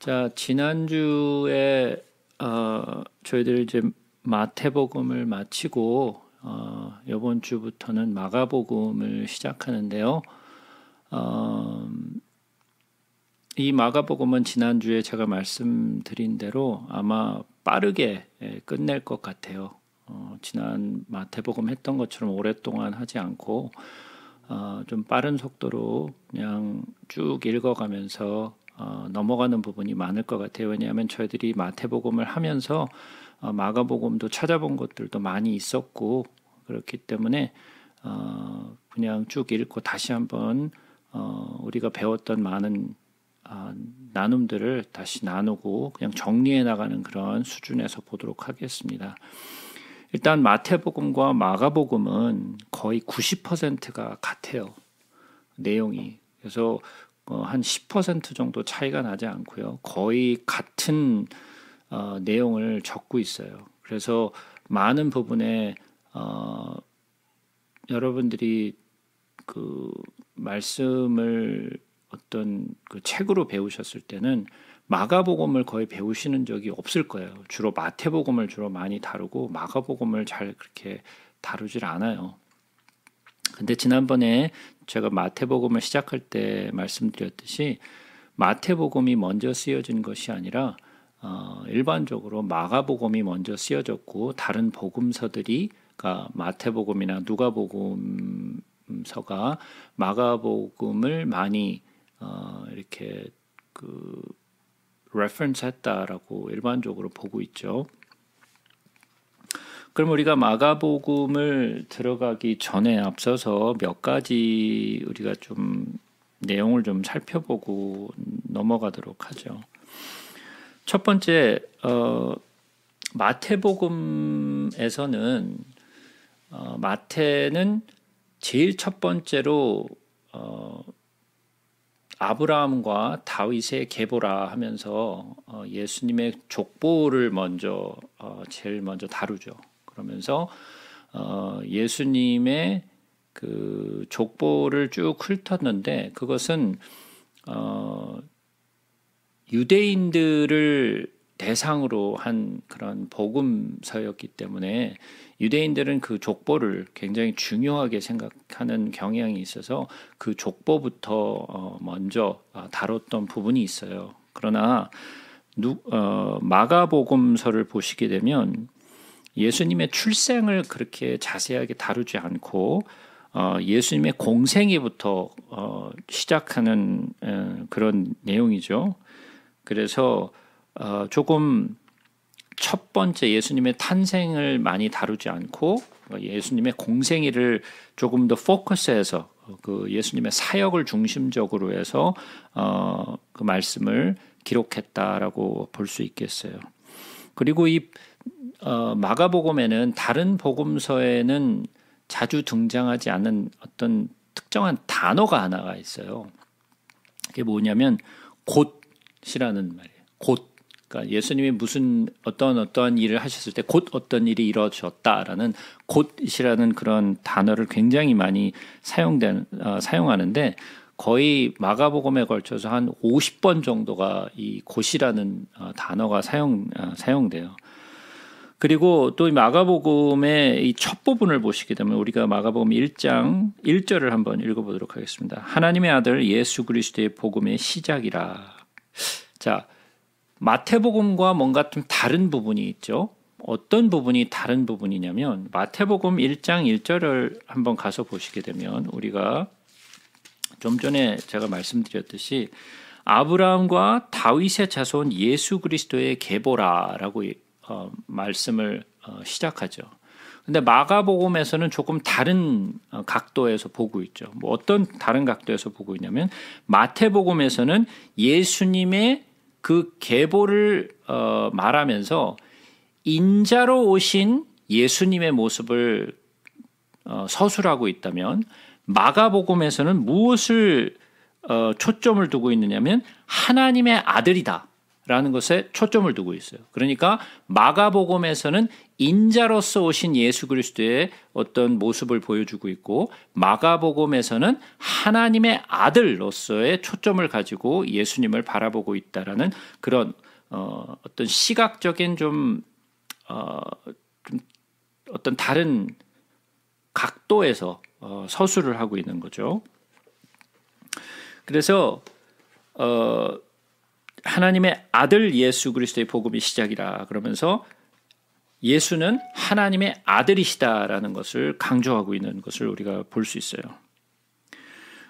자, 지난주에 어, 저희들 이제 마태복음을 마치고 어, 이번 주부터는 마가복음을 시작하는데요. 어, 이 마가복음은 지난주에 제가 말씀드린 대로 아마 빠르게 예, 끝낼 것 같아요. 어, 지난 마태복음 했던 것처럼 오랫동안 하지 않고 어, 좀 빠른 속도로 그냥 쭉 읽어가면서 어, 넘어가는 부분이 많을 것 같아요. 왜냐하면 저희들이 마태복음을 하면서 어, 마가복음도 찾아본 것들도 많이 있었고 그렇기 때문에 어, 그냥 쭉 읽고 다시 한번 어, 우리가 배웠던 많은 어, 나눔들을 다시 나누고 그냥 정리해 나가는 그런 수준에서 보도록 하겠습니다. 일단 마태복음과 마가복음은 거의 90%가 같아요. 내용이. 그래서 어, 한10% 정도 차이가 나지 않고요. 거의 같은 어, 내용을 적고 있어요. 그래서 많은 부분에 어, 여러분들이 그 말씀을 어떤 그 책으로 배우셨을 때는 마가복음을 거의 배우시는 적이 없을 거예요. 주로 마태복음을 주로 많이 다루고 마가복음을 잘 그렇게 다루질 않아요. 근데 지난번에 제가 마태복음을 시작할 때 말씀드렸듯이 마태복음이 먼저 쓰여진 것이 아니라 어, 일반적으로 마가복음이 먼저 쓰여졌고 다른 복음서들이 그러니까 마태복음이나 누가복음서가 마가복음을 많이 어, 이렇게 그 레퍼런스했다라고 일반적으로 보고 있죠. 그럼 우리가 마가복음을 들어가기 전에 앞서서 몇 가지 우리가 좀 내용을 좀 살펴보고 넘어가도록 하죠. 첫 번째 어, 마태복음에서는 어, 마태는 제일 첫 번째로 어, 아브라함과 다윗의 계보라 하면서 어, 예수님의 족보를 먼저 어, 제일 먼저 다루죠. 그러면서 어, 예수님의 그 족보를 쭉 훑었는데 그것은 어, 유대인들을 대상으로 한 그런 복음서였기 때문에 유대인들은 그 족보를 굉장히 중요하게 생각하는 경향이 있어서 그 족보부터 어, 먼저 어, 다뤘던 부분이 있어요. 그러나 어, 마가복음서를 보시게 되면 예수님의 출생을 그렇게 자세하게 다루지 않고 어, 예수님의 공생애부터 어, 시작하는 어, 그런 내용이죠. 그래서 어, 조금 첫 번째 예수님의 탄생을 많이 다루지 않고 어, 예수님의 공생애를 조금 더 포커스해서 어, 그 예수님의 사역을 중심적으로 해서 어, 그 말씀을 기록했다라고 볼 수 있겠어요. 그리고 이 어, 마가복음에는 다른 복음서에는 자주 등장하지 않는 어떤 특정한 단어가 하나가 있어요. 그게 뭐냐면 곧이라는 말이에요. 곧. 그러니까 예수님이 무슨 어떤 어떤 일을 하셨을 때 곧 어떤 일이 이루어졌다라는 곧이라는 그런 단어를 굉장히 많이 사용된 어, 사용하는데 거의 마가복음에 걸쳐서 한 50번 정도가 이 곧이라는 어, 단어가 사용 어, 사용돼요. 그리고 또 마가복음의 이첫 부분을 보시게 되면 우리가 마가복음 1장 1절을 한번 읽어보도록 하겠습니다. 하나님의 아들 예수 그리스도의 복음의 시작이라. 자, 마태복음과 뭔가 좀 다른 부분이 있죠. 어떤 부분이 다른 부분이냐면 마태복음 1장 1절을 한번 가서 보시게 되면 우리가 좀 전에 제가 말씀드렸듯이 아브라함과 다윗의 자손 예수 그리스도의 계보라라고 어, 말씀을 어, 시작하죠. 근데 마가복음에서는 조금 다른 어, 각도에서 보고 있죠. 뭐 어떤 다른 각도에서 보고 있냐면 마태복음에서는 예수님의 그 계보를 어, 말하면서 인자로 오신 예수님의 모습을 어, 서술하고 있다면 마가복음에서는 무엇을 어, 초점을 두고 있느냐면 하나님의 아들이다. 라는 것에 초점을 두고 있어요. 그러니까 마가복음에서는 인자로서 오신 예수 그리스도의 어떤 모습을 보여주고 있고 마가복음에서는 하나님의 아들로서의 초점을 가지고 예수님을 바라보고 있다라는 그런 어, 어떤 시각적인 좀, 어, 좀 어떤 다른 각도에서 어, 서술을 하고 있는 거죠. 그래서 어, 하나님의 아들 예수 그리스도의 복음이 시작이라 그러면서 예수는 하나님의 아들이시다라는 것을 강조하고 있는 것을 우리가 볼 수 있어요.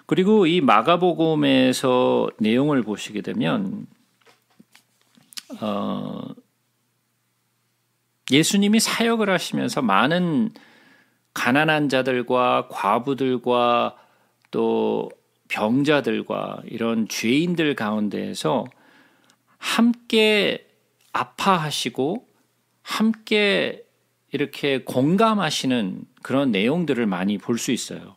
그리고 이 마가복음에서 내용을 보시게 되면 어, 예수님이 사역을 하시면서 많은 가난한 자들과 과부들과 또 병자들과 이런 죄인들 가운데에서 함께 아파하시고 함께 이렇게 공감하시는 그런 내용들을 많이 볼 수 있어요.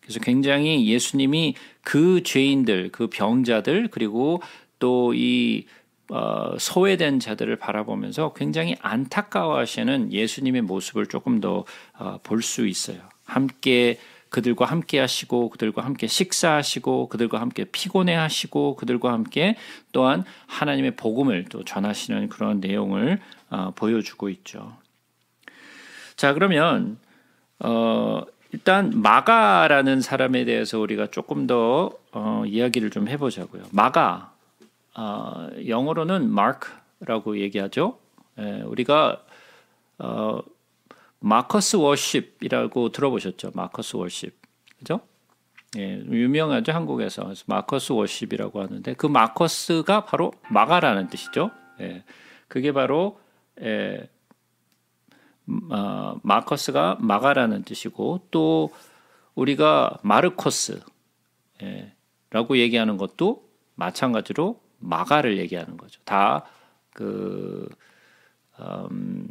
그래서 굉장히 예수님이 그 죄인들, 그 병자들, 그리고 또이 어, 소외된 자들을 바라보면서 굉장히 안타까워하시는 예수님의 모습을 조금 더 볼수 어, 있어요. 함께 그들과 함께 하시고 그들과 함께 식사하시고 그들과 함께 피곤해 하시고 그들과 함께 또한 하나님의 복음을 또 전하시는 그런 내용을 어, 보여주고 있죠. 자 그러면 어, 일단 마가라는 사람에 대해서 우리가 조금 더 어, 이야기를 좀 해보자고요. 마가 어, 영어로는 마크라고 얘기하죠. 예, 우리가 어, 마커스 워십이라고 들어보셨죠? 마커스 워십. 그죠? 예, 유명하죠 한국에서 마커스 워십이라고 하는데 그 마커스가 바로 마가라는 뜻이죠. 예, 그게 바로 예, 어, 마커스가 마가라는 뜻이고 또 우리가 마르코스 예, 라고 얘기하는 것도 마찬가지로 마가를 얘기하는 거죠. 다 그, 음,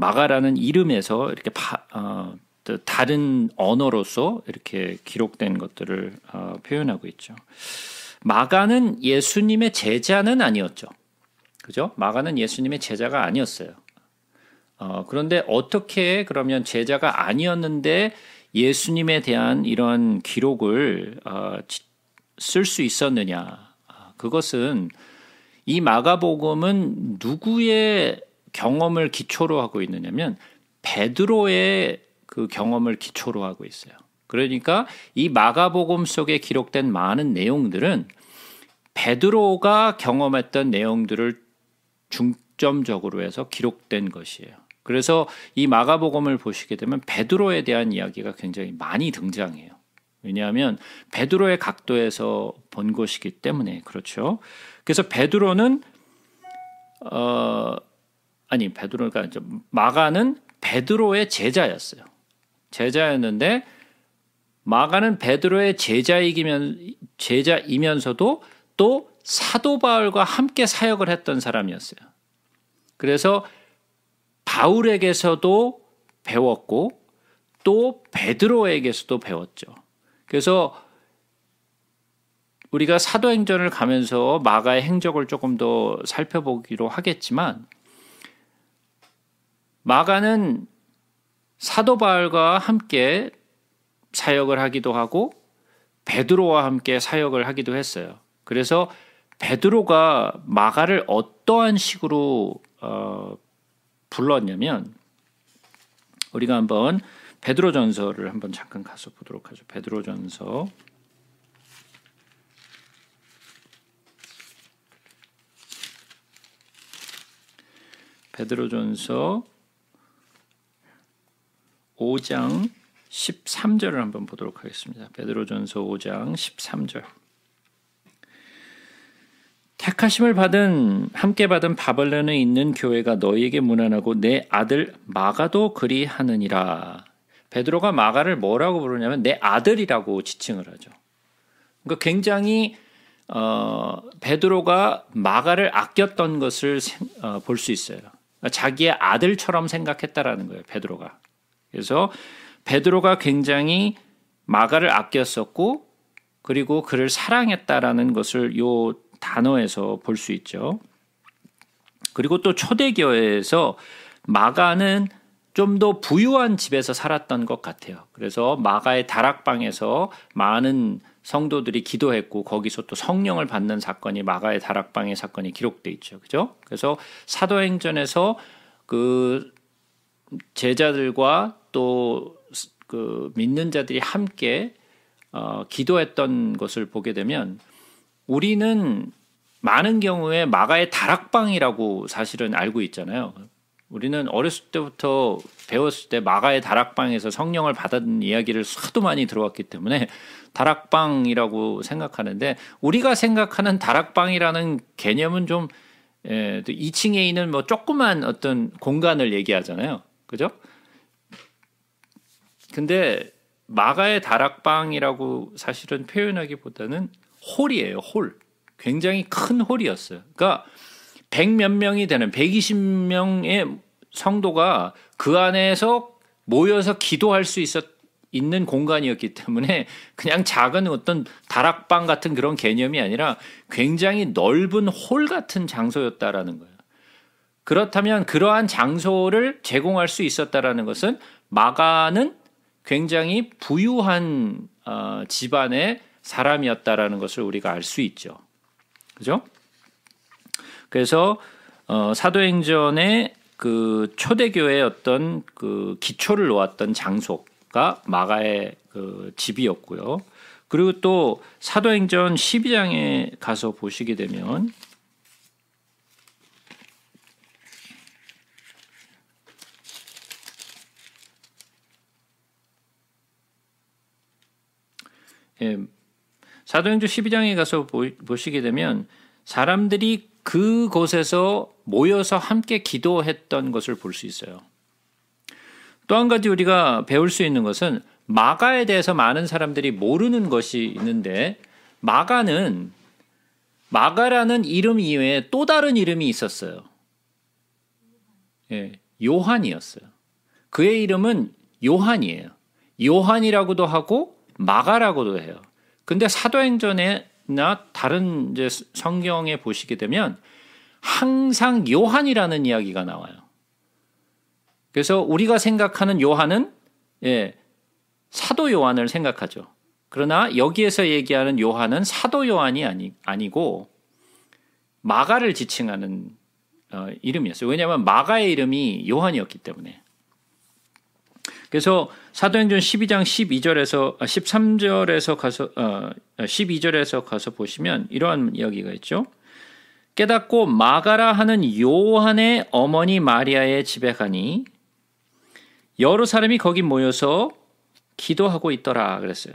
마가라는 이름에서 이렇게 파, 어, 다른 언어로서 이렇게 기록된 것들을 어, 표현하고 있죠. 마가는 예수님의 제자는 아니었죠. 그죠? 마가는 예수님의 제자가 아니었어요. 어, 그런데 어떻게 그러면 제자가 아니었는데 예수님에 대한 이런 기록을 어, 쓸 수 있었느냐? 아, 그것은 이 마가복음은 누구의 경험을 기초로 하고 있느냐면 베드로의 그 경험을 기초로 하고 있어요. 그러니까 이 마가복음 속에 기록된 많은 내용들은 베드로가 경험했던 내용들을 중점적으로 해서 기록된 것이에요. 그래서 이 마가복음을 보시게 되면 베드로에 대한 이야기가 굉장히 많이 등장해요. 왜냐하면 베드로의 각도에서 본 것이기 때문에 그렇죠. 그래서 베드로는 어, 아니 베드로 그 그러니까 마가는 베드로의 제자였어요. 제자였는데 마가는 베드로의 제자이기면 제자이면서도 또 사도 바울과 함께 사역을 했던 사람이었어요. 그래서 바울에게서도 배웠고 또 베드로에게서도 배웠죠. 그래서 우리가 사도행전을 가면서 마가의 행적을 조금 더 살펴보기로 하겠지만 마가는 사도 바울과 함께 사역을 하기도 하고 베드로와 함께 사역을 하기도 했어요. 그래서 베드로가 마가를 어떠한 식으로 어, 불렀냐면 우리가 한번 베드로전서를 한번 잠깐 가서 보도록 하죠. 베드로전서 베드로전서 5장 13절을 한번 보도록 하겠습니다. 베드로전서 5장 13절. 택하심을 받은 함께 받은 바벨론에 있는 교회가 너희에게 무난하고 내 아들 마가도 그리하느니라. 베드로가 마가를 뭐라고 부르냐면 내 아들이라고 지칭을 하죠. 그러니까 굉장히 어, 베드로가 마가를 아꼈던 것을 어, 볼수 있어요. 그러니까 자기의 아들처럼 생각했다라는 거예요. 베드로가. 그래서 베드로가 굉장히 마가를 아꼈었고 그리고 그를 사랑했다라는 것을 요 단어에서 볼 수 있죠. 그리고 또 초대교회에서 마가는 좀 더 부유한 집에서 살았던 것 같아요. 그래서 마가의 다락방에서 많은 성도들이 기도했고 거기서 또 성령을 받는 사건이 마가의 다락방의 사건이 기록돼 있죠. 그죠? 그래서 사도행전에서 그 제자들과 또그 믿는 자들이 함께 어, 기도했던 것을 보게 되면 우리는 많은 경우에 마가의 다락방이라고 사실은 알고 있잖아요. 우리는 어렸을 때부터 배웠을 때 마가의 다락방에서 성령을 받은 이야기를 하도 많이 들어왔기 때문에 다락방이라고 생각하는데 우리가 생각하는 다락방이라는 개념은 좀 예, 2층에 있는 뭐 조그만 어떤 공간을 얘기하잖아요. 그죠? 근데 마가의 다락방이라고 사실은 표현하기보다는 홀이에요, 홀. 굉장히 큰 홀이었어요. 그러니까 1 0 0 몇 명이 되는 120명의 성도가 그 안에서 모여서 기도할 수 있었 있는 공간이었기 때문에 그냥 작은 어떤 다락방 같은 그런 개념이 아니라 굉장히 넓은 홀 같은 장소였다라는 거예요. 그렇다면 그러한 장소를 제공할 수 있었다라는 것은 마가는 굉장히 부유한 어, 집안의 사람이었다라는 것을 우리가 알 수 있죠. 그죠? 그래서 어, 사도행전의 그 초대교회의 어떤 그 기초를 놓았던 장소가 마가의 그 집이었고요. 그리고 또 사도행전 12장에 가서 보시게 되면 예, 사도행전 12장에 가서 보시게 되면 사람들이 그곳에서 모여서 함께 기도했던 것을 볼 수 있어요. 또 한 가지 우리가 배울 수 있는 것은 마가에 대해서 많은 사람들이 모르는 것이 있는데 마가는 마가라는 이름 이외에 또 다른 이름이 있었어요. 예, 요한이었어요. 그의 이름은 요한이에요. 요한이라고도 하고 마가라고도 해요. 근데 사도행전에나 다른 이제 성경에 보시게 되면 항상 요한이라는 이야기가 나와요. 그래서 우리가 생각하는 요한은 예, 사도 요한을 생각하죠. 그러나 여기에서 얘기하는 요한은 사도 요한이 아니, 아니고 마가를 지칭하는 어, 이름이었어요. 왜냐하면 마가의 이름이 요한이었기 때문에. 그래서 사도행전 12장 12절에서 13절에서 아, 가서 12절에서 어, 어, 가서 보시면 이러한 이야기가 있죠. 깨닫고 마가라 하는 요한의 어머니 마리아의 집에 가니 여러 사람이 거기 모여서 기도하고 있더라 그랬어요.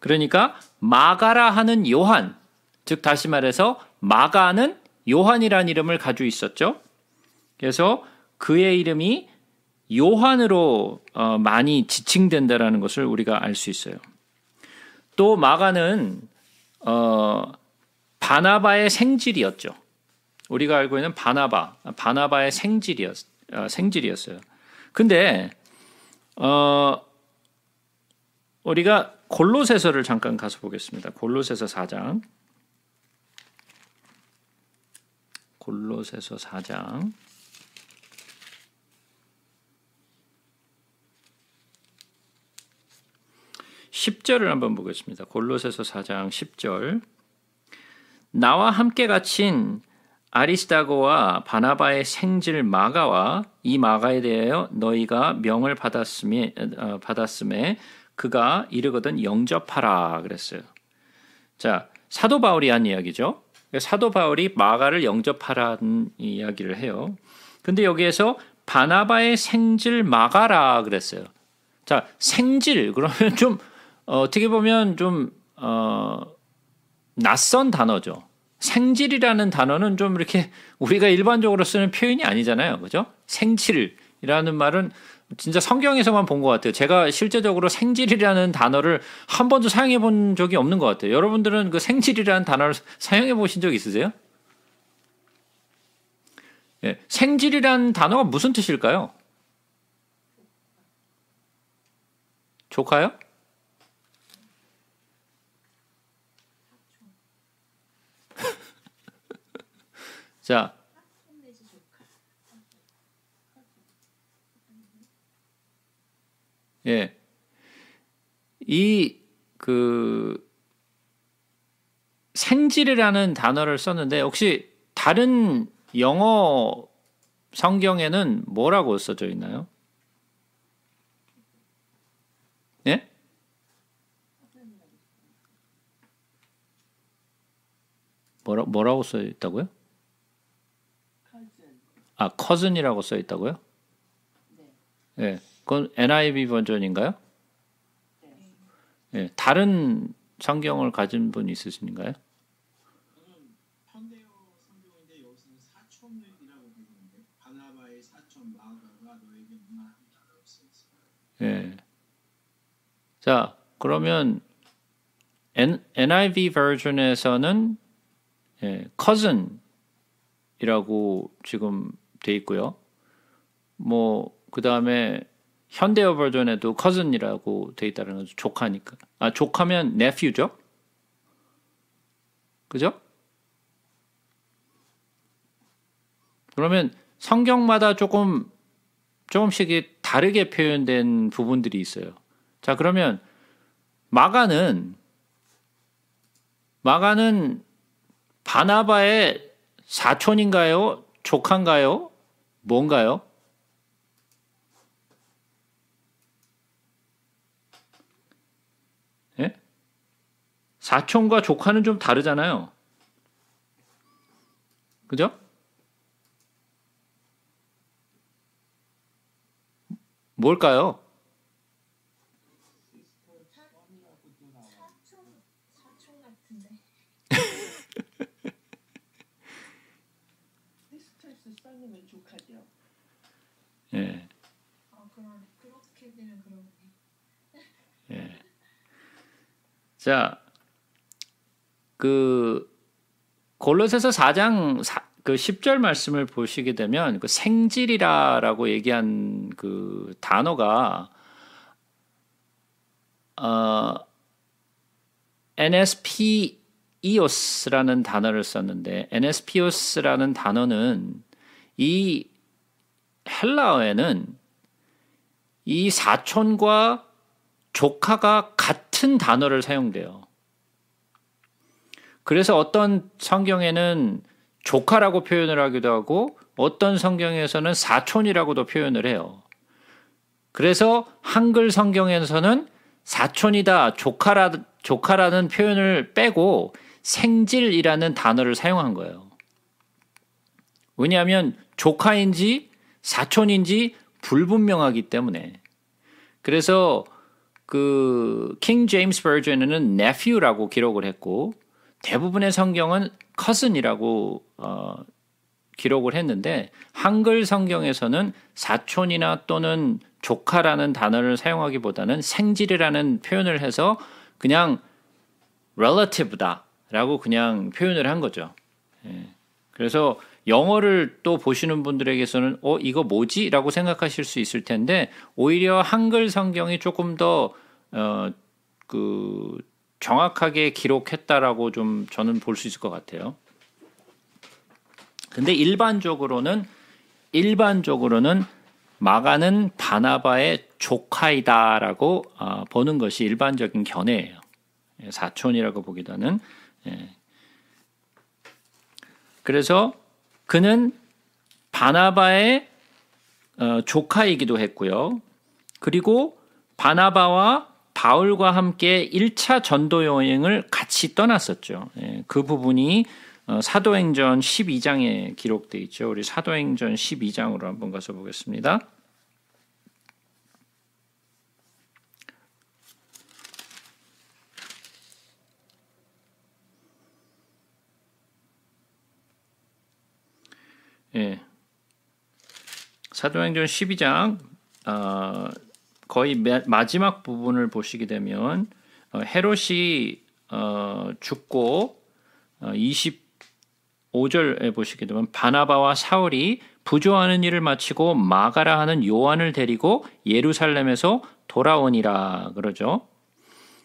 그러니까 마가라 하는 요한, 즉 다시 말해서 마가는 요한이라는 이름을 가지고 있었죠. 그래서 그의 이름이 요한으로 어, 많이 지칭된다라는 것을 우리가 알 수 있어요. 또 마가는 어, 바나바의 생질이었죠. 우리가 알고 있는 바나바, 바나바의 생질이었, 어, 생질이었어요. 근데 어, 우리가 골로새서를 잠깐 가서 보겠습니다. 골로새서 4장. 골로새서 4장. 10절을 한번 보겠습니다. 골로새서 4장 10절. 나와 함께 갇힌 아리스다고와 바나바의 생질 마가와 이 마가에 대하여 너희가 명을 받았음에, 어, 받았음에 그가 이르거든 영접하라 그랬어요. 자, 사도 바울이 한 이야기죠. 사도 바울이 마가를 영접하라는 이야기를 해요. 근데 여기에서 바나바의 생질 마가라 그랬어요. 자, 생질 그러면 좀 어, 떻게 보면 좀 어, 낯선 단어죠. 생질이라는 단어는 좀 이렇게 우리가 일반적으로 쓰는 표현이 아니잖아요. 그죠? 생질이라는 말은 진짜 성경에서만 본 것 같아요. 제가 실제적으로 생질이라는 단어를 한 번도 사용해 본 적이 없는 것 같아요. 여러분들은 그 생질이라는 단어를 사용해 보신 적 있으세요? 예, 생질이라는 단어가 무슨 뜻일까요? 조카요? 자. 예. 이, 그, 생질이라는 단어를 썼는데, 혹시 다른 영어 성경에는 뭐라고 써져 있나요? 예? 뭐라, 뭐라고 써 있다고요? 아, cousin이라고 써 있다고요? 네. 예. 그건 NIV 버전인가요? 네. 예. 다른 성경을 가진 분 있으신가요? 예. 자, 그러면 N, NIV 버전에서는 예, cousin이라고 지금 돼 있고요. 뭐 그다음에 현대어 버전에도 cousin이라고 돼 있다는 거죠. 조카니까. 아, 조카면 nephew죠? 그죠? 그러면 성경마다 조금 조금씩 다르게 표현된 부분들이 있어요. 자, 그러면 마가는 마가는 바나바의 사촌인가요? 조카인가요? 뭔가요? 예? 사촌과 조카는 좀 다르잖아요. 그죠? 뭘까요? 자, 그 골로새서 4장 4, 그 10절 말씀을 보시게 되면 그 생질이라라고 얘기한 그 단어가 어, NSP 이오스라는 단어를 썼는데 NSPOS라는 단어는 이 헬라어에는 이 사촌과 조카가 같 같은 단어를 사용돼요. 그래서 어떤 성경에는 조카라고 표현을 하기도 하고 어떤 성경에서는 사촌이라고도 표현을 해요. 그래서 한글 성경에서는 사촌이다, 조카라, 조카라는 표현을 빼고 생질이라는 단어를 사용한 거예요. 왜냐하면 조카인지 사촌인지 불분명하기 때문에. 그래서 그킹 제임스 버전은 nephew라고 기록을 했고 대부분의 성경은 cousin이라고 어, 기록을 했는데 한글 성경에서는 사촌이나 또는 조카라는 단어를 사용하기보다는 생질이라는 표현을 해서 그냥 relative다라고 그냥 표현을 한 거죠. 예. 그래서 영어를 또 보시는 분들에게서는 어 이거 뭐지? 라고 생각하실 수 있을 텐데 오히려 한글 성경이 조금 더 어 그 정확하게 기록했다라고 좀 저는 볼 수 있을 것 같아요. 근데 일반적으로는 일반적으로는 마가는 바나바의 조카이다라고 어, 보는 것이 일반적인 견해예요. 예, 사촌이라고 보기보다는 예. 그래서 그는 바나바의 어, 조카이기도 했고요. 그리고 바나바와 바울과 함께 1차 전도 여행을 같이 떠났었죠. 예, 그 부분이 어, 사도행전 12장에 기록돼 있죠. 우리 사도행전 12장으로 한번 가서 보겠습니다. 예. 사도행전 12장 어, 거의 마지막 부분을 보시게 되면 어, 헤롯이 어, 죽고 어, 25절에 보시게 되면 바나바와 사울이 부조하는 일을 마치고 마가라 하는 요한을 데리고 예루살렘에서 돌아오니라 그러죠.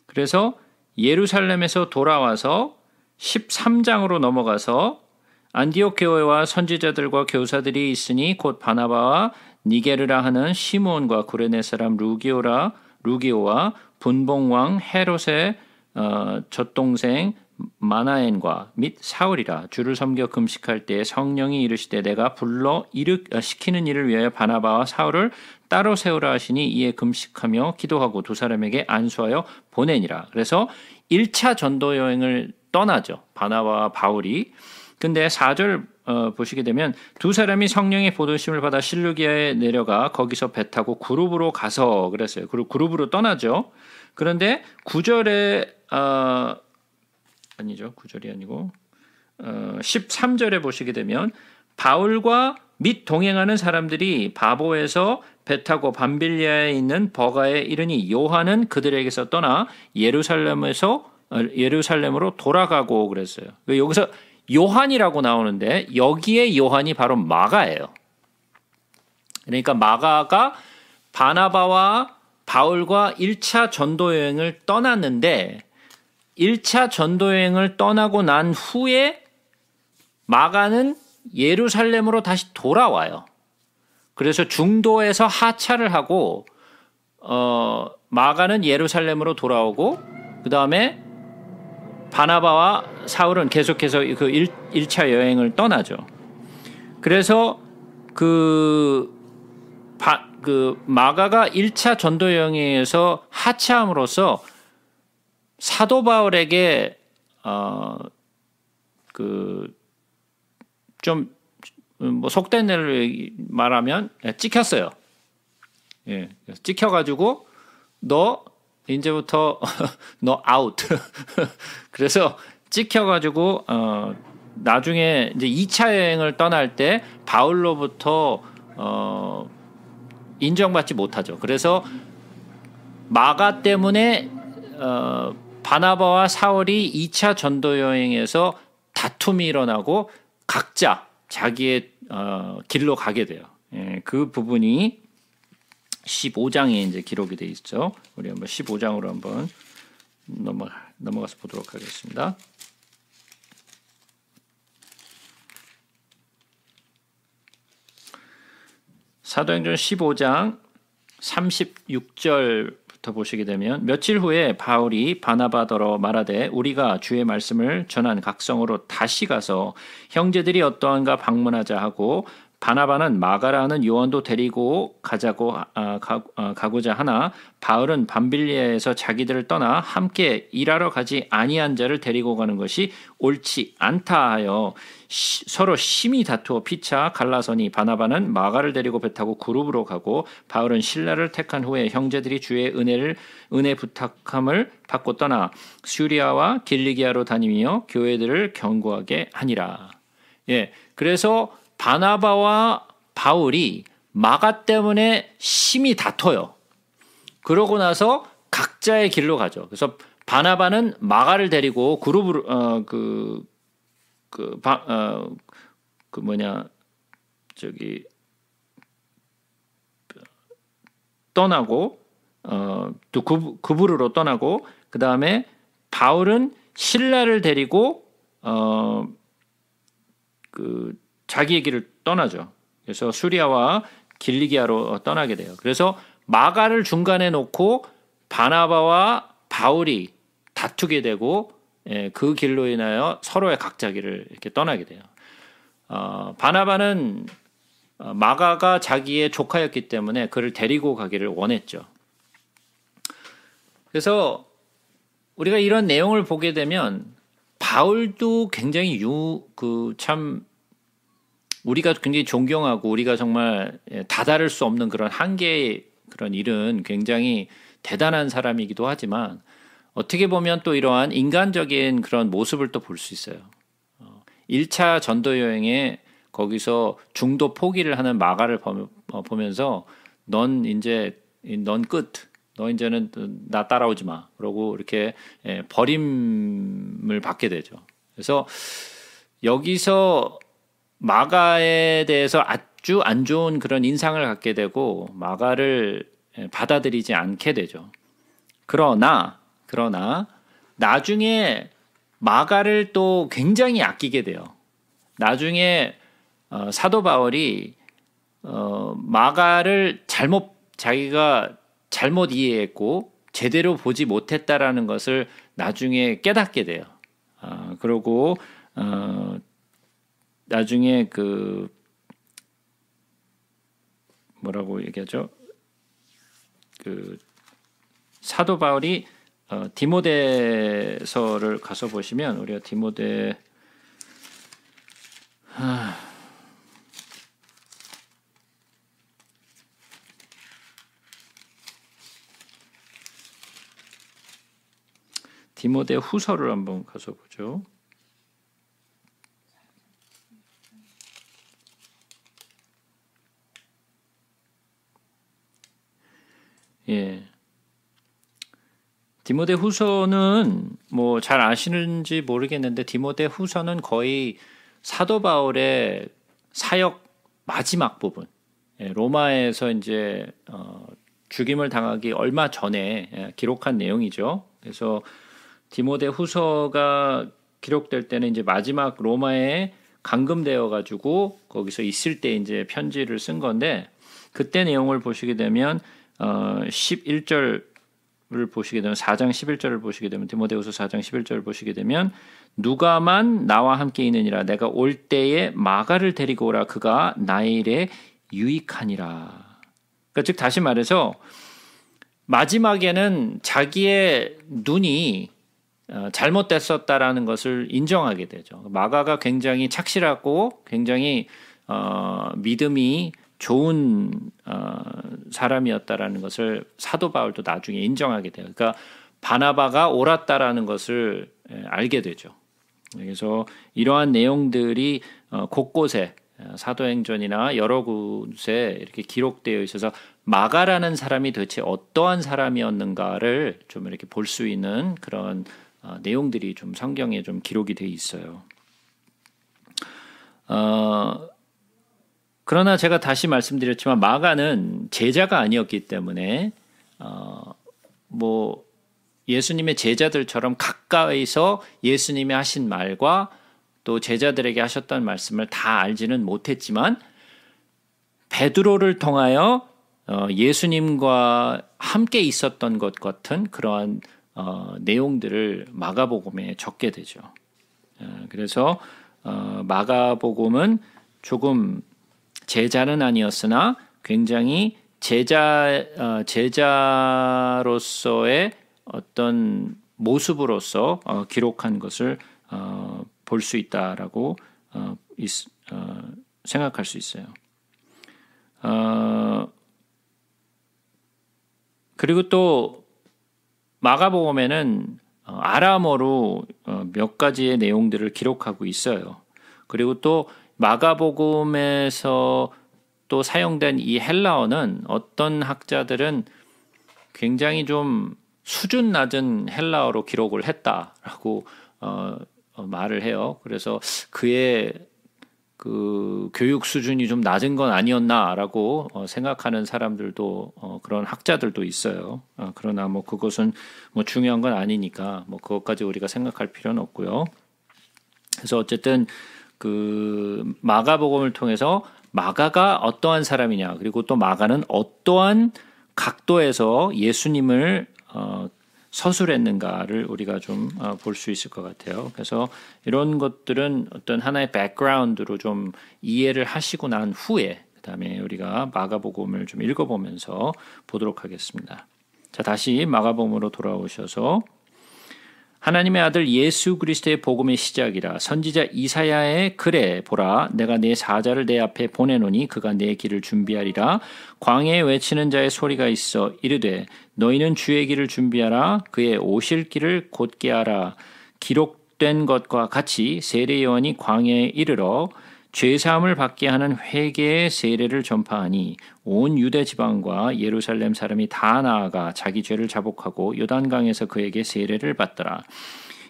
그래서 예루살렘에서 돌아와서 13장으로 넘어가서 안디옥 교회와 선지자들과 교사들이 있으니 곧 바나바와 니게르라 하는 시몬과 구레네 사람 루기오라 루기오와 분봉왕 헤롯의 어, 젖동생 마나엔과 및 사울이라 주를 섬겨 금식할 때에 성령이 이르시되 내가 불러 일으, 아, 시키는 일을 위하여 바나바와 사울을 따로 세우라 하시니 이에 금식하며 기도하고 두 사람에게 안수하여 보내니라. 그래서 1차 전도 여행을 떠나죠. 바나바와 바울이 근데 사절 어, 보시게 되면 두 사람이 성령의 보도심을 받아 실루기아에 내려가 거기서 배 타고 그룹으로 가서 그랬어요. 그리고 그룹으로 떠나죠. 그런데 구절에 어, 아니죠. 구절이 아니고 어, 13절에 보시게 되면 바울과 및 동행하는 사람들이 바보에서 배 타고 밤빌리아에 있는 버가에 이르니 요한은 그들에게서 떠나 예루살렘에서 어, 예루살렘으로 돌아가고 그랬어요. 그 여기서 요한이라고 나오는데 여기에 요한이 바로 마가예요. 그러니까 마가가 바나바와 바울과 1차 전도 여행을 떠났는데 1차 전도 여행을 떠나고 난 후에 마가는 예루살렘으로 다시 돌아와요. 그래서 중도에서 하차를 하고 어 마가는 예루살렘으로 돌아오고 그 다음에 바나바와 사울은 계속해서 그 1, 1차 여행을 떠나죠. 그래서 그, 바, 그 마가가 1차 전도 여행에서 하차함으로써 사도 바울에게 어그좀 뭐 속된 애를 말하면 예, 찍혔어요. 예, 찍혀가지고 너 이제부터 너 아웃. 그래서 찍혀가지고 어, 나중에 이제 2차 여행을 떠날 때 바울로부터 어, 인정받지 못하죠. 그래서 마가 때문에 어, 바나바와 사울이 2차 전도 여행에서 다툼이 일어나고 각자 자기의 어, 길로 가게 돼요. 예, 그 부분이 15장에 이제 기록이 돼 있죠. 우리 한번 15장으로 한번 넘어 넘어가서 보도록 하겠습니다. 사도행전 15장 36절부터 보시게 되면 며칠 후에 바울이 바나바더러 말하되 우리가 주의 말씀을 전한 각성으로 다시 가서 형제들이 어떠한가 방문하자 하고 바나바는 마가라는 요원도 데리고 가자고 아, 아 가, 아, 가고자 하나 바울은 밤빌리아에서 자기들을 떠나 함께 일하러 가지 아니한 자를 데리고 가는 것이 옳지 않다 하여 시, 서로 심히 다투어 피차 갈라서니 바나바는 마가를 데리고 배 타고 그룹으로 가고 바울은 신라를 택한 후에 형제들이 주의 은혜를 은혜 부탁함을 받고 떠나 수리아와 길리기아로 다니며 교회들을 경고하게 하니라. 예. 그래서 바나바와 바울이 마가 때문에 심히 다퉈요. 그러고 나서 각자의 길로 가죠. 그래서 바나바는 마가를 데리고 그룹으로 어그그 그, 그 어, 그 뭐냐 저기 떠나고 어또 구부르로 그, 떠나고 그 다음에 바울은 신라를 데리고 어그 자기의 길을 떠나죠. 그래서 수리아와 길리기아로 떠나게 돼요. 그래서 마가를 중간에 놓고 바나바와 바울이 다투게 되고 예, 그 길로 인하여 서로의 각자 길을 이렇게 떠나게 돼요. 어, 바나바는 어, 마가가 자기의 조카였기 때문에 그를 데리고 가기를 원했죠. 그래서 우리가 이런 내용을 보게 되면 바울도 굉장히 유, 그참 우리가 굉장히 존경하고 우리가 정말 예, 다다를 수 없는 그런 한계의 그런 일은 굉장히 대단한 사람이기도 하지만 어떻게 보면 또 이러한 인간적인 그런 모습을 또 볼 수 있어요. 1차 어, 전도 여행에 거기서 중도 포기를 하는 마가를 어, 보면서 넌 이제 넌 끝. 너 이제는 나 따라오지 마. 그러고 이렇게 예, 버림을 받게 되죠. 그래서 여기서 마가에 대해서 아주 안 좋은 그런 인상을 갖게 되고 마가를 받아들이지 않게 되죠. 그러나 그러나 나중에 마가를 또 굉장히 아끼게 돼요. 나중에 어, 사도 바울이 어, 마가를 잘못 자기가 잘못 이해했고 제대로 보지 못했다라는 것을 나중에 깨닫게 돼요. 아, 어, 그리고 어, 나중에 그 뭐라고 얘기하죠? 그 사도 바울이 어, 디모데서를 가서 보시면 우리가 디모데 하... 디모데 후서를 한번 가서 보죠. 예. 디모데 후서는 뭐 잘 아시는지 모르겠는데 디모데 후서는 거의 사도 바울의 사역 마지막 부분. 예, 로마에서 이제 어, 죽임을 당하기 얼마 전에 예, 기록한 내용이죠. 그래서 디모데 후서가 기록될 때는 이제 마지막 로마에 감금되어 가지고 거기서 있을 때 이제 편지를 쓴 건데 그때 내용을 보시게 되면 어, 11절을 보시게 되면 4장 11절을 보시게 되면 디모데후서 4장 11절을 보시게 되면 누가만 나와 함께 있느니라 내가 올 때에 마가를 데리고 오라 그가 나의 일에 유익하니라. 그러니까 즉 다시 말해서 마지막에는 자기의 눈이 어, 잘못됐었다라는 것을 인정하게 되죠. 마가가 굉장히 착실하고 굉장히 어, 믿음이 좋은 어, 사람이었다라는 것을 사도 바울도 나중에 인정하게 돼요. 그러니까 바나바가 옳았다라는 것을 예, 알게 되죠. 그래서 이러한 내용들이 어, 곳곳에 어, 사도행전이나 여러 곳에 이렇게 기록되어 있어서 마가라는 사람이 도대체 어떠한 사람이었는가를 좀 이렇게 볼 수 있는 그런 어, 내용들이 좀 성경에 좀 기록이 되어 있어요. 어, 그러나 제가 다시 말씀드렸지만 마가는 제자가 아니었기 때문에 어, 뭐 예수님의 제자들처럼 가까이서 예수님이 하신 말과 또 제자들에게 하셨던 말씀을 다 알지는 못했지만 베드로를 통하여 어, 예수님과 함께 있었던 것 같은 그러한 어, 내용들을 마가복음에 적게 되죠. 어, 그래서 마가복음은 조금 제자는 아니었으나 굉장히 제자 어, 제자로서의 어떤 모습으로서 어, 기록한 것을 어, 볼수 있다라고 어, 있, 어, 생각할 수 있어요. 어, 그리고 또 마가복음에는 어, 아람어로 어, 몇 가지의 내용들을 기록하고 있어요. 그리고 또 마가복음에서 또 사용된 이 헬라어는 어떤 학자들은 굉장히 좀 수준 낮은 헬라어로 기록을 했다라고 어, 어, 말을 해요. 그래서 그의 그 교육 수준이 좀 낮은 건 아니었나라고 어, 생각하는 사람들도 어, 그런 학자들도 있어요. 어, 그러나 뭐 그것은 뭐 중요한 건 아니니까 뭐 그것까지 우리가 생각할 필요는 없고요. 그래서 어쨌든 그 마가복음을 통해서 마가가 어떠한 사람이냐 그리고 또 마가는 어떠한 각도에서 예수님을 어, 서술했는가를 우리가 좀 볼수 어, 있을 것 같아요. 그래서 이런 것들은 어떤 하나의 백그라운드로 좀 이해를 하시고 난 후에 그다음에 우리가 마가복음을 좀 읽어보면서 보도록 하겠습니다. 자 다시 마가복음으로 돌아오셔서 하나님의 아들 예수 그리스도의 복음의 시작이라 선지자 이사야의 글에 보라 내가 내 사자를 내 앞에 보내노니 그가 내 길을 준비하리라 광에 외치는 자의 소리가 있어 이르되 너희는 주의 길을 준비하라 그의 오실 길을 곧게 하라 기록된 것과 같이 세례 요원이 광에 이르러 죄사함을 받게 하는 회개의 세례를 전파하니 온 유대 지방과 예루살렘 사람이 다 나아가 자기 죄를 자복하고 요단강에서 그에게 세례를 받더라.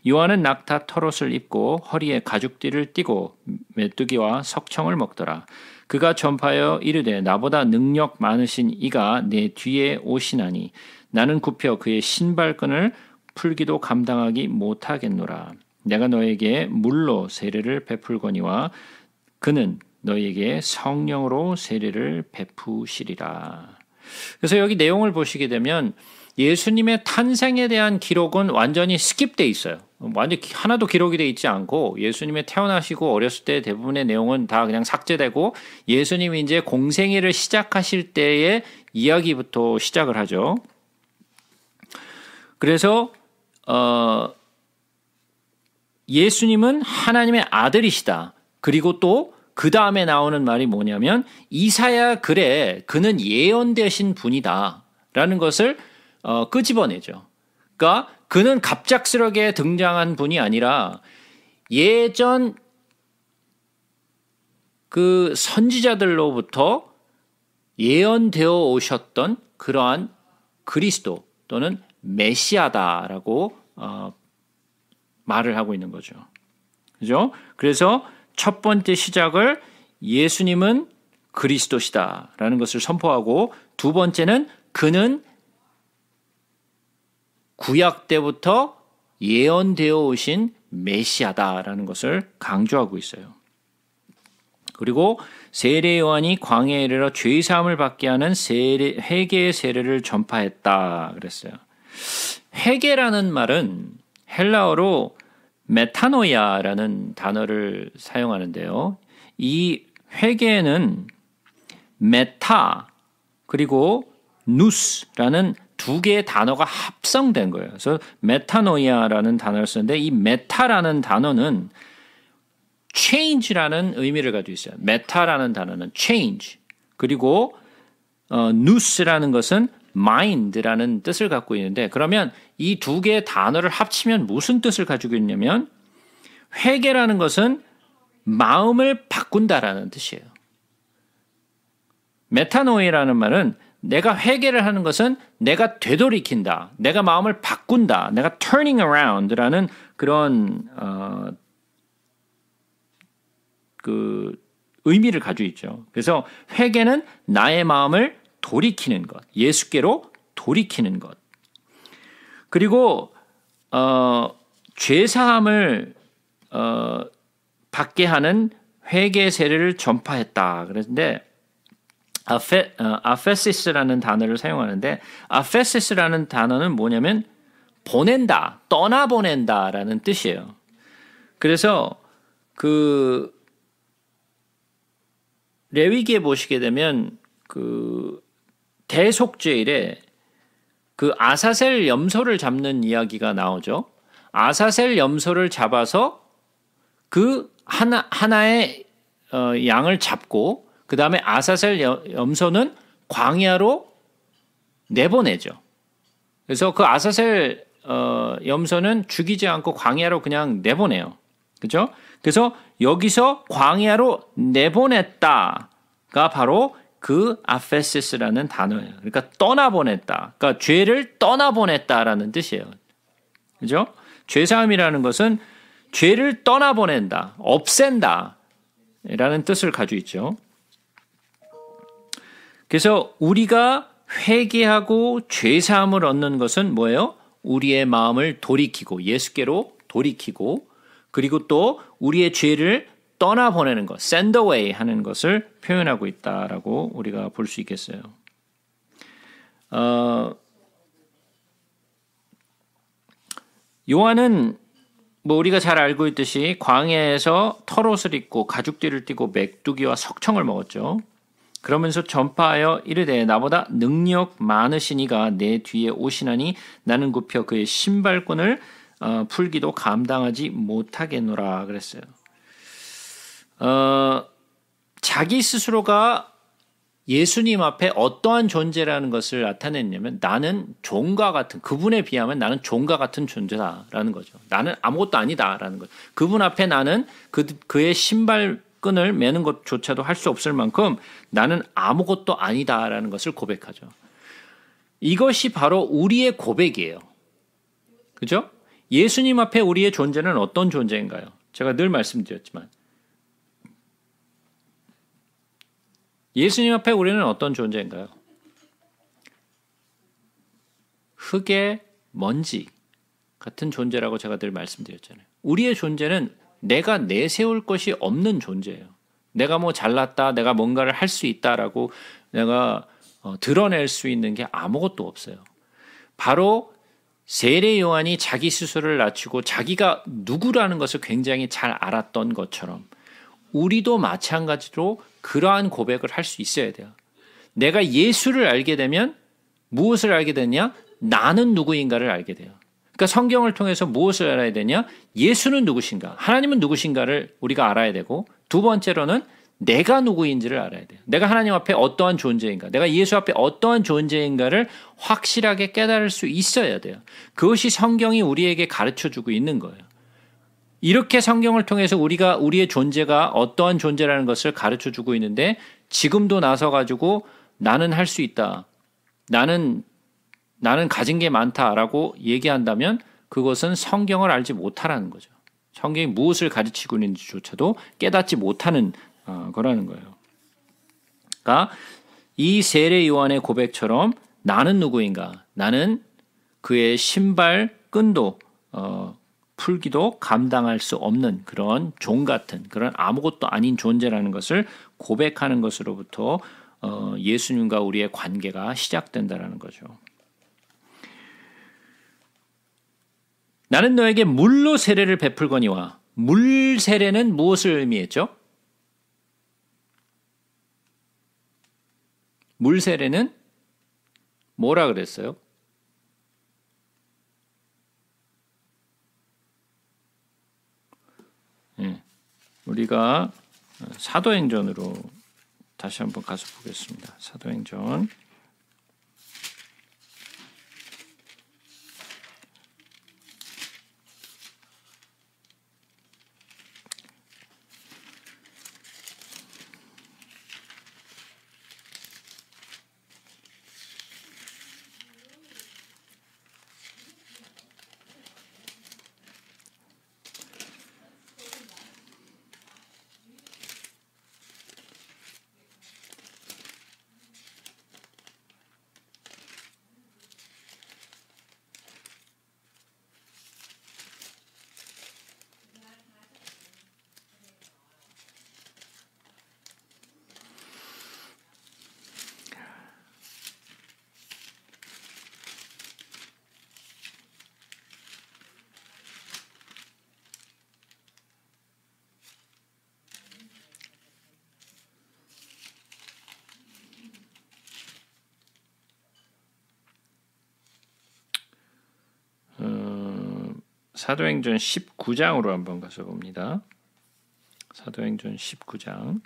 요한은 낙타 털옷을 입고 허리에 가죽띠를 띠고 메뚜기와 석청을 먹더라. 그가 전파하여 이르되 나보다 능력 많으신 이가 내 뒤에 오시나니 나는 굽혀 그의 신발끈을 풀기도 감당하기 못하겠노라. 내가 너에게 물로 세례를 베풀거니와 그는 너희에게 성령으로 세례를 베푸시리라. 그래서 여기 내용을 보시게 되면 예수님의 탄생에 대한 기록은 완전히 스킵돼 있어요. 완전 히 하나도 기록이 돼 있지 않고 예수님의 태어나시고 어렸을 때 대부분의 내용은 다 그냥 삭제되고 예수님이 이제 공생애를 시작하실 때의 이야기부터 시작을 하죠. 그래서 어 예수님은 하나님의 아들이시다. 그리고 또 그 다음에 나오는 말이 뭐냐면 이사야 그래 그는 예언되신 분이다라는 것을 어, 끄집어내죠. 그러니까 그는 갑작스럽게 등장한 분이 아니라 예전 그 선지자들로부터 예언되어 오셨던 그러한 그리스도 또는 메시아다라고 어, 말을 하고 있는 거죠. 그죠? 그래서 첫 번째 시작을 예수님은 그리스도시다라는 것을 선포하고 두 번째는 그는 구약 때부터 예언되어 오신 메시아다라는 것을 강조하고 있어요. 그리고 세례 요한이 광야에 이르러 죄 사함을 받게 하는 세례, 회개의 세례를 전파했다 그랬어요. 회개라는 말은 헬라어로 메타노이아라는 단어를 사용하는데요. 이회계는 메타 그리고 누스라는 두 개의 단어가 합성된 거예요. 그래서 메타노이아라는 단어를 쓰는데 이 메타라는 단어는 change라는 의미를 가지고 있어요. 메타라는 단어는 change 그리고 어, n e 라는 것은 mind라는 뜻을 갖고 있는데 그러면 이 두 개의 단어를 합치면 무슨 뜻을 가지고 있냐면 회개라는 것은 마음을 바꾼다라는 뜻이에요. 메타노이라는 말은 내가 회개를 하는 것은 내가 되돌이킨다. 내가 마음을 바꾼다. 내가 turning around라는 그런 어, 그 의미를 가지고 있죠. 그래서 회개는 나의 마음을 돌이키는 것. 예수께로 돌이키는 것. 그리고 어, 죄 사함을 어, 받게 하는 회개 세례를 전파했다. 그런데 아페, 어, 시스라는 단어를 사용하는데 아페시스라는 단어는 뭐냐면 보낸다, 떠나 보낸다라는 뜻이에요. 그래서 그 레위기에 보시게 되면 그 대속죄일에 그 아사셀 염소를 잡는 이야기가 나오죠. 아사셀 염소를 잡아서 그 하나 하나의 어, 양을 잡고 그 다음에 아사셀 염소는 광야로 내보내죠. 그래서 그 아사셀 어, 염소는 죽이지 않고 광야로 그냥 내보내요. 그죠? 그래서 여기서 광야로 내보냈다가 바로 그 아페시스라는 단어예요. 그러니까 떠나보냈다. 그러니까 죄를 떠나보냈다라는 뜻이에요. 그죠? 죄사함이라는 것은 죄를 떠나보낸다, 없앤다 라는 뜻을 가지고 있죠. 그래서 우리가 회개하고 죄사함을 얻는 것은 뭐예요? 우리의 마음을 돌이키고 예수께로 돌이키고 그리고 또 우리의 죄를 떠나보내는 것, send away 하는 것을 표현하고 있다라고 우리가 볼 수 있겠어요. 어, 요한은 뭐 우리가 잘 알고 있듯이 광야에서 털옷을 입고 가죽띠를 띠고 맥두기와 석청을 먹었죠. 그러면서 전파하여 이르되 나보다 능력 많으시니가내 뒤에 오시나니 나는 굽혀 그의 신발끈을 어, 풀기도 감당하지 못하겠노라 그랬어요. 어, 자기 스스로가 예수님 앞에 어떠한 존재라는 것을 나타냈냐면 나는 종과 같은 그분에 비하면 나는 종과 같은 존재다라는 거죠. 나는 아무것도 아니다라는 거죠. 그분 앞에 나는 그 그의 신발끈을 매는 것조차도 할 수 없을 만큼 나는 아무것도 아니다라는 것을 고백하죠. 이것이 바로 우리의 고백이에요. 그죠? 예수님 앞에 우리의 존재는 어떤 존재인가요? 제가 늘 말씀드렸지만 예수님 앞에 우리는 어떤 존재인가요? 흙의 먼지 같은 존재라고 제가 늘 말씀드렸잖아요. 우리의 존재는 내가 내세울 것이 없는 존재예요. 내가 뭐 잘났다, 내가 뭔가를 할 수 있다라고 내가 어, 드러낼 수 있는 게 아무것도 없어요. 바로 세례 요한이 자기 스스로를 낮추고 자기가 누구라는 것을 굉장히 잘 알았던 것처럼 우리도 마찬가지로 그러한 고백을 할 수 있어야 돼요. 내가 예수를 알게 되면 무엇을 알게 되냐? 나는 누구인가를 알게 돼요. 그러니까 성경을 통해서 무엇을 알아야 되냐? 예수는 누구신가? 하나님은 누구신가를 우리가 알아야 되고 두 번째로는 내가 누구인지를 알아야 돼요. 내가 하나님 앞에 어떠한 존재인가, 내가 예수 앞에 어떠한 존재인가를 확실하게 깨달을 수 있어야 돼요. 그것이 성경이 우리에게 가르쳐 주고 있는 거예요. 이렇게 성경을 통해서 우리가 우리의 존재가 어떠한 존재라는 것을 가르쳐 주고 있는데 지금도 나서 가지고 나는 할 수 있다. 나는 나는 가진 게 많다라고 얘기한다면 그것은 성경을 알지 못하라는 거죠. 성경이 무엇을 가르치고 있는지조차도 깨닫지 못하는 어, 거라는 거예요. 그러니까 이 세례 요한의 고백처럼 나는 누구인가? 나는 그의 신발 끈도 어, 풀기도 감당할 수 없는 그런 종 같은 그런 아무것도 아닌 존재라는 것을 고백하는 것으로부터 어, 예수님과 우리의 관계가 시작된다라는 거죠. 나는 너에게 물로 세례를 베풀거니와 물 세례는 무엇을 의미했죠? 물 세례는 뭐라 그랬어요? 우리가 사도행전으로 다시 한번 가서 보겠습니다. 사도행전 사도행전 19장으로 한번 가서 봅니다. 사도행전 19장.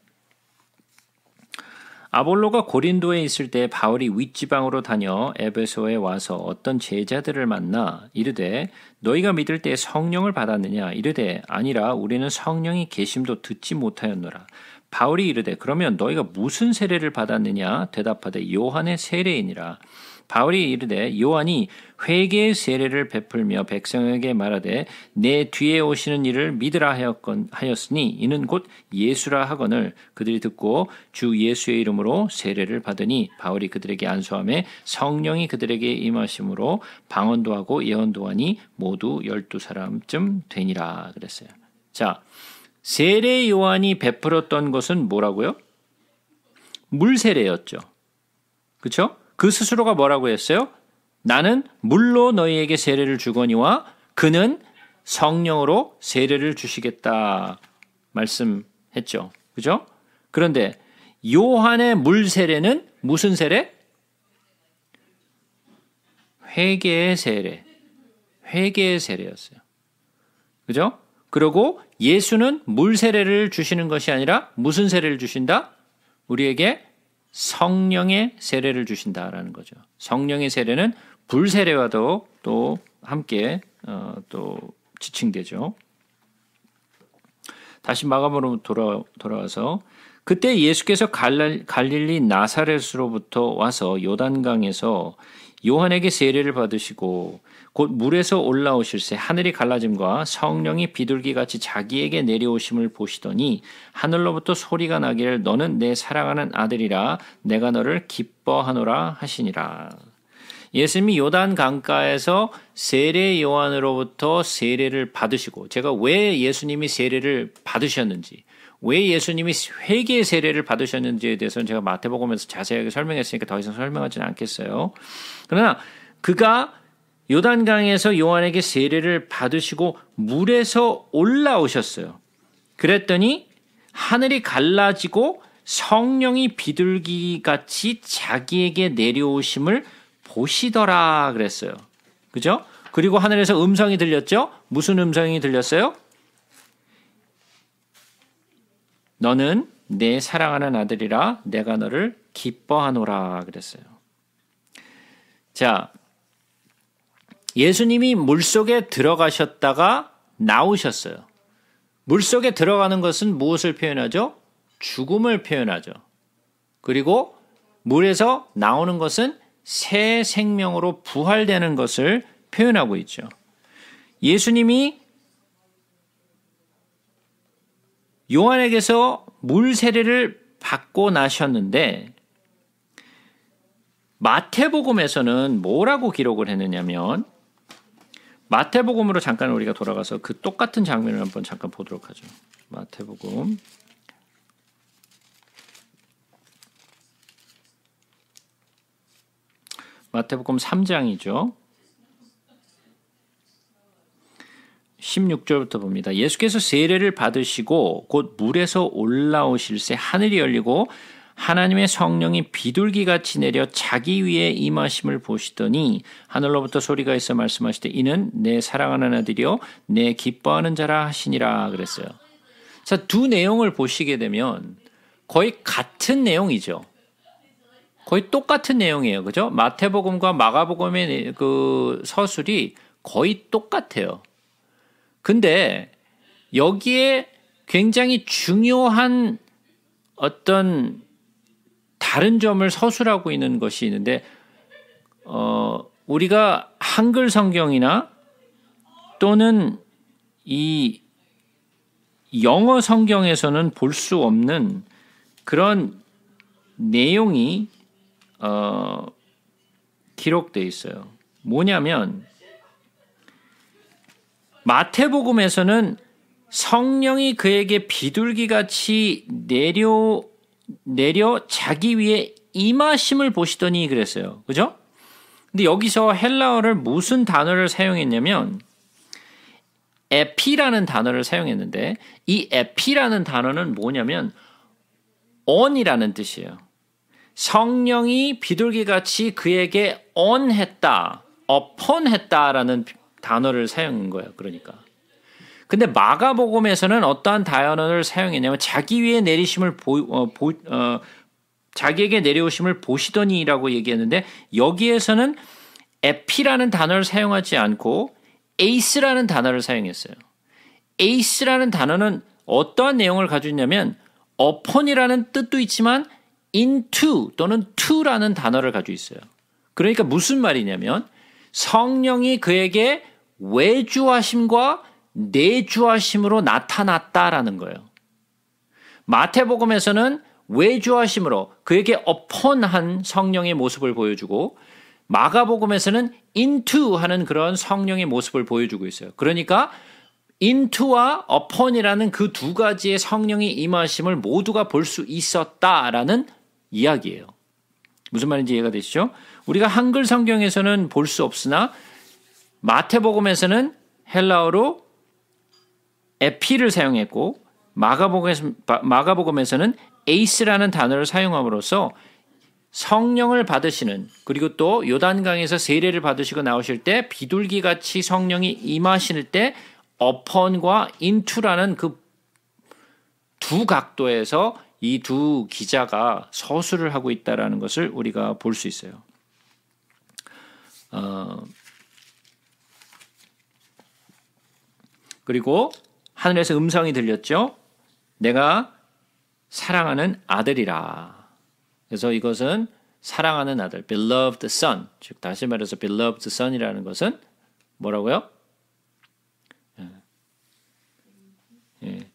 아볼로가 고린도에 있을 때 바울이 윗지방으로 다녀 에베소에 와서 어떤 제자들을 만나 이르되 너희가 믿을 때 성령을 받았느냐 이르되 아니라 우리는 성령이 계심도 듣지 못하였노라 바울이 이르되 그러면 너희가 무슨 세례를 받았느냐 대답하되 요한의 세례이니라 바울이 이르되 요한이 회개의 세례를 베풀며 백성에게 말하되 내 뒤에 오시는 이를 믿으라 하였건 하였으니 이는 곧 예수라 하거늘 그들이 듣고 주 예수의 이름으로 세례를 받으니 바울이 그들에게 안수함에 성령이 그들에게 임하심으로 방언도 하고 예언도 하니 모두 열두 사람쯤 되니라 그랬어요. 자 세례 요한이 베풀었던 것은 뭐라고요? 물세례였죠. 그렇죠? 그 스스로가 뭐라고 했어요? 나는 물로 너희에게 세례를 주거니와 그는 성령으로 세례를 주시겠다 말씀했죠. 그죠? 그런데 요한의 물 세례는 무슨 세례? 회개의 세례. 회개의 세례였어요. 그죠? 그리고 예수는 물 세례를 주시는 것이 아니라 무슨 세례를 주신다? 우리에게 성령의 세례를 주신다라는 거죠. 성령의 세례는 불세례와도 또 함께 어, 또 지칭되죠. 다시 마감으로 돌아, 돌아와서 그때 예수께서 갈릴, 갈릴리 나사렛으로부터 와서 요단강에서 요한에게 세례를 받으시고 곧 물에서 올라오실새 하늘이 갈라짐과 성령이 비둘기같이 자기에게 내려오심을 보시더니 하늘로부터 소리가 나기를 너는 내 사랑하는 아들이라 내가 너를 기뻐하노라 하시니라. 예수님이 요단 강가에서 세례 요한으로부터 세례를 받으시고 제가 왜 예수님이 세례를 받으셨는지 왜 예수님이 회개 세례를 받으셨는지에 대해서는 제가 마태복음에서 자세하게 설명했으니까 더 이상 설명하지는 않겠어요. 그러나 그가 요단강에서 요한에게 세례를 받으시고 물에서 올라오셨어요. 그랬더니 하늘이 갈라지고 성령이 비둘기 같이 자기에게 내려오심을 보시더라 그랬어요. 그죠? 그리고 하늘에서 음성이 들렸죠? 무슨 음성이 들렸어요? 너는 내 사랑하는 아들이라 내가 너를 기뻐하노라 그랬어요. 자, 예수님이 물속에 들어가셨다가 나오셨어요. 물속에 들어가는 것은 무엇을 표현하죠? 죽음을 표현하죠. 그리고 물에서 나오는 것은 새 생명으로 부활되는 것을 표현하고 있죠. 예수님이 요한에게서 물 세례를 받고 나셨는데 마태복음에서는 뭐라고 기록을 했느냐면 마태복음으로 잠깐 우리가 돌아가서 그 똑같은 장면을 한번 잠깐 보도록 하죠. 마태복음 4태복음 3장이죠. 16절부터 봅니다. 예수께서 세례를 받으시고 곧 물에서 올라오실새 하늘이 열리고 하나님의 성령이 비둘기 같이 내려 자기 위에 임하심을 보시더니 하늘로부터 소리가 있어 말씀하시되 이는 내 사랑하는 아들이요 내 기뻐하는 자라 하시니라 그랬어요. 자, 두 내용을 보시게 되면 거의 같은 내용이죠. 거의 똑같은 내용이에요. 그죠? 마태복음과 마가복음의 그 서술이 거의 똑같아요. 근데 여기에 굉장히 중요한 어떤 다른 점을 서술하고 있는 것이 있는데 어, 우리가 한글 성경이나 또는 이 영어 성경에서는 볼 수 없는 그런 내용이 어, 기록되어 있어요. 뭐냐면 마태복음에서는 성령이 그에게 비둘기 같이 내려 내려 자기 위에 임하심을 보시더니 그랬어요. 그죠? 근데 여기서 헬라어를 무슨 단어를 사용했냐면 에피라는 단어를 사용했는데 이 에피라는 단어는 뭐냐면 언이라는 뜻이에요. 성령이 비둘기 같이 그에게 언했다, 어폰했다라는 단어를 사용한 거예요. 그러니까 근데 마가복음에서는 어떠한 단어를 사용했냐면 자기 위에 내리심을 보, 어, 보, 어, 자기에게 내려오심을 보시더니라고 얘기했는데 여기에서는 에피라는 단어를 사용하지 않고 에이스라는 단어를 사용했어요. 에이스라는 단어는 어떠한 내용을 가졌고있냐면 어폰이라는 뜻도 있지만 into 또는 to라는 단어를 가지고 있어요. 그러니까 무슨 말이냐면 성령이 그에게 외주하심과 내주하심으로 나타났다라는 거예요. 마태복음에서는 외주하심으로 그에게 어폰한 성령의 모습을 보여주고 마가복음에서는 인투 하는 그런 성령의 모습을 보여주고 있어요. 그러니까 인투와 어폰이라는 그 두 가지의 성령의 임하심을 모두가 볼 수 있었다라는 이야기예요. 무슨 말인지 이해가 되시죠? 우리가 한글 성경에서는 볼 수 없으나 마태복음에서는 헬라어로 에피를 사용했고 마가복음에서는 에이스라는 단어를 사용함으로써 성령을 받으시는 그리고 또 요단강에서 세례를 받으시고 나오실 때 비둘기 같이 성령이 임하실 때 어펀과 인투라는 그 두 각도에서 이 두 기자가 서술을 하고 있다라는 것을 우리가 볼 수 있어요. 어, 그리고 하늘에서 음성이 들렸죠. 내가 사랑하는 아들이라. 그래서 이것은 사랑하는 아들, beloved son. 즉 다시 말해서 beloved son이라는 것은 뭐라고요? 예. 예.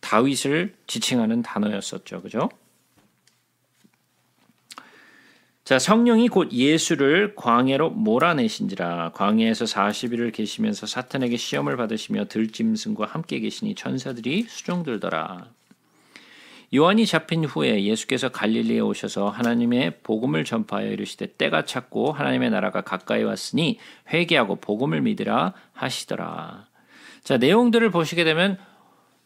다윗을 지칭하는 단어였었죠. 그죠? 자, 성령이 곧 예수를 광해로 몰아내신지라 광해에서 40일을 계시면서 사탄에게 시험을 받으시며 들짐승과 함께 계시니 천사들이 수종들더라. 요한이 잡힌 후에 예수께서 갈릴리에 오셔서 하나님의 복음을 전파하여 이르시되 때가 찼고 하나님의 나라가 가까이 왔으니 회개하고 복음을 믿으라 하시더라. 자, 내용들을 보시게 되면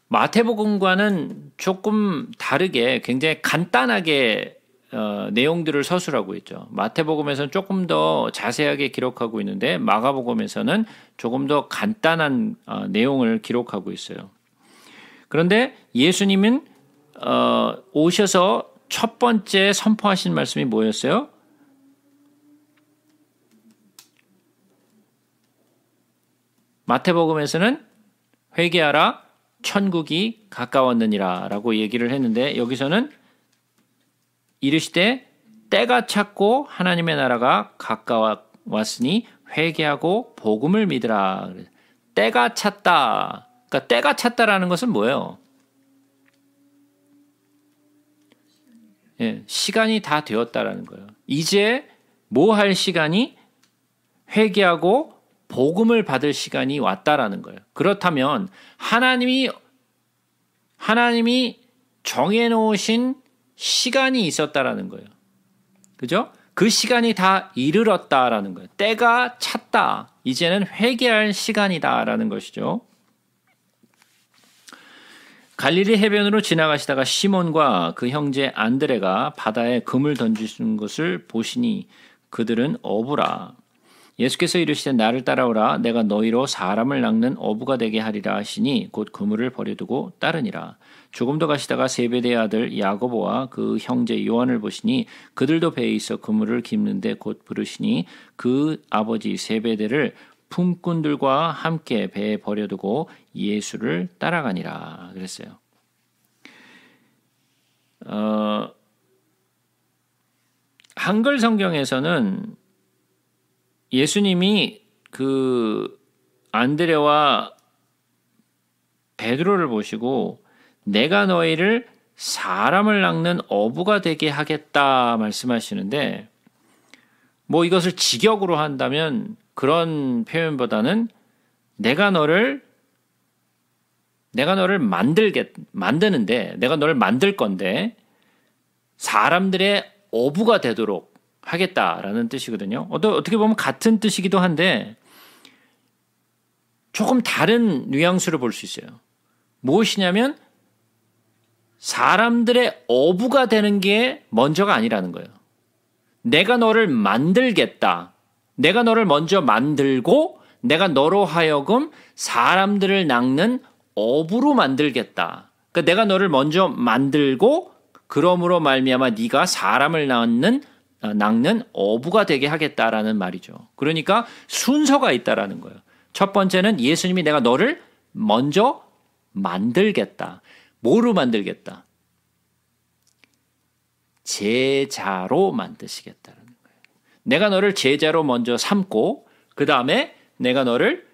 마태복음과는 조금 다르게 굉장히 간단하게 어, 내용들을 서술하고 있죠. 마태복음에서는 조금 더 자세하게 기록하고 있는데 마가복음에서는 조금 더 간단한 어, 내용을 기록하고 있어요. 그런데 예수님은 어, 오셔서 첫 번째 선포하신 말씀이 뭐였어요? 마태복음에서는 회개하라 천국이 가까웠느니라라고 얘기를 했는데 여기서는 이르시되 때가 찼고 하나님의 나라가 가까웠으니 회개하고 복음을 믿으라. 때가 찼다. 그러니까 때가 찼다라는 것은 뭐예요? 예, 시간이 다 되었다라는 거예요. 이제 뭐 할 시간이 회개하고 복음을 받을 시간이 왔다라는 거예요. 그렇다면 하나님이 하나님이 정해 놓으신 시간이 있었다라는 거예요. 그죠? 그 시간이 다 이르렀다라는 거예요. 때가 찼다. 이제는 회개할 시간이다라는 것이죠. 갈릴리 해변으로 지나가시다가 시몬과 그 형제 안드레가 바다에 금을 던지는 것을 보시니 그들은 어부라. 예수께서 이르시되 나를 따라오라 내가 너희로 사람을 낚는 어부가 되게 하리라 하시니 곧 그물을 버려두고 따르니라 조금도 가시다가 세베대의 아들 야고보와 그 형제 요한을 보시니 그들도 배에 있어 그물을 깁는데 곧 부르시니 그 아버지 세베대를 품꾼들과 함께 배에 버려두고 예수를 따라가니라 그랬어요. 어, 한글 성경에서는 예수님이 그 안드레와 베드로를 보시고 내가 너희를 사람을 낚는 어부가 되게 하겠다 말씀하시는데 뭐 이것을 직역으로 한다면 그런 표현보다는 내가 너를 내가 너를 만들게 만드는데 내가 너를 만들 건데 사람들의 어부가 되도록 하겠다라는 뜻이거든요. 어떻게 보면 같은 뜻이기도 한데 조금 다른 뉘앙스를볼 수 있어요. 무엇이냐면 사람들의 어부가 되는 게 먼저가 아니라는 거예요. 내가 너를 만들겠다. 내가 너를 먼저 만들고 내가 너로 하여금 사람들을 낚는 어부로 만들겠다. 그러니까 내가 너를 먼저 만들고 그러므로 말미암아 네가 사람을 낳는 어, 낚는 어부가 되게 하겠다라는 말이죠. 그러니까 순서가 있다라는 거예요. 첫 번째는 예수님이 내가 너를 먼저 만들겠다. 뭐로 만들겠다? 제자로 만드시겠다는 거예요. 내가 너를 제자로 먼저 삼고 그 다음에 내가 너를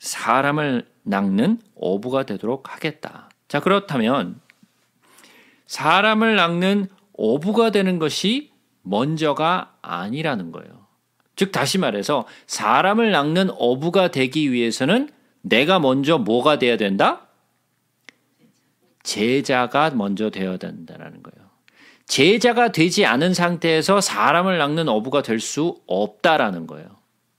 사람을 낚는 어부가 되도록 하겠다. 자 그렇다면 사람을 낚는 어부가 되는 것이 먼저가 아니라는 거예요. 즉 다시 말해서 사람을 낚는 어부가 되기 위해서는 내가 먼저 뭐가 돼야 된다? 제자가 먼저 되어야 된다는 거예요. 제자가 되지 않은 상태에서 사람을 낚는 어부가 될 수 없다라는 거예요.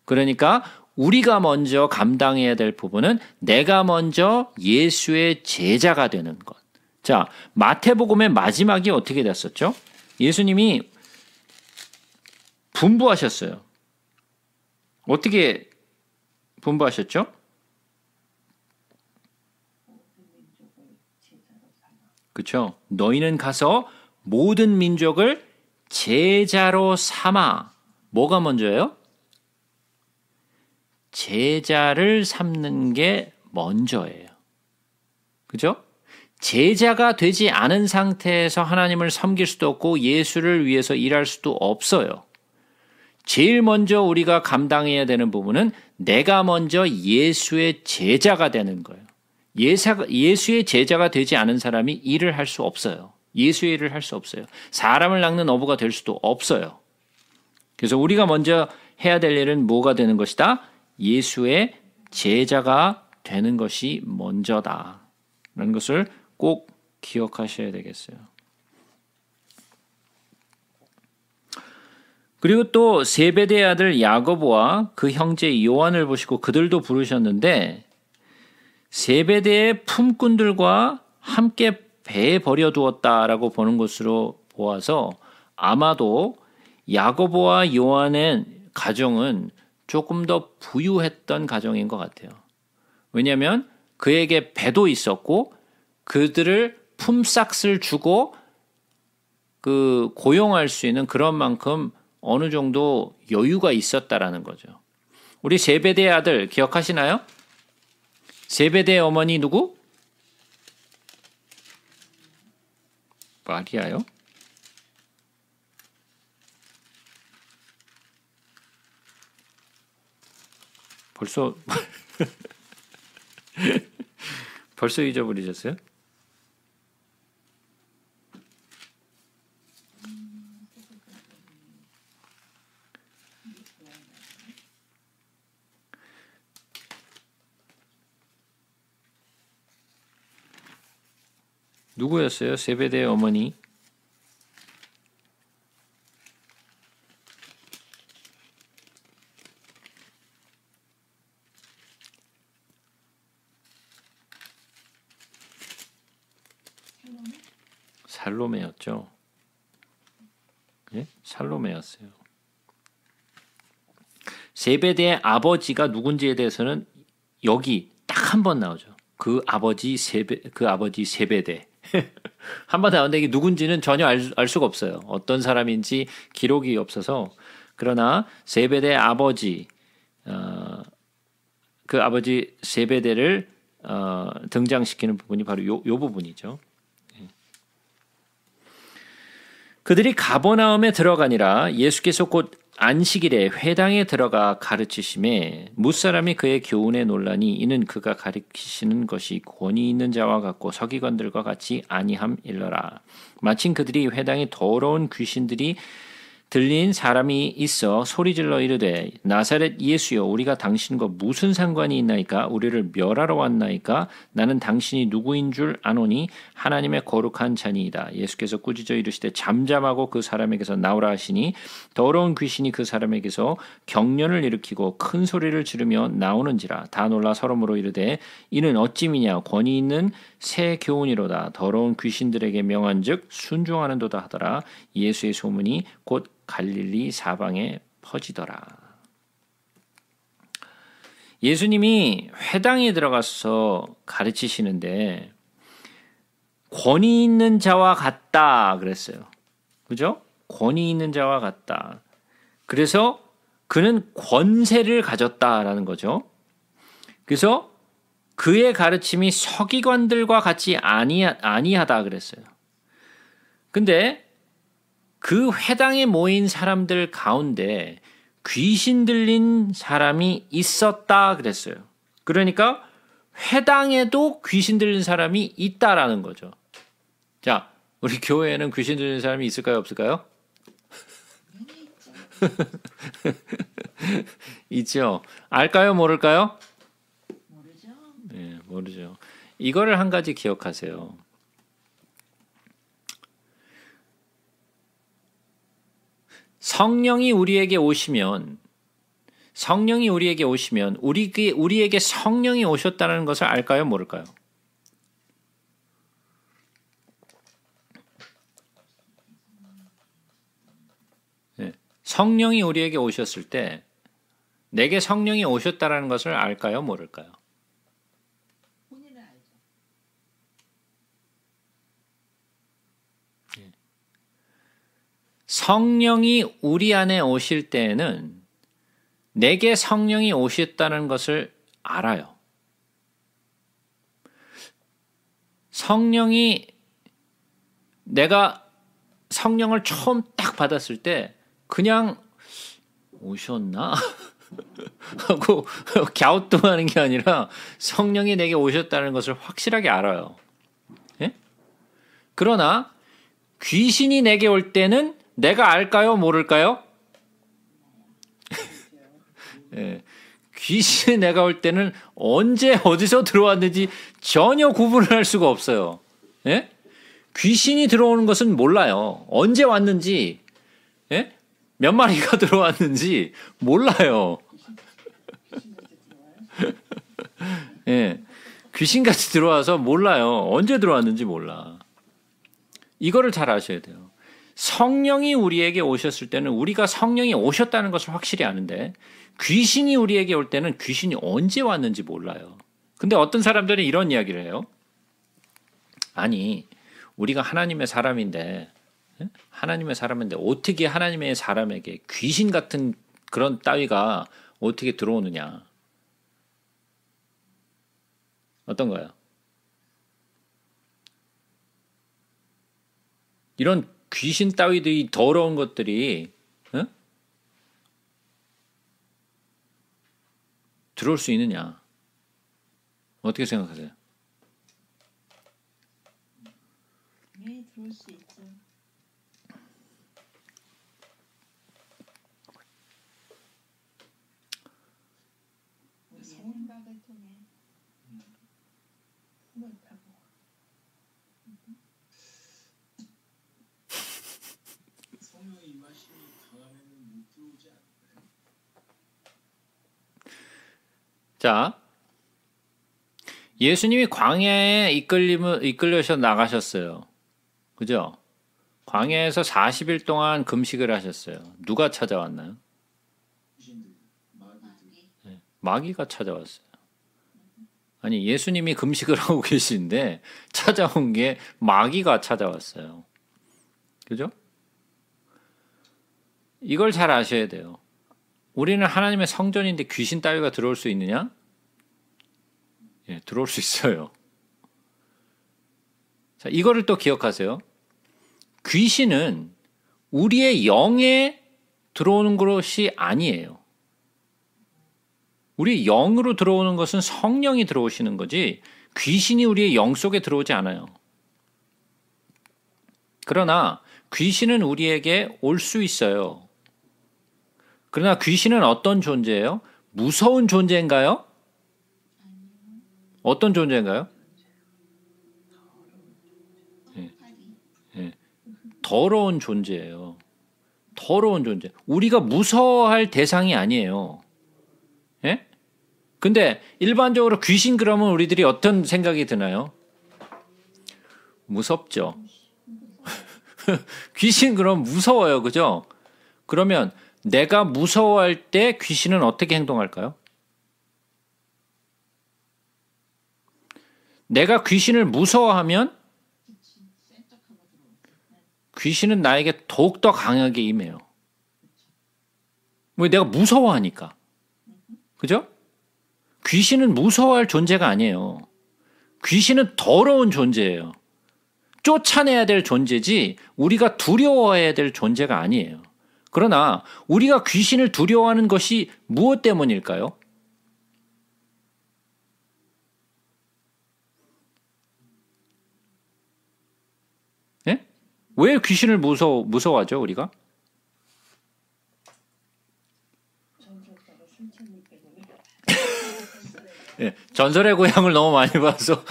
그러니까 우리가 먼저 감당해야 될 부분은 내가 먼저 예수의 제자가 되는 것. 자, 마태복음의 마지막이 어떻게 됐었죠? 예수님이 분부하셨어요. 어떻게 분부하셨죠? 그렇 너희는 가서 모든 민족을 제자로 삼아. 뭐가 먼저예요? 제자를 삼는 게 먼저예요. 그죠? 제자가 되지 않은 상태에서 하나님을 섬길 수도 없고 예수를 위해서 일할 수도 없어요. 제일 먼저 우리가 감당해야 되는 부분은 내가 먼저 예수의 제자가 되는 거예요. 예사, 예수의 제자가 되지 않은 사람이 일을 할 수 없어요. 예수의 일을 할 수 없어요. 사람을 낚는 어부가 될 수도 없어요. 그래서 우리가 먼저 해야 될 일은 뭐가 되는 것이다? 예수의 제자가 되는 것이 먼저다. 라는 것을 꼭 기억하셔야 되겠어요. 그리고 또 세베대의 아들 야거보와그 형제 요한을 보시고 그들도 부르셨는데 세배대의 품꾼들과 함께 배에 버려 두었다라고 보는 것으로 보아서 아마도 야고보와 요한의 가정은 조금 더 부유했던 가정인 것 같아요. 왜냐하면 그에게 배도 있었고 그들을 품삯을 주고 그 고용할 수 있는 그런 만큼 어느 정도 여유가 있었다라는 거죠. 우리 세베대의 아들 기억하시나요? 세베대의 어머니 누구? 마리아요? 벌써 벌써 잊어버리셨어요? 누구였어요? 세베대의 어머니. 살로메였죠. 예? 살로메였어요. 세베대의 아버지가 누군지에 대해서는 여기 딱 한 번 나오죠. 그 아버지 세베 그 아버지 세베대. 한번 나오는데 이게 누군지는 전혀 알, 알 수가 없어요. 어떤 사람인지 기록이 없어서 그러나 세베대 아버지 어, 그 아버지 세베대를 어, 등장시키는 부분이 바로 요, 요 부분이죠. 예. 그들이 가버나움에 들어가니라 예수께서 곧 안식일에 회당에 들어가 가르치심에 무사람이 그의 교훈에 논란이 이는 그가 가르치시는 것이 권위 있는 자와 같고 서기관들과 같이 아니함 일러라. 마침 그들이 회당에 더러운 귀신들이 들린 사람이 있어 소리질러 이르되 나사렛 예수여 우리가 당신과 무슨 상관이 있나이까 우리를 멸하러 왔나이까 나는 당신이 누구인 줄 아노니 하나님의 거룩한 자니이다 예수께서 꾸짖어 이르시되 잠잠하고 그 사람에게서 나오라 하시니 더러운 귀신이 그 사람에게서 경련을 일으키고 큰 소리를 지르며 나오는지라 다 놀라 서름으로 이르되 이는 어찌미냐 권위 있는 새 교훈이로다 더러운 귀신들에게 명한즉 순종하는도다 하더라 예수의 소문이 곧 갈릴리 사방에 퍼지더라. 예수님이 회당에 들어가서 가르치시는데 권위 있는 자와 같다 그랬어요. 그죠? 권위 있는 자와 같다. 그래서 그는 권세를 가졌다라는 거죠. 그래서 그의 가르침이 서기관들과 같이 아니, 아니하다 그랬어요. 근데 그 회당에 모인 사람들 가운데 귀신 들린 사람이 있었다 그랬어요. 그러니까 회당에도 귀신 들린 사람이 있다라는 거죠. 자, 우리 교회에는 귀신 들린 사람이 있을까요, 없을까요? 있죠. 알까요, 모를까요? 모르죠. 예, 네, 모르죠. 이거를 한 가지 기억하세요. 성령이 우리에게 오시면 성령이 우리에게 오시면 우리에게 우리에게 성령이 오셨다는 것을 알까요, 모를까요? 네. 성령이 우리에게 오셨을 때 내게 성령이 오셨다라는 것을 알까요, 모를까요? 성령이 우리 안에 오실 때에는 내게 성령이 오셨다는 것을 알아요. 성령이 내가 성령을 처음 딱 받았을 때 그냥 오셨나? 하고 갸우뚱하는 게 아니라 성령이 내게 오셨다는 것을 확실하게 알아요. 예? 그러나 귀신이 내게 올 때는 내가 알까요? 모를까요? 예. 귀신 이 내가 올 때는 언제 어디서 들어왔는지 전혀 구분을 할 수가 없어요. 예? 귀신이 들어오는 것은 몰라요. 언제 왔는지, 예? 몇 마리가 들어왔는지 몰라요. 예. 귀신같이 들어와서 몰라요. 언제 들어왔는지 몰라. 이거를 잘 아셔야 돼요. 성령이 우리에게 오셨을 때는 우리가 성령이 오셨다는 것을 확실히 아는데 귀신이 우리에게 올 때는 귀신이 언제 왔는지 몰라요. 근데 어떤 사람들은 이런 이야기를 해요. 아니, 우리가 하나님의 사람인데 하나님의 사람인데 어떻게 하나님의 사람에게 귀신 같은 그런 따위가 어떻게 들어오느냐? 어떤가요? 이런 귀신 따위들이 더러운 것들이 응? 들어올 수 있느냐? 어떻게 생각하세요? 자, 예수님이 광야에 이끌림을, 이끌려서 나가셨어요. 그죠? 광야에서 40일 동안 금식을 하셨어요. 누가 찾아왔나요? 마귀가 찾아왔어요. 아니, 예수님이 금식을 하고 계신데 찾아온 게 마귀가 찾아왔어요. 그죠? 이걸 잘 아셔야 돼요. 우리는 하나님의 성전인데 귀신 따위가 들어올 수 있느냐? 예, 들어올 수 있어요. 자, 이거를 또 기억하세요. 귀신은 우리의 영에 들어오는 것이 아니에요. 우리 영으로 들어오는 것은 성령이 들어오시는 거지 귀신이 우리의 영 속에 들어오지 않아요. 그러나 귀신은 우리에게 올 수 있어요. 그러나 귀신은 어떤 존재예요? 무서운 존재인가요? 어떤 존재인가요? 예. 예. 더러운 존재예요. 더러운 존재. 우리가 무서워할 대상이 아니에요. 예? 근데 일반적으로 귀신 그러면 우리들이 어떤 생각이 드나요? 무섭죠. 귀신 그럼 무서워요. 그죠? 그러면 내가 무서워할 때 귀신은 어떻게 행동할까요? 내가 귀신을 무서워하면 귀신은 나에게 더욱더 강하게 임해요. 왜 내가 무서워하니까. 그죠? 귀신은 무서워할 존재가 아니에요. 귀신은 더러운 존재예요. 쫓아내야 될 존재지 우리가 두려워해야 될 존재가 아니에요. 그러나 우리가 귀신을 두려워하는 것이 무엇 때문일까요? 예? 왜 귀신을 무서 무서워하죠, 우리가? 예, 전설의 고향을 너무 많이 봐서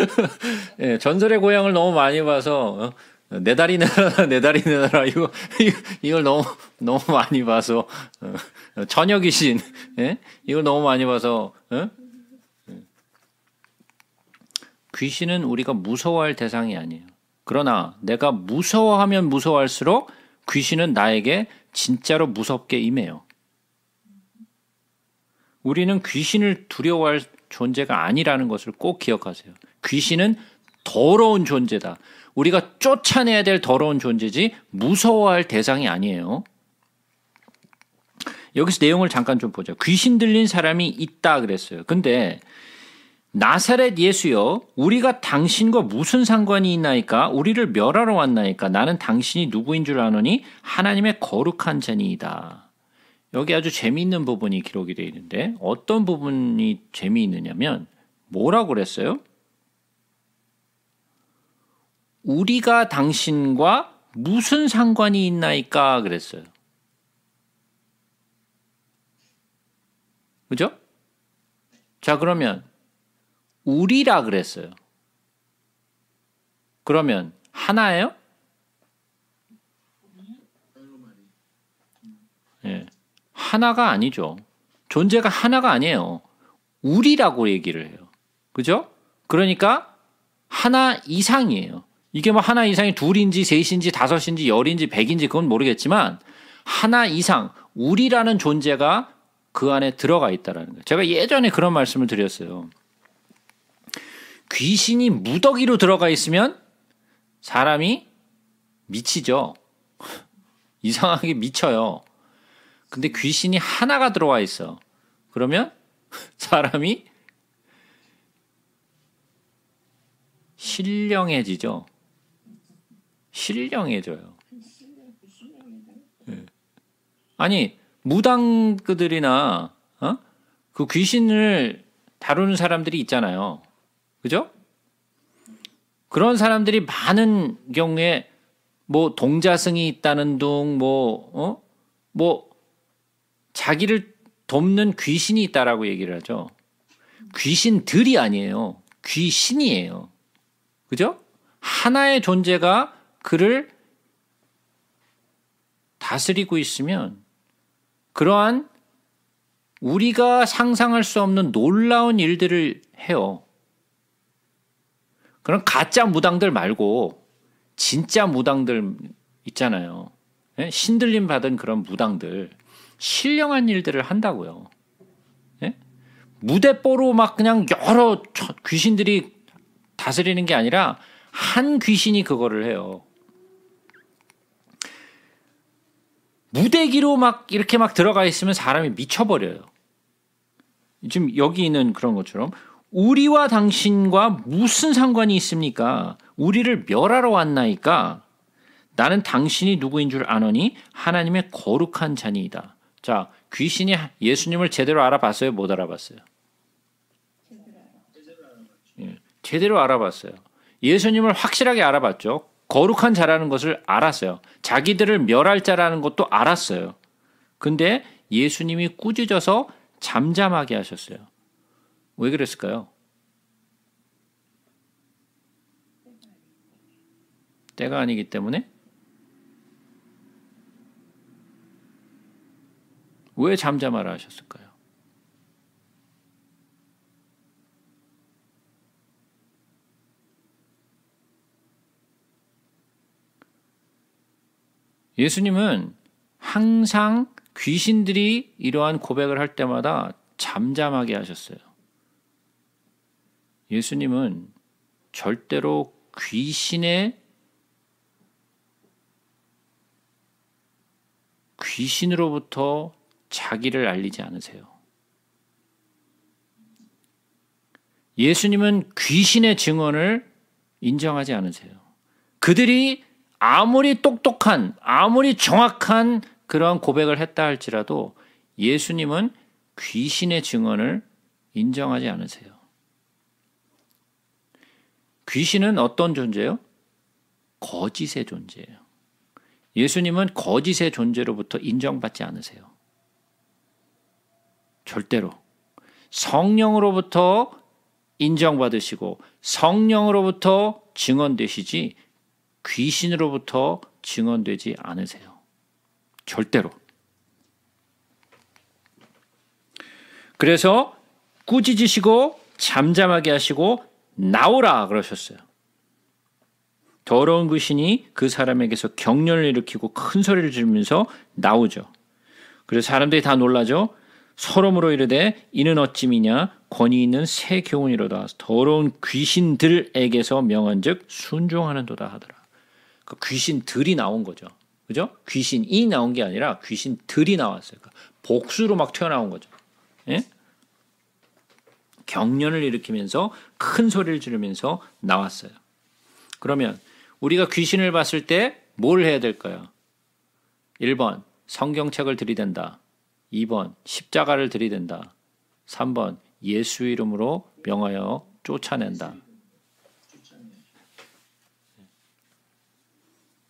예, 전설의 고향을 너무 많이 봐서 어? 내 다리 내라내 다리 내라 이거, 이걸 너무, 너무 많이 봐서, 어, 저녁 이신 예? 이걸 너무 많이 봐서, 어? 귀신은 우리가 무서워할 대상이 아니에요. 그러나 내가 무서워하면 무서워할수록 귀신은 나에게 진짜로 무섭게 임해요. 우리는 귀신을 두려워할 존재가 아니라는 것을 꼭 기억하세요. 귀신은 더러운 존재다. 우리가 쫓아내야 될 더러운 존재지 무서워할 대상이 아니에요. 여기서 내용을 잠깐 좀 보자. 귀신 들린 사람이 있다 그랬어요. 근데 나사렛 예수여 우리가 당신과 무슨 상관이 있나이까 우리를 멸하러 왔나이까 나는 당신이 누구인 줄 아노니 하나님의 거룩한 자니이다. 여기 아주 재미있는 부분이 기록이 되어 있는데 어떤 부분이 재미있느냐면 뭐라고 그랬어요? 우리가 당신과 무슨 상관이 있나이까 그랬어요. 그죠? 자, 그러면 우리라 그랬어요. 그러면 하나예요? 예. 네. 하나가 아니죠. 존재가 하나가 아니에요. 우리라고 얘기를 해요. 그죠? 그러니까 하나 이상이에요. 이게 뭐 하나 이상이 둘인지 셋인지 다섯인지 열인지 백인지 그건 모르겠지만 하나 이상 우리라는 존재가 그 안에 들어가 있다라는 거예요. 제가 예전에 그런 말씀을 드렸어요. 귀신이 무더기로 들어가 있으면 사람이 미치죠. 이상하게 미쳐요. 근데 귀신이 하나가 들어와 있어. 그러면 사람이 신령해지죠. 신령해져요. 예. 아니 무당 그들이나 어? 그 귀신을 다루는 사람들이 있잖아요. 그죠? 그런 사람들이 많은 경우에 뭐 동자승이 있다는 둥, 뭐, 어? 뭐, 자기를 돕는 귀신이 있다라고 얘기를 하죠. 귀신들이 아니에요. 귀신이에요. 그죠? 하나의 존재가 그를 다스리고 있으면 그러한 우리가 상상할 수 없는 놀라운 일들을 해요. 그런 가짜 무당들 말고 진짜 무당들 있잖아요. 예? 신들림 받은 그런 무당들 신령한 일들을 한다고요. 예? 무대뽀로 막 그냥 여러 귀신들이 다스리는 게 아니라 한 귀신이 그거를 해요. 무대기로 막 이렇게 막 들어가 있으면 사람이 미쳐버려요. 지금 여기 있는 그런 것처럼 우리와 당신과 무슨 상관이 있습니까? 우리를 멸하러 왔나이까? 나는 당신이 누구인 줄 아노니 하나님의 거룩한 자니이다. 자, 귀신이 예수님을 제대로 알아봤어요? 못 알아봤어요? 제대로 알아봤어요. 예, 제대로 알아봤어요. 예수님을 확실하게 알아봤죠. 거룩한 자라는 것을 알았어요. 자기들을 멸할 자라는 것도 알았어요. 근데 예수님이 꾸짖어서 잠잠하게 하셨어요. 왜 그랬을까요? 때가 아니기 때문에 왜 잠잠하라 하셨을까요? 예수님은 항상 귀신들이 이러한 고백을 할 때마다 잠잠하게 하셨어요. 예수님은 절대로 귀신의 귀신으로부터 자기를 알리지 않으세요. 예수님은 귀신의 증언을 인정하지 않으세요. 그들이 아무리 똑똑한, 아무리 정확한 그러한 고백을 했다 할지라도 예수님은 귀신의 증언을 인정하지 않으세요. 귀신은 어떤 존재요? 거짓의 존재예요. 예수님은 거짓의 존재로부터 인정받지 않으세요. 절대로. 성령으로부터 인정받으시고 성령으로부터 증언되시지 귀신으로부터 증언되지 않으세요. 절대로. 그래서 꾸짖으시고 잠잠하게 하시고 나오라 그러셨어요. 더러운 귀신이 그 사람에게서 경련을 일으키고 큰 소리를 지르면서 나오죠. 그래서 사람들이 다 놀라죠. 서름으로 이르되 이는 어찌미냐 권위 있는 새 교훈이로다 더러운 귀신들에게서 명한즉 순종하는도다 하더라. 그 귀신들이 나온 거죠. 그죠? 귀신이 나온 게 아니라 귀신들이 나왔어요. 그러니까 복수로 막 튀어나온 거죠. 예? 경련을 일으키면서 큰 소리를 지르면서 나왔어요. 그러면 우리가 귀신을 봤을 때 뭘 해야 될까요? 1번 성경책을 들이댄다. 2번 십자가를 들이댄다. 3번 예수 이름으로 명하여 쫓아낸다.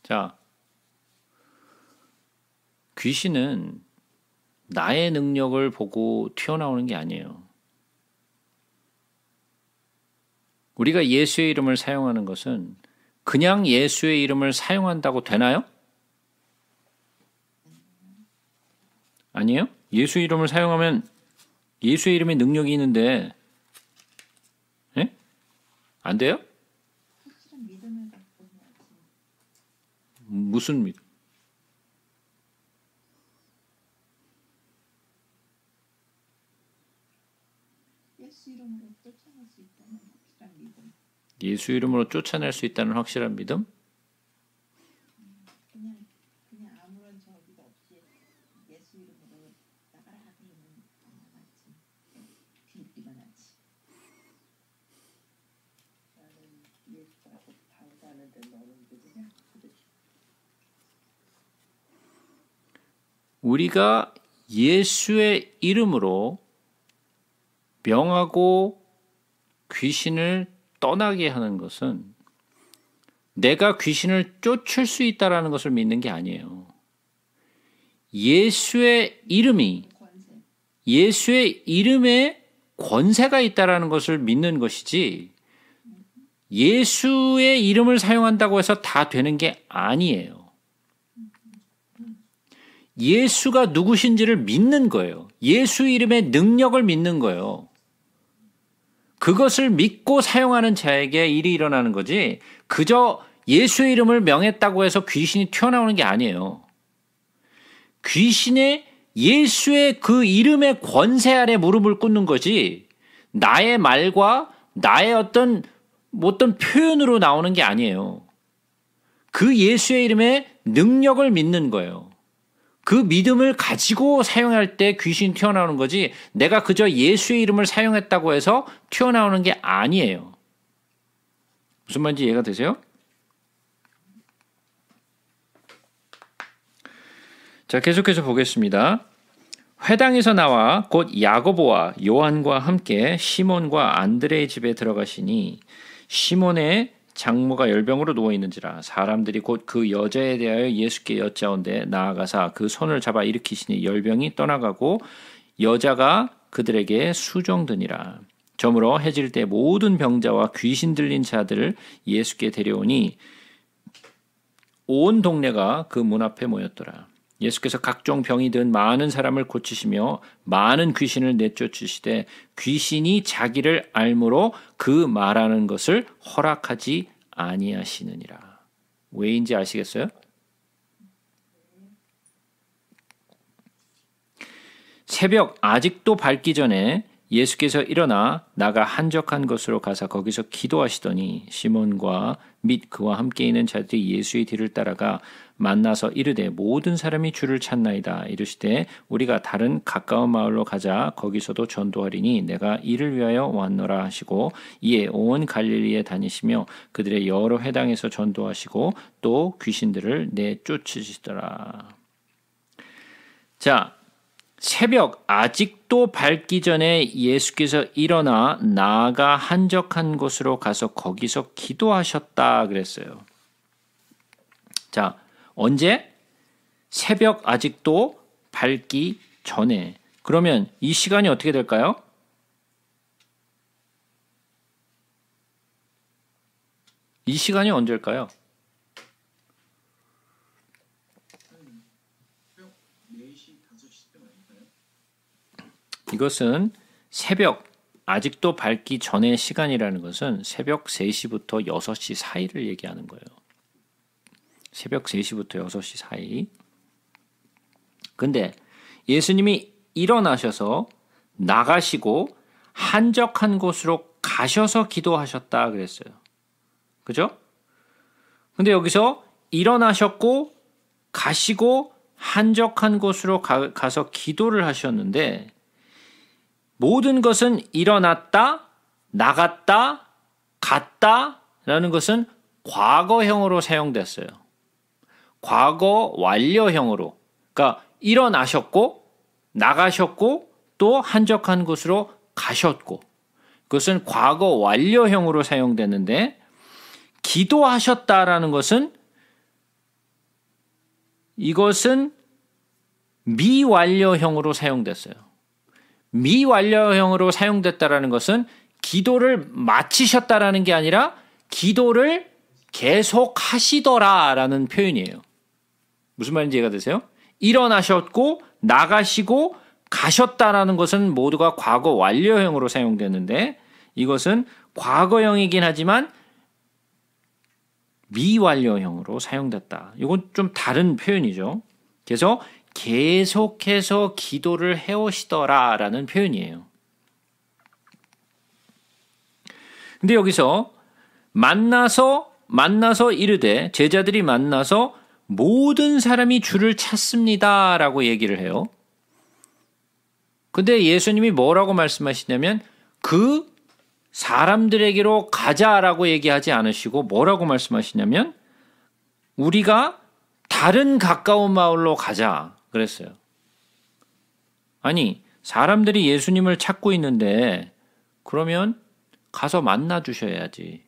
자, 귀신은 나의 능력을 보고 튀어나오는 게 아니에요. 우리가 예수의 이름을 사용하는 것은 그냥 예수의 이름을 사용한다고 되나요? 아니에요? 예수 이름을 사용하면 예수의 이름에 능력이 있는데, 예? 안 돼요? 무슨 믿음? 예수 이름으로 쫓아낼 수 있다는 확실한 믿음. 예수 이름으로 쫓아낼 수 있다는 확실한 믿음? 우리가 예수의 이름으로 명하고 귀신을 떠나게 하는 것은 내가 귀신을 쫓을 수 있다라는 것을 믿는 게 아니에요. 예수의 이름이 예수의 이름에 권세가 있다라는 것을 믿는 것이지 예수의 이름을 사용한다고 해서 다 되는 게 아니에요. 예수가 누구신지를 믿는 거예요. 예수 이름의 능력을 믿는 거예요. 그것을 믿고 사용하는 자에게 일이 일어나는 거지, 그저 예수 이름을 명했다고 해서 귀신이 튀어나오는 게 아니에요. 귀신의 예수의 그 이름의 권세 아래 무릎을 꿇는 거지, 나의 말과 나의 어떤, 어떤 표현으로 나오는 게 아니에요. 그 예수의 이름의 능력을 믿는 거예요. 그 믿음을 가지고 사용할 때 귀신 튀어나오는 거지 내가 그저 예수의 이름을 사용했다고 해서 튀어나오는 게 아니에요. 무슨 말인지 이해가 되세요? 자, 계속해서 보겠습니다. 회당에서 나와 곧 야고보와 요한과 함께 시몬과 안드레의 집에 들어가시니 시몬의 장모가 열병으로 누워 있는지라 사람들이 곧 그 여자에 대하여 예수께 여짜온데 나아가사 그 손을 잡아 일으키시니 열병이 떠나가고 여자가 그들에게 수종되니라. 점으로 해질 때 모든 병자와 귀신 들린 자들을 예수께 데려오니 온 동네가 그 문 앞에 모였더라. 예수께서 각종 병이 든 많은 사람을 고치시며 많은 귀신을 내쫓으시되 귀신이 자기를 알므로 그 말하는 것을 허락하지 아니하시느니라. 왜인지 아시겠어요? 새벽 아직도 밝기 전에 예수께서 일어나 나가 한적한 곳으로 가서 거기서 기도하시더니 시몬과 및 그와 함께 있는 자들이 예수의 뒤를 따라가 만나서 이르되 모든 사람이 주를 찾나이다 이르시되 우리가 다른 가까운 마을로 가자 거기서도 전도하리니 내가 이를 위하여 왔노라 하시고 이에 온 갈릴리에 다니시며 그들의 여러 회당에서 전도하시고 또 귀신들을 내쫓으시더라 자 새벽 아직도 밝기 전에 예수께서 일어나 나아가 한적한 곳으로 가서 거기서 기도하셨다 그랬어요. 자, 언제? 새벽 아직도 밝기 전에. 그러면 이 시간이 어떻게 될까요? 이 시간이 언제일까요? 이것은 새벽 아직도 밝기 전의 시간이라는 것은 새벽 3시부터 6시 사이를 얘기하는 거예요. 새벽 3시부터 6시 사이. 근데 예수님이 일어나셔서 나가시고 한적한 곳으로 가셔서 기도하셨다 그랬어요. 그죠? 근데 여기서 일어나셨고 가시고 한적한 곳으로 가, 가서 기도를 하셨는데 모든 것은 일어났다, 나갔다, 갔다라는 것은 과거형으로 사용됐어요. 과거 완료형으로 그러니까 일어나셨고 나가셨고 또 한적한 곳으로 가셨고 그것은 과거 완료형으로 사용되는데 기도하셨다라는 것은 이것은 미완료형으로 사용됐어요. 미완료형으로 사용됐다라는 것은 기도를 마치셨다라는 게 아니라 기도를 계속하시더라라는 표현이에요. 무슨 말인지 이해가 되세요? 일어나셨고 나가시고 가셨다라는 것은 모두가 과거 완료형으로 사용되는데 이것은 과거형이긴 하지만 미완료형으로 사용됐다. 이건 좀 다른 표현이죠. 그래서 계속해서 기도를 해오시더라 라는 표현이에요. 근데 여기서 만나서 만나서 이르되 제자들이 만나서 모든 사람이 주를 찾습니다. 라고 얘기를 해요. 근데 예수님이 뭐라고 말씀하시냐면 그 사람들에게로 가자라고 얘기하지 않으시고 뭐라고 말씀하시냐면 우리가 다른 가까운 마을로 가자 그랬어요. 아니, 사람들이 예수님을 찾고 있는데 그러면 가서 만나 주셔야지.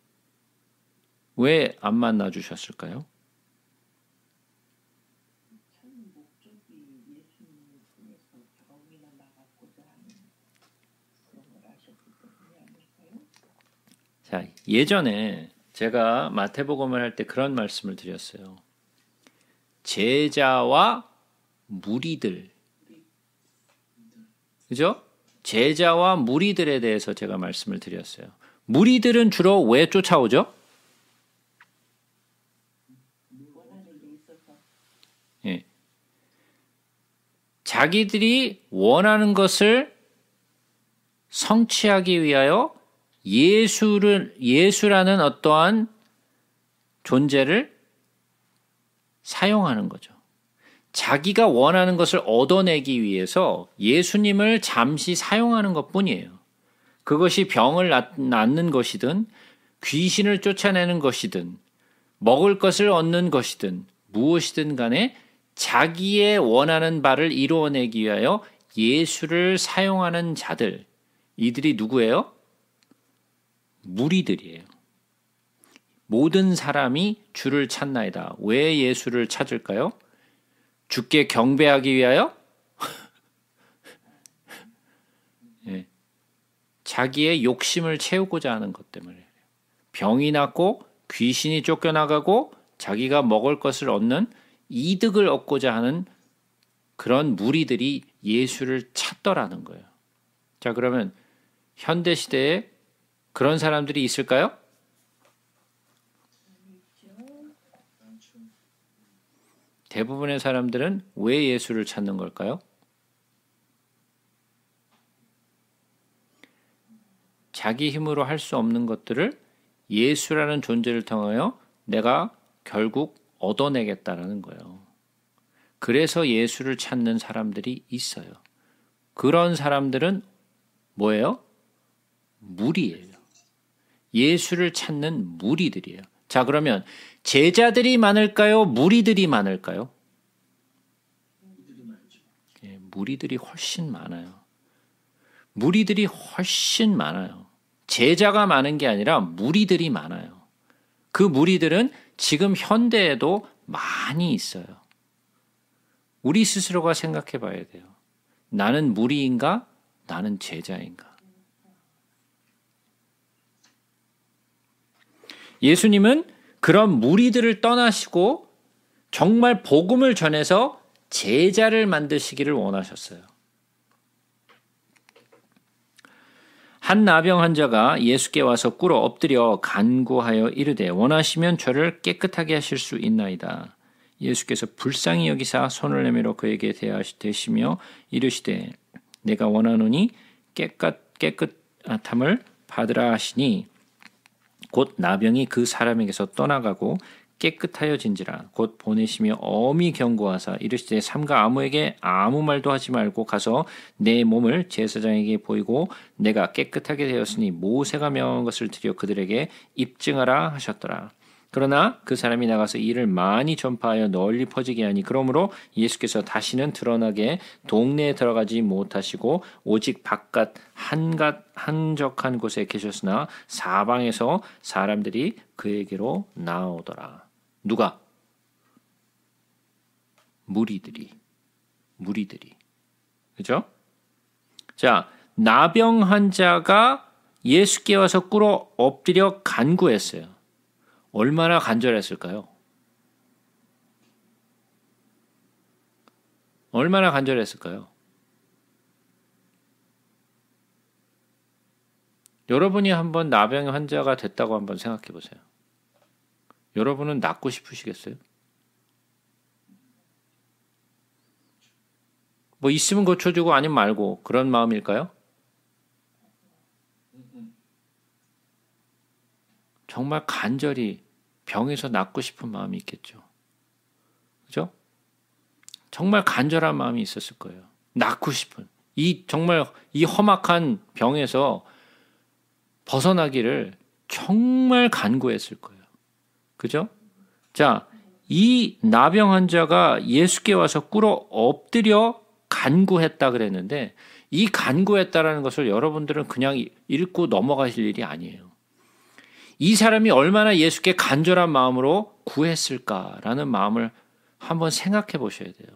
왜 안 만나 주셨을까요? 예전에 제가 마태복음을 할 때 그런 말씀을 드렸어요. 제자와 무리들. 그죠? 제자와 무리들에 대해서 제가 말씀을 드렸어요. 무리들은 주로 왜 쫓아오죠? 예. 자기들이 원하는 것을 성취하기 위하여 예수를, 예수라는 어떠한 존재를 사용하는 거죠. 자기가 원하는 것을 얻어내기 위해서 예수님을 잠시 사용하는 것 뿐이에요. 그것이 병을 낫는 것이든, 귀신을 쫓아내는 것이든, 먹을 것을 얻는 것이든, 무엇이든 간에 자기의 원하는 바를 이루어내기 위하여 예수를 사용하는 자들. 이들이 누구예요? 무리들이에요. 모든 사람이 주를 찾나이다. 왜 예수를 찾을까요? 주께 경배하기 위하여? 네. 자기의 욕심을 채우고자 하는 것 때문에. 병이 났고, 귀신이 쫓겨나가고, 자기가 먹을 것을 얻는 이득을 얻고자 하는 그런 무리들이 예수를 찾더라는 거예요. 자, 그러면 현대시대에 그런 사람들이 있을까요? 대부분의 사람들은 왜 예수를 찾는 걸까요? 자기 힘으로 할 수 없는 것들을 예수라는 존재를 통하여 내가 결국 얻어내겠다라는 거예요. 그래서 예수를 찾는 사람들이 있어요. 그런 사람들은 뭐예요? 무리예요. 예수를 찾는 무리들이에요. 자, 그러면 제자들이 많을까요? 무리들이 많을까요? 예, 무리들이 훨씬 많아요. 무리들이 훨씬 많아요. 제자가 많은 게 아니라 무리들이 많아요. 그 무리들은 지금 현대에도 많이 있어요. 우리 스스로가 생각해 봐야 돼요. 나는 무리인가? 나는 제자인가? 예수님은 그런 무리들을 떠나시고 정말 복음을 전해서 제자를 만드시기를 원하셨어요. 한 나병 환자가 예수께 와서 꿇어 엎드려 간구하여 이르되 원하시면 저를 깨끗하게 하실 수 있나이다. 예수께서 불쌍히 여기사 손을 내밀어 그에게 대하시며 이르시되 내가 원하노니 깨끗 깨끗함을 아, 받으라 하시니 곧 나병이 그 사람에게서 떠나가고 깨끗하여진지라 곧 보내시며 엄히 경고하사 이르시되 삼가 아무에게 아무 말도 하지 말고 가서 내 몸을 제사장에게 보이고 내가 깨끗하게 되었으니 모세가 명한 것을 드려 그들에게 입증하라 하셨더라 그러나 그 사람이 나가서 일을 많이 전파하여 널리 퍼지게 하니 그러므로 예수께서 다시는 드러나게 동네에 들어가지 못하시고 오직 바깥 한갓 한적한 곳에 계셨으나 사방에서 사람들이 그에게로 나오더라. 누가? 무리들이. 무리들이. 그죠? 자, 나병 환자가 예수께 와서 꿇어 엎드려 간구했어요. 얼마나 간절했을까요? 얼마나 간절했을까요? 여러분이 한번 나병 환자가 됐다고 한번 생각해 보세요. 여러분은 낫고 싶으시겠어요? 뭐 있으면 고쳐주고 아니면 말고 그런 마음일까요? 정말 간절히 병에서 낫고 싶은 마음이 있겠죠. 그죠? 정말 간절한 마음이 있었을 거예요. 낫고 싶은. 이 정말 이 험악한 병에서 벗어나기를 정말 간구했을 거예요. 그죠? 자, 이 나병 환자가 예수께 와서 꿇어 엎드려 간구했다 그랬는데 이 간구했다라는 것을 여러분들은 그냥 읽고 넘어가실 일이 아니에요. 이 사람이 얼마나 예수께 간절한 마음으로 구했을까라는 마음을 한번 생각해 보셔야 돼요.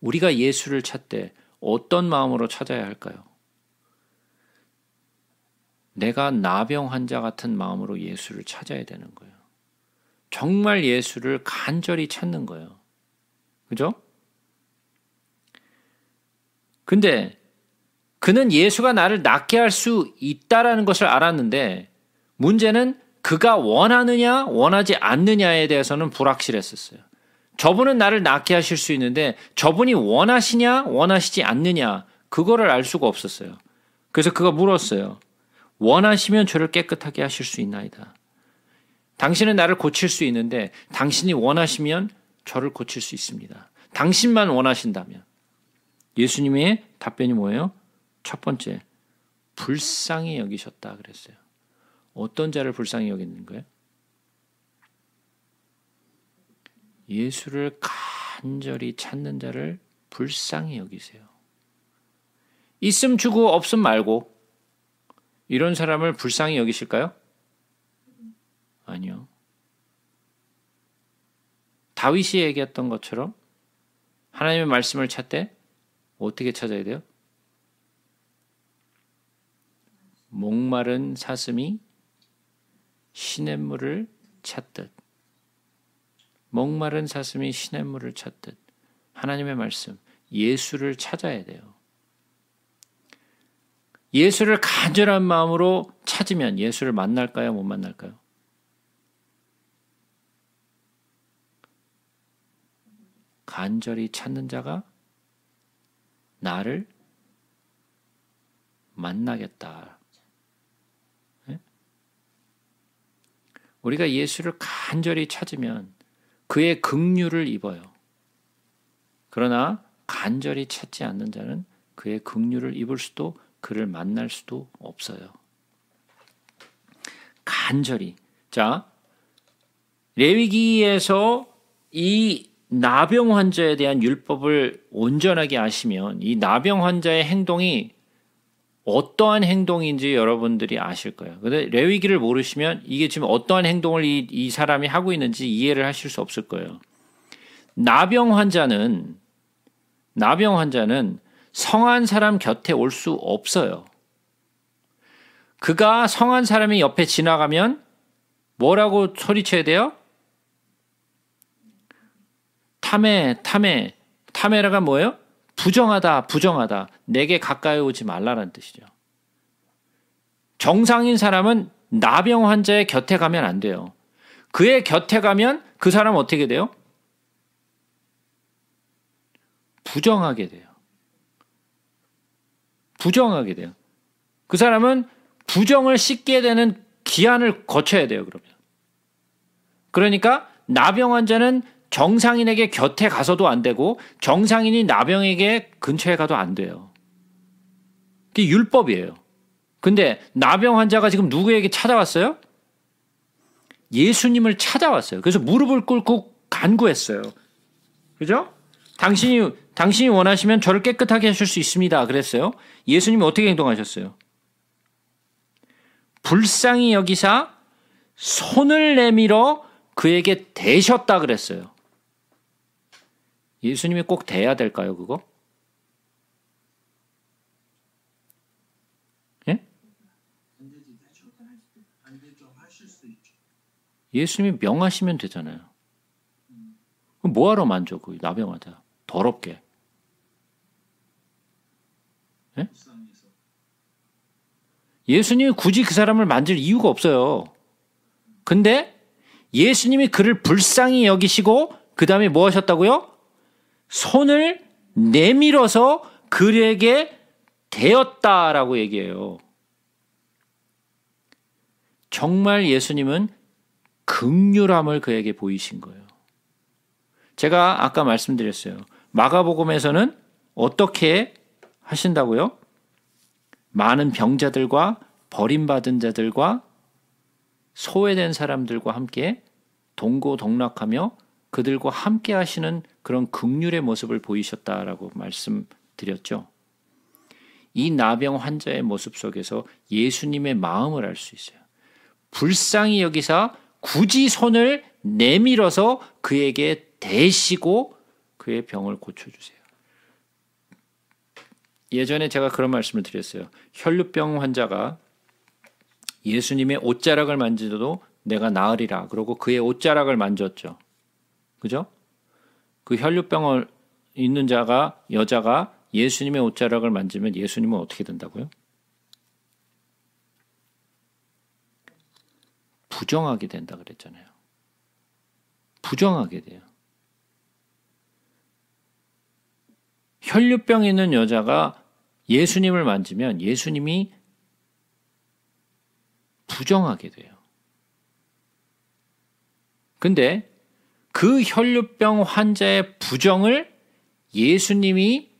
우리가 예수를 찾 때 어떤 마음으로 찾아야 할까요? 내가 나병 환자 같은 마음으로 예수를 찾아야 되는 거예요. 정말 예수를 간절히 찾는 거예요. 그죠? 근데 그는 예수가 나를 낫게 할 수 있다라는 것을 알았는데 문제는 그가 원하느냐 원하지 않느냐에 대해서는 불확실했었어요. 저분은 나를 낫게 하실 수 있는데 저분이 원하시냐 원하시지 않느냐 그거를 알 수가 없었어요. 그래서 그가 물었어요. 원하시면 저를 깨끗하게 하실 수 있나이다. 당신은 나를 고칠 수 있는데 당신이 원하시면 저를 고칠 수 있습니다. 당신만 원하신다면 예수님의 답변이 뭐예요? 첫 번째, 불쌍히 여기셨다 그랬어요. 어떤 자를 불쌍히 여기는 거예요? 예수를 간절히 찾는 자를 불쌍히 여기세요. 있음 주고 없음 말고 이런 사람을 불쌍히 여기실까요? 아니요. 다윗이 얘기했던 것처럼 하나님의 말씀을 찾되 어떻게 찾아야 돼요? 목마른 사슴이 시냇물을 찾듯 목마른 사슴이 시냇물을 찾듯 하나님의 말씀 예수를 찾아야 돼요. 예수를 간절한 마음으로 찾으면 예수를 만날까요? 못 만날까요? 간절히 찾는 자가 나를 만나겠다. 우리가 예수를 간절히 찾으면 그의 긍휼을 입어요. 그러나 간절히 찾지 않는 자는 그의 긍휼을 입을 수도 그를 만날 수도 없어요. 간절히 자 레위기에서 이 나병 환자에 대한 율법을 온전하게 아시면 이 나병 환자의 행동이 어떠한 행동인지 여러분들이 아실 거예요. 근데 레위기를 모르시면 이게 지금 어떠한 행동을 이, 이 사람이 하고 있는지 이해를 하실 수 없을 거예요. 나병 환자는 나병 환자는 성한 사람 곁에 올 수 없어요. 그가 성한 사람이 옆에 지나가면 뭐라고 소리쳐야 돼요? 탐해, 탐해. 탐해라가 뭐예요? 부정하다, 부정하다. 내게 가까이 오지 말라는 뜻이죠. 정상인 사람은 나병 환자의 곁에 가면 안 돼요. 그의 곁에 가면 그 사람 어떻게 돼요? 부정하게 돼요. 부정하게 돼요. 그 사람은 부정을 씻게 되는 기한을 거쳐야 돼요, 그러면. 그러니까 나병 환자는 정상인에게 곁에 가서도 안 되고 정상인이 나병에게 근처에 가도 안 돼요. 그게 율법이에요. 근데 나병 환자가 지금 누구에게 찾아왔어요? 예수님을 찾아왔어요. 그래서 무릎을 꿇고 간구했어요. 그죠? 당신이 당신이 원하시면 저를 깨끗하게 하실 수 있습니다. 그랬어요. 예수님이 어떻게 행동하셨어요? 불쌍히 여기사 손을 내밀어 그에게 대셨다 그랬어요. 예수님이 꼭 돼야 될까요, 그거? 예? 예수님이 명하시면 되잖아요. 그럼 뭐하러 만져, 그나병하자 더럽게. 예? 예수님이 굳이 그 사람을 만질 이유가 없어요. 근데 예수님이 그를 불쌍히 여기시고 그 다음에 뭐 하셨다고요? 손을 내밀어서 그에게 되었다라고 얘기해요. 정말 예수님은 극률함을 그에게 보이신 거예요. 제가 아까 말씀드렸어요. 마가복음에서는 어떻게 하신다고요? 많은 병자들과 버림받은 자들과 소외된 사람들과 함께 동고동락하며 그들과 함께 하시는 그런 극률의 모습을 보이셨다라고 말씀드렸죠. 이 나병 환자의 모습 속에서 예수님의 마음을 알 수 있어요. 불쌍히 여기사 굳이 손을 내밀어서 그에게 대시고 그의 병을 고쳐주세요. 예전에 제가 그런 말씀을 드렸어요. 혈류병 환자가 예수님의 옷자락을 만지도 내가 나으리라. 그러고 그의 옷자락을 만졌죠. 그죠? 그 혈류병을 있는 자가 여자가 예수님의 옷자락을 만지면 예수님은 어떻게 된다고요? 부정하게 된다 그랬잖아요. 부정하게 돼요. 혈류병 있는 여자가 예수님을 만지면 예수님이 부정하게 돼요. 근데 그 혈류병 환자의 부정을 예수님이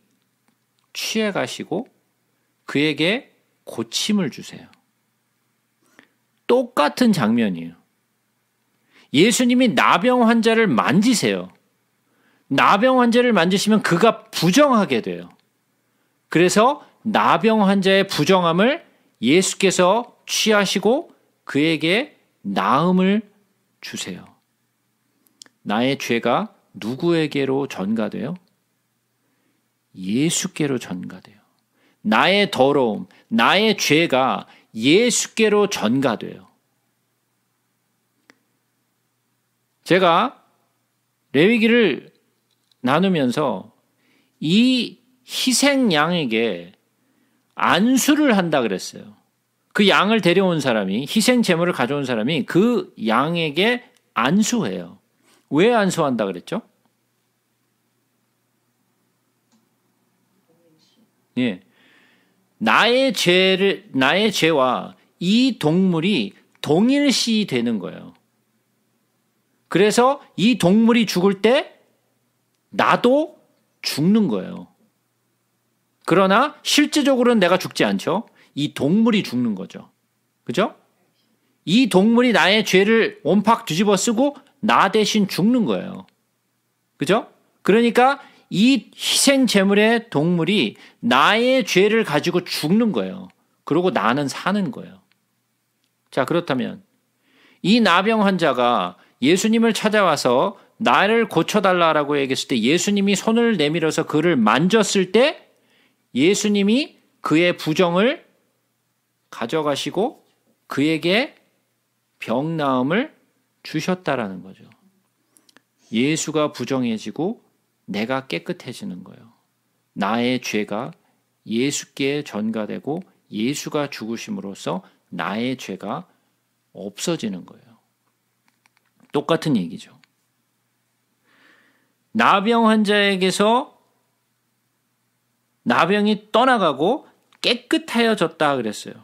취해 가시고 그에게 고침을 주세요. 똑같은 장면이에요. 예수님이 나병 환자를 만지세요. 나병 환자를 만지시면 그가 부정하게 돼요. 그래서 나병 환자의 부정함을 예수께서 취하시고 그에게 나음을 주세요. 나의 죄가 누구에게로 전가돼요? 예수께로 전가돼요. 나의 더러움, 나의 죄가 예수께로 전가돼요. 제가 레위기를 나누면서 이 희생양에게 안수를 한다 그랬어요. 그 양을 데려온 사람이 희생 제물을 가져온 사람이 그 양에게 안수해요. 왜 안수한다 그랬죠? 예. 나의 죄를 나의 죄와 이 동물이 동일시 되는 거예요. 그래서 이 동물이 죽을 때 나도 죽는 거예요. 그러나 실제적으로는 내가 죽지 않죠. 이 동물이 죽는 거죠. 그죠? 이 동물이 나의 죄를 원팍 뒤집어 쓰고 나 대신 죽는 거예요. 그죠? 그러니까 이 희생 제물의 동물이 나의 죄를 가지고 죽는 거예요. 그러고 나는 사는 거예요. 자, 그렇다면 이 나병 환자가 예수님을 찾아와서 나를 고쳐달라라고 얘기했을 때 예수님이 손을 내밀어서 그를 만졌을 때 예수님이 그의 부정을 가져가시고 그에게 병 나음을 주셨다라는 거죠. 예수가 부정해지고 내가 깨끗해지는 거예요. 나의 죄가 예수께 전가되고 예수가 죽으심으로써 나의 죄가 없어지는 거예요. 똑같은 얘기죠. 나병 환자에게서 나병이 떠나가고 깨끗하여졌다 그랬어요.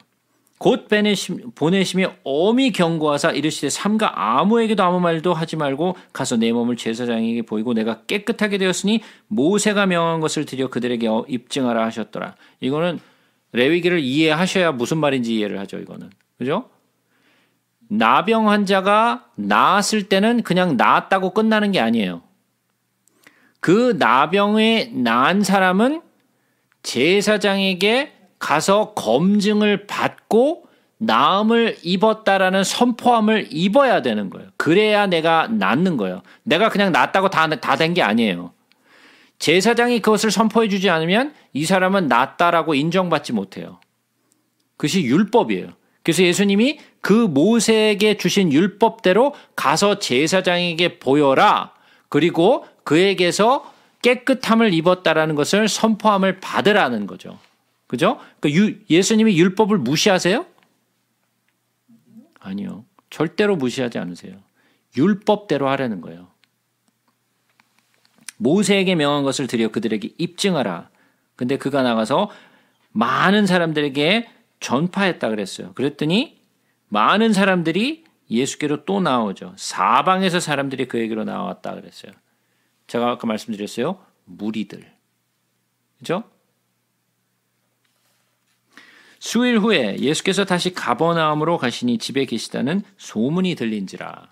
곧 보내심, 보내심이 엄히 경고하사 이르시되 삼가 아무에게도 아무 말도 하지 말고 가서 내 몸을 제사장에게 보이고 내가 깨끗하게 되었으니 모세가 명한 것을 드려 그들에게 어, 입증하라 하셨더라. 이거는 레위기를 이해하셔야 무슨 말인지 이해를 하죠. 이거는 그죠? 나병 환자가 나았을 때는 그냥 나았다고 끝나는 게 아니에요. 그 나병에 난 사람은 제사장에게 가서 검증을 받고 나음을 입었다라는 선포함을 입어야 되는 거예요. 그래야 내가 낫는 거예요. 내가 그냥 낫다고 다 된 게 아니에요. 제사장이 그것을 선포해 주지 않으면 이 사람은 낫다라고 인정받지 못해요. 그것이 율법이에요. 그래서 예수님이 그 모세에게 주신 율법대로 가서 제사장에게 보여라. 그리고 그에게서 깨끗함을 입었다라는 것을 선포함을 받으라는 거죠. 그죠? 그러니까 예수님이 율법을 무시하세요? 아니요. 절대로 무시하지 않으세요. 율법대로 하라는 거예요. 모세에게 명한 것을 드려 그들에게 입증하라. 근데 그가 나가서 많은 사람들에게 전파했다 그랬어요. 그랬더니 많은 사람들이 예수께로 또 나오죠. 사방에서 사람들이 그에게로 나왔다 그랬어요. 제가 아까 말씀드렸어요. 무리들. 그죠? 수일 후에 예수께서 다시 가버나움으로 가시니 집에 계시다는 소문이 들린지라.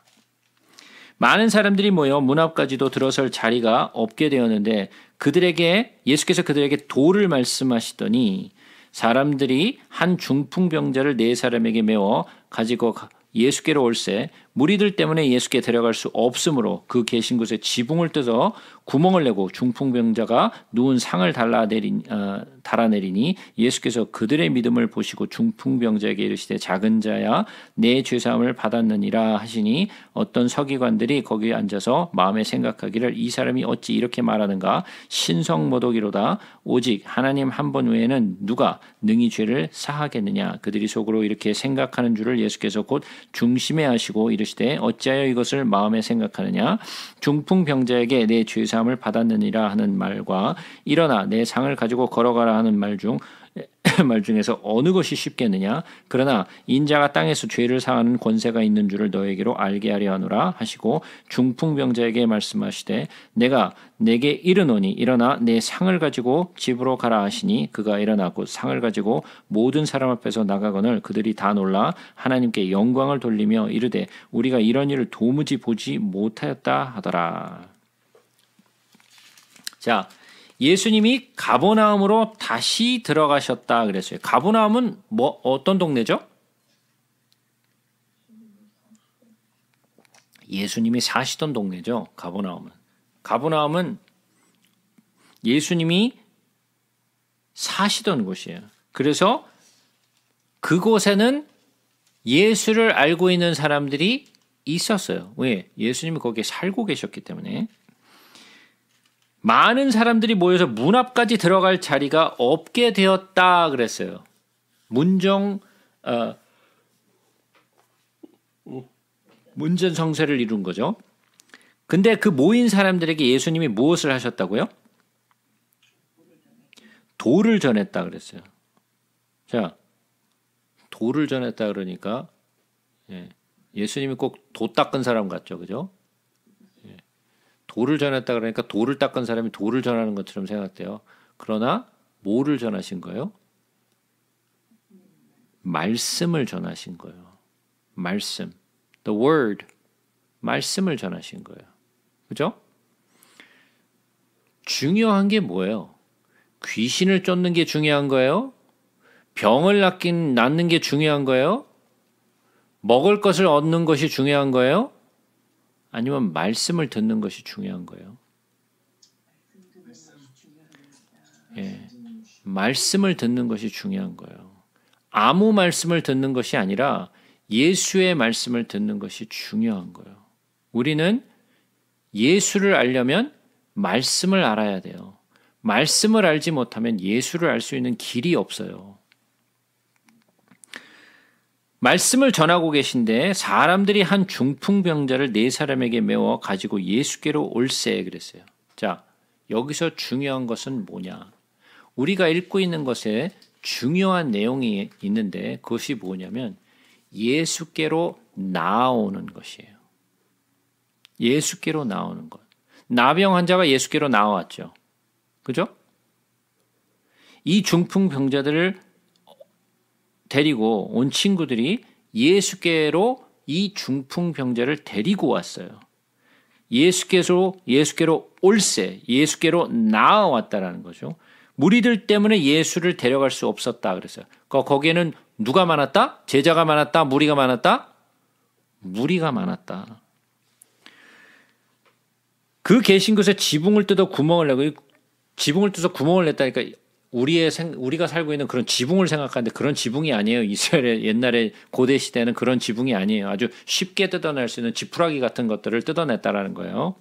많은 사람들이 모여 문 앞까지도 들어설 자리가 없게 되었는데 그들에게 예수께서 그들에게 도를 말씀하시더니 사람들이 한 중풍병자를 네 사람에게 메워 가지고 예수께로 올세 무리들 때문에 예수께 데려갈 수 없으므로 그 계신 곳에 지붕을 뜯어 구멍을 내고 중풍병자가 누운 상을 달아내리, 어, 달아내리니 예수께서 그들의 믿음을 보시고 중풍병자에게 이르시되 작은 자야 내 죄사함을 받았느니라 하시니 어떤 서기관들이 거기에 앉아서 마음에 생각하기를 이 사람이 어찌 이렇게 말하는가 신성모독이로다 오직 하나님 한 번 외에는 누가 능히 죄를 사하겠느냐 그들이 속으로 이렇게 생각하는 줄을 예수께서 곧 중심에 하시고 이르시되 어찌하여 이것을 마음에 생각하느냐 중풍병자에게 내 죄사 잠을 받았느니라 하는 말과 일어나 내상을 가지고 걸어가라 하는 말 중 말 중에서 어느 것이 쉽겠느냐? 그러나 인자가 땅에서 죄를 사하는 권세가 있는 줄을 너에게로 알게 하려 하노라 하시고 중풍병자에게 말씀하시되 내가 내게 이르노니 일어나 내 상을 가지고 집으로 가라 하시니 그가 일어나고 상을 가지고 모든 사람 앞에서 나가거늘 그들이 다 놀라 하나님께 영광을 돌리며 이르되 우리가 이런 일을 도무지 보지 못하였다 하더라. 자, 예수님이 가보나움으로 다시 들어가셨다 그랬어요. 가보나움은 뭐 어떤 동네죠? 예수님이 사시던 동네죠. 가보나움은. 가보나움은 예수님이 사시던 곳이에요. 그래서 그곳에는 예수를 알고 있는 사람들이 있었어요. 왜? 예수님이 거기에 살고 계셨기 때문에. 많은 사람들이 모여서 문 앞까지 들어갈 자리가 없게 되었다 그랬어요. 문정 어, 문전 성세를 이룬 거죠. 근데 그 모인 사람들에게 예수님이 무엇을 하셨다고요? 도를 전했다 그랬어요. 자, 도를 전했다 그러니까 예, 예수님이 꼭 도 닦은 사람 같죠, 그죠? 도를 전했다 그러니까 도를 닦은 사람이 도를 전하는 것처럼 생각돼요. 그러나 뭐를 전하신 거예요? 말씀을 전하신 거예요. 말씀. The word. 말씀을 전하신 거예요. 그죠? 중요한 게 뭐예요? 귀신을 쫓는 게 중요한 거예요? 병을 낫긴, 낫는 게 중요한 거예요? 먹을 것을 얻는 것이 중요한 거예요? 아니면 말씀을 듣는 것이 중요한 거예요. 예. 말씀을 듣는 것이 중요한 거예요. 아무 말씀을 듣는 것이 아니라 예수의 말씀을 듣는 것이 중요한 거예요. 우리는 예수를 알려면 말씀을 알아야 돼요. 말씀을 알지 못하면 예수를 알 수 있는 길이 없어요. 말씀을 전하고 계신데 사람들이 한 중풍병자를 네 사람에게 메워 가지고 예수께로 올세 그랬어요. 자, 여기서 중요한 것은 뭐냐? 우리가 읽고 있는 것에 중요한 내용이 있는데 그것이 뭐냐면 예수께로 나오는 것이에요. 예수께로 나오는 것. 나병 환자가 예수께로 나왔죠. 그죠? 이 중풍 병자들을 데리고 온 친구들이 예수께로 이 중풍 병자를 데리고 왔어요. 예수께서 예수께로 올세, 예수께로 나아왔다라는 거죠. 무리들 때문에 예수를 데려갈 수 없었다 그랬어요. 그러니까 거기에는 누가 많았다? 제자가 많았다? 무리가 많았다? 무리가 많았다. 그 계신 곳에 지붕을 뜯어 구멍을 내고 지붕을 뜯어 구멍을 냈다니까 우리의 생, 우리가 살고 있는 그런 지붕을 생각하는데 그런 지붕이 아니에요. 이스라엘의 옛날에 고대 시대는 그런 지붕이 아니에요. 아주 쉽게 뜯어낼 수 있는 지푸라기 같은 것들을 뜯어냈다라는 거예요.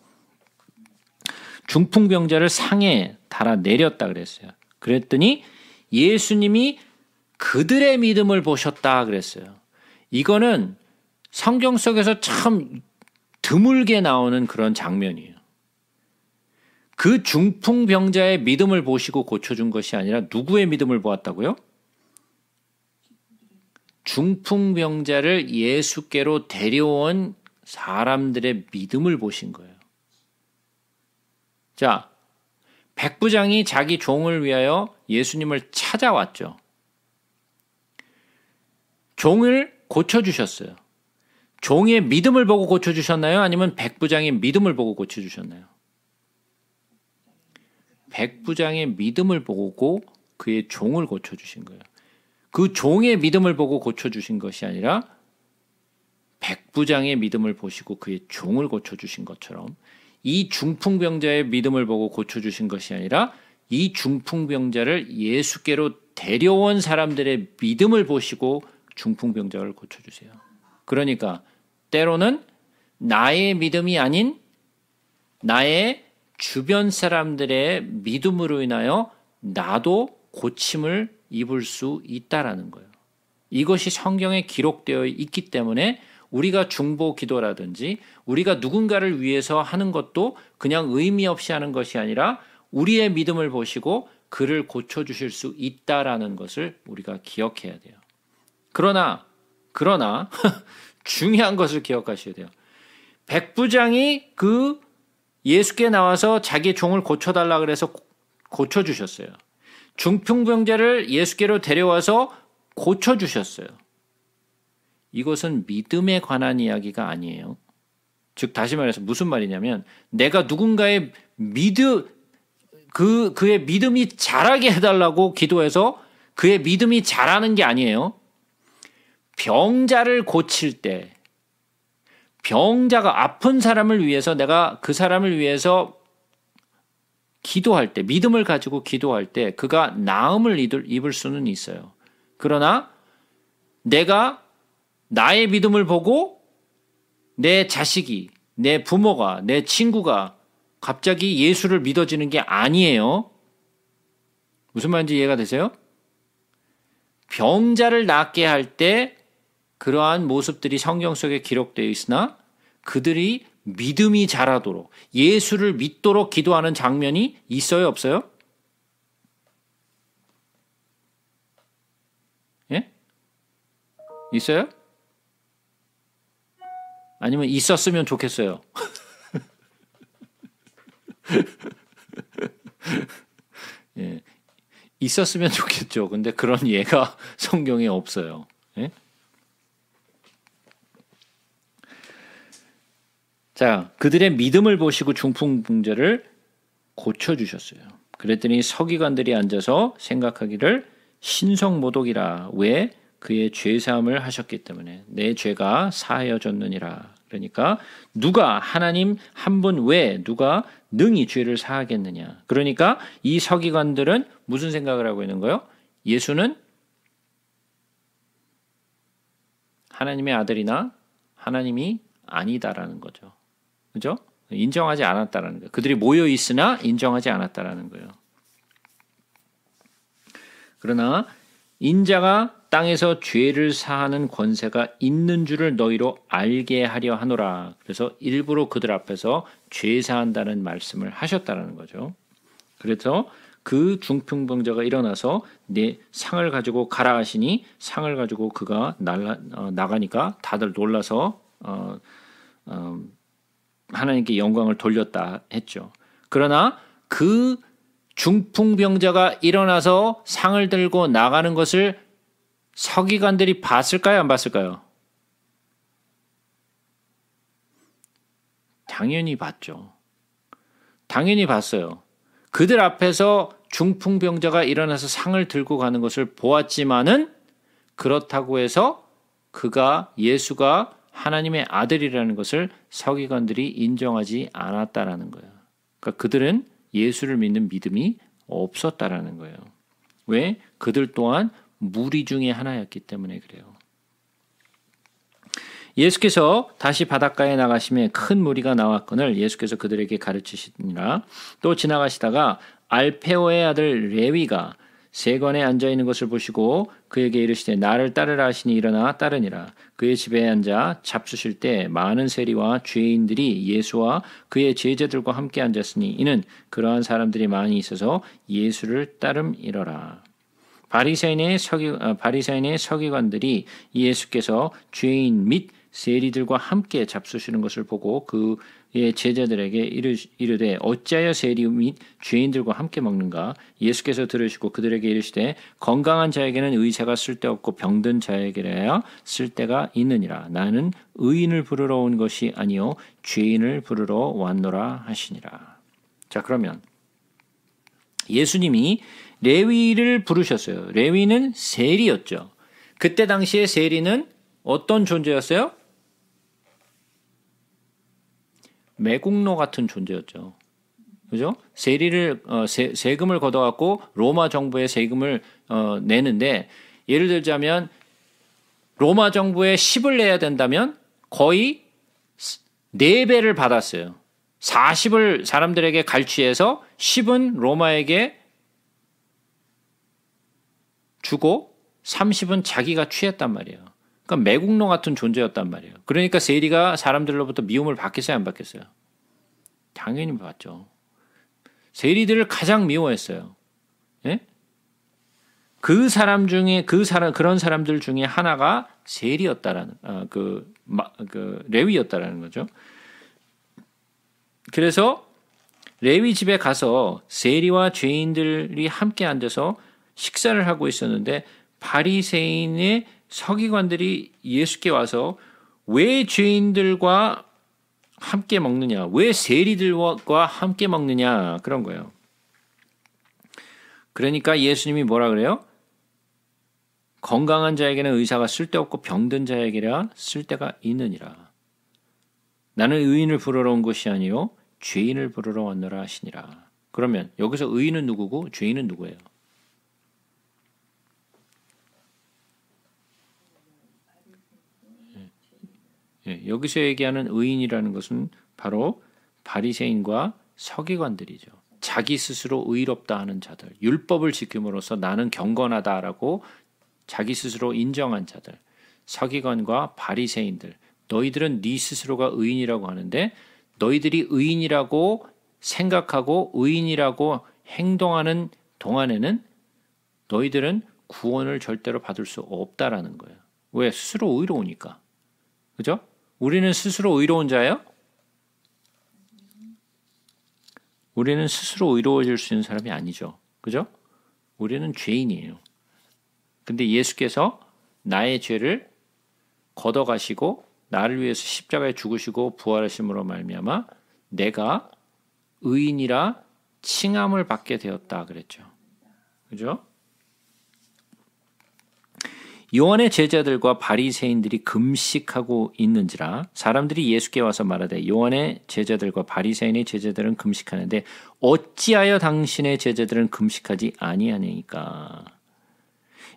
중풍 병자를 상에 달아 내렸다 그랬어요. 그랬더니 예수님이 그들의 믿음을 보셨다 그랬어요. 이거는 성경 속에서 참 드물게 나오는 그런 장면이에요. 그 중풍병자의 믿음을 보시고 고쳐준 것이 아니라 누구의 믿음을 보았다고요? 중풍병자를 예수께로 데려온 사람들의 믿음을 보신 거예요. 자, 백부장이 자기 종을 위하여 예수님을 찾아왔죠. 종을 고쳐주셨어요. 종의 믿음을 보고 고쳐주셨나요? 아니면 백부장의 믿음을 보고 고쳐주셨나요? 백 부장의 믿음을 보고 그의 종을 고쳐 주신 거예요. 그 종의 믿음을 보고 고쳐 주신 것이 아니라 백 부장의 믿음을 보시고 그의 종을 고쳐 주신 것처럼 이 중풍병자의 믿음을 보고 고쳐 주신 것이 아니라 이 중풍병자를 예수께로 데려온 사람들의 믿음을 보시고 중풍병자를 고쳐 주세요. 그러니까 때로는 나의 믿음이 아닌 나의 주변 사람들의 믿음으로 인하여 나도 고침을 입을 수 있다라는 거예요. 이것이 성경에 기록되어 있기 때문에 우리가 중보 기도라든지 우리가 누군가를 위해서 하는 것도 그냥 의미 없이 하는 것이 아니라 우리의 믿음을 보시고 그를 고쳐주실 수 있다라는 것을 우리가 기억해야 돼요. 그러나, 그러나, 중요한 것을 기억하셔야 돼요. 백부장이 그 예수께 나와서 자기 종을 고쳐달라 그래서 고쳐주셨어요. 중풍병자를 예수께로 데려와서 고쳐주셨어요. 이것은 믿음에 관한 이야기가 아니에요. 즉, 다시 말해서 무슨 말이냐면, 내가 누군가의 믿음, 그, 그의 믿음이 자라게 해달라고 기도해서 그의 믿음이 자라는 게 아니에요. 병자를 고칠 때, 병자가 아픈 사람을 위해서 내가 그 사람을 위해서 기도할 때 믿음을 가지고 기도할 때 그가 나음을 입을 수는 있어요. 그러나 내가 나의 믿음을 보고 내 자식이 내 부모가 내 친구가 갑자기 예수를 믿어지는 게 아니에요. 무슨 말인지 이해가 되세요? 병자를 낫게 할때 그러한 모습들이 성경 속에 기록되어 있으나 그들이 믿음이 자라도록 예수를 믿도록 기도하는 장면이 있어요, 없어요? 예? 있어요? 아니면 있었으면 좋겠어요. 예. 있었으면 좋겠죠. 근데 그런 예가 성경에 없어요. 예? 자, 그들의 믿음을 보시고 중풍붕제를 고쳐주셨어요. 그랬더니 서기관들이 앉아서 생각하기를 신성모독이라 왜 그의 죄사함을 하셨기 때문에 내 죄가 사하여졌느니라. 그러니까 누가 하나님 한 분외 누가 능히 죄를 사하겠느냐. 그러니까 이 서기관들은 무슨 생각을 하고 있는 거요? 예수는 하나님의 아들이나 하나님이 아니다라는 거죠. 그죠? 인정하지 않았다라는 거예요. 그들이 모여 있으나 인정하지 않았다라는 거예요. 그러나 인자가 땅에서 죄를 사하는 권세가 있는 줄을 너희로 알게 하려 하노라. 그래서 일부러 그들 앞에서 죄 사한다는 말씀을 하셨다라는 거죠. 그래서 그 중풍병자가 일어나서 내 상을 가지고 가라 하시니 상을 가지고 그가 날라, 어, 나가니까 다들 놀라서 어, 어, 하나님께 영광을 돌렸다 했죠. 그러나 그 중풍병자가 일어나서 상을 들고 나가는 것을 서기관들이 봤을까요? 안 봤을까요? 당연히 봤죠. 당연히 봤어요. 그들 앞에서 중풍병자가 일어나서 상을 들고 가는 것을 보았지만은 그렇다고 해서 그가 예수가 하나님의 아들이라는 것을 서기관들이 인정하지 않았다라는 거예요. 그러니까 그들은 예수를 믿는 믿음이 없었다라는 거예요. 왜? 그들 또한 무리 중의 하나였기 때문에 그래요. 예수께서 다시 바닷가에 나가심에 큰 무리가 나왔거늘 예수께서 그들에게 가르치시니라 또 지나가시다가 알페오의 아들 레위가 세관에 앉아 있는 것을 보시고 그에게 이르시되 나를 따르라 하시니 일어나 따르니라 그의 집에 앉아 잡수실 때 많은 세리와 죄인들이 예수와 그의 제자들과 함께 앉았으니 이는 그러한 사람들이 많이 있어서 예수를 따름이러라 바리새인의 서기 어, 바리새인의 서기관들이 예수께서 죄인 및 세리들과 함께 잡수시는 것을 보고 그의 제자들에게 이르, 되 어찌하여 세리 및 죄인들과 함께 먹는가 예수께서 들으시고 그들에게 이르시되 건강한 자에게는 의사가 쓸데없고 병든 자에게라야 쓸데가 있느니라 나는 의인을 부르러 온 것이 아니요 죄인을 부르러 왔노라 하시니라 자 그러면 예수님이 레위를 부르셨어요 레위는 세리였죠 그때 당시에 세리는 어떤 존재였어요? 매국노 같은 존재였죠. 그죠? 세리를 어, 세, 세금을 걷어갖고 로마 정부에 세금을 어, 내는데 예를 들자면 로마 정부에 10을 내야 된다면 거의 4배를 받았어요. 40을 사람들에게 갈취해서 10은 로마에게 주고 30은 자기가 취했단 말이에요. 그러니까 매국노 같은 존재였단 말이에요. 그러니까 세리가 사람들로부터 미움을 받겠어요, 안 받겠어요? 당연히 받죠. 세리들을 가장 미워했어요. 예? 그 사람 중에 그 사람 그런 사람들 중에 하나가 세리였다라는 아, 그, 마, 그 레위였다라는 거죠. 그래서 레위 집에 가서 세리와 죄인들이 함께 앉아서 식사를 하고 있었는데 바리새인의 서기관들이 예수께 와서 왜 죄인들과 함께 먹느냐? 왜 세리들과 함께 먹느냐? 그런 거예요. 그러니까 예수님이 뭐라 그래요? 건강한 자에게는 의사가 쓸데없고 병든 자에게는 쓸데가 있느니라. 나는 의인을 부르러 온 것이 아니요 죄인을 부르러 왔노라 하시니라. 그러면 여기서 의인은 누구고 죄인은 누구예요? 예, 여기서 얘기하는 의인이라는 것은 바로 바리새인과 서기관들이죠. 자기 스스로 의롭다 하는 자들, 율법을 지킴으로써 나는 경건하다라고 자기 스스로 인정한 자들, 서기관과 바리새인들. 너희들은 네 스스로가 의인이라고 하는데 너희들이 의인이라고 생각하고 의인이라고 행동하는 동안에는 너희들은 구원을 절대로 받을 수 없다라는 거예요. 왜 스스로 의로우니까. 그죠? 우리는 스스로 의로운 자예요? 우리는 스스로 의로워질 수 있는 사람이 아니죠. 그죠? 우리는 죄인이에요. 근데 예수께서 나의 죄를 걷어가시고 나를 위해서 십자가에 죽으시고 부활하심으로 말미암아 내가 의인이라 칭함을 받게 되었다 그랬죠. 그죠? 요한의 제자들과 바리새인들이 금식하고 있는지라 사람들이 예수께 와서 말하되 요한의 제자들과 바리새인의 제자들은 금식하는데 어찌하여 당신의 제자들은 금식하지 아니하니까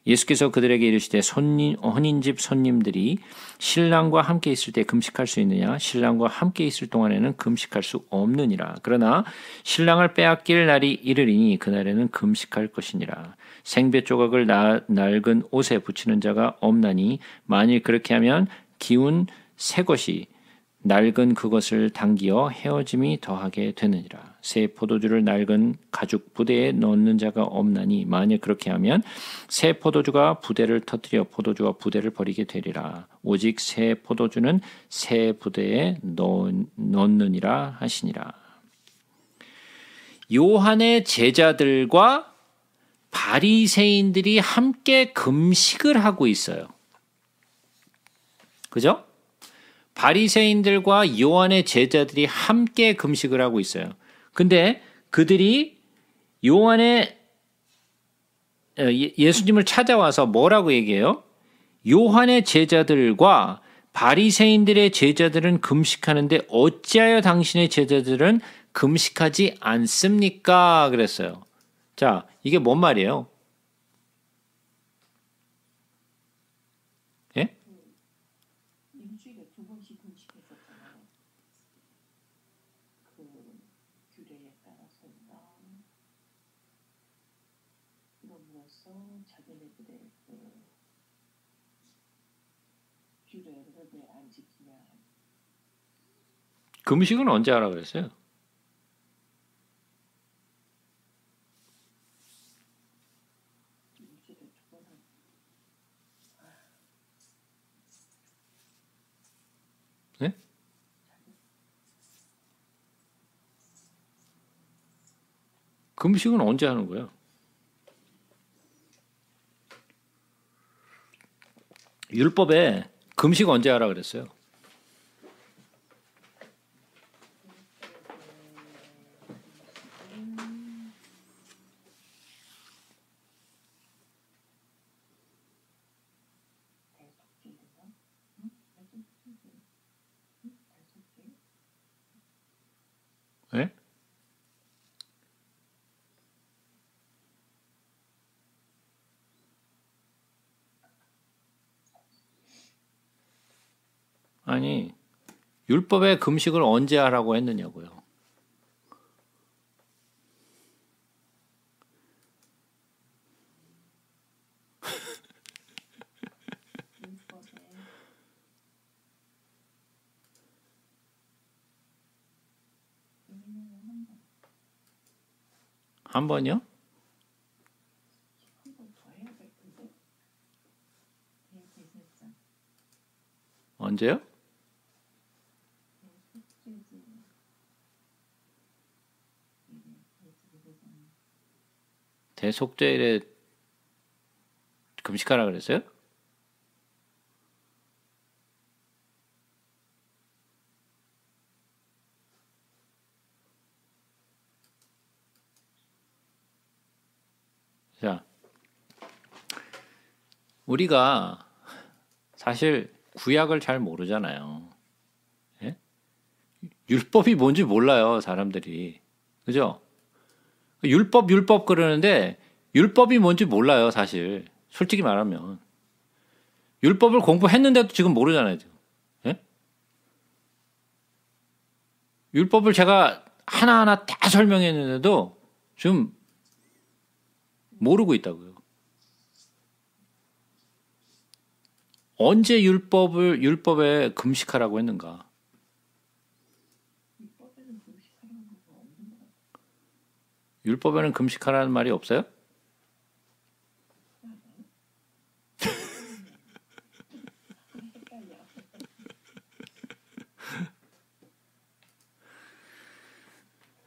예수께서 그들에게 이르시되 손님, 혼인집 손님들이 신랑과 함께 있을 때 금식할 수 있느냐? 신랑과 함께 있을 동안에는 금식할 수 없느니라. 그러나 신랑을 빼앗길 날이 이르리니 그날에는 금식할 것이니라. 생배 조각을 나, 낡은 옷에 붙이는 자가 없나니 만일 그렇게 하면 기운 새 것이 낡은 그것을 당기어 헤어짐이 더하게 되느니라. 새 포도주를 낡은 가죽 부대에 넣는 자가 없나니 만일 그렇게 하면 새 포도주가 부대를 터뜨려 포도주와 부대를 버리게 되리라 오직 새 포도주는 새 부대에 넣, 넣느니라 하시니라 요한의 제자들과 바리새인들이 함께 금식을 하고 있어요. 그죠? 바리새인들과 요한의 제자들이 함께 금식을 하고 있어요. 근데 그들이 요한의 어, 예, 예수님을 찾아와서 뭐라고 얘기해요? 요한의 제자들과 바리새인들의 제자들은 금식하는데 어찌하여 당신의 제자들은 금식하지 않습니까? 그랬어요. 자, 이게 뭔 말이에요? 금식은 언제 하라 그랬어요? 네? 금식은 언제 하는 거야? 율법에 금식 언제 하라 그랬어요? 아니 율법에 금식을 언제 하라고 했느냐고요. 한 번이요? 언제요? 대속죄일에 금식하라 그랬어요? 자, 우리가 사실 구약을 잘 모르잖아요. 예? 율법이 뭔지 몰라요, 사람들이. 그죠? 율법, 율법 그러는데 율법이 뭔지 몰라요, 사실. 솔직히 말하면. 율법을 공부했는데도 지금 모르잖아요, 예? 율법을 제가 하나하나 다 설명했는데도 지금 모르고 있다고요. 언제 율법을, 율법에 금식하라고 했는가? 율법에는 금식하라는 말이 없어요?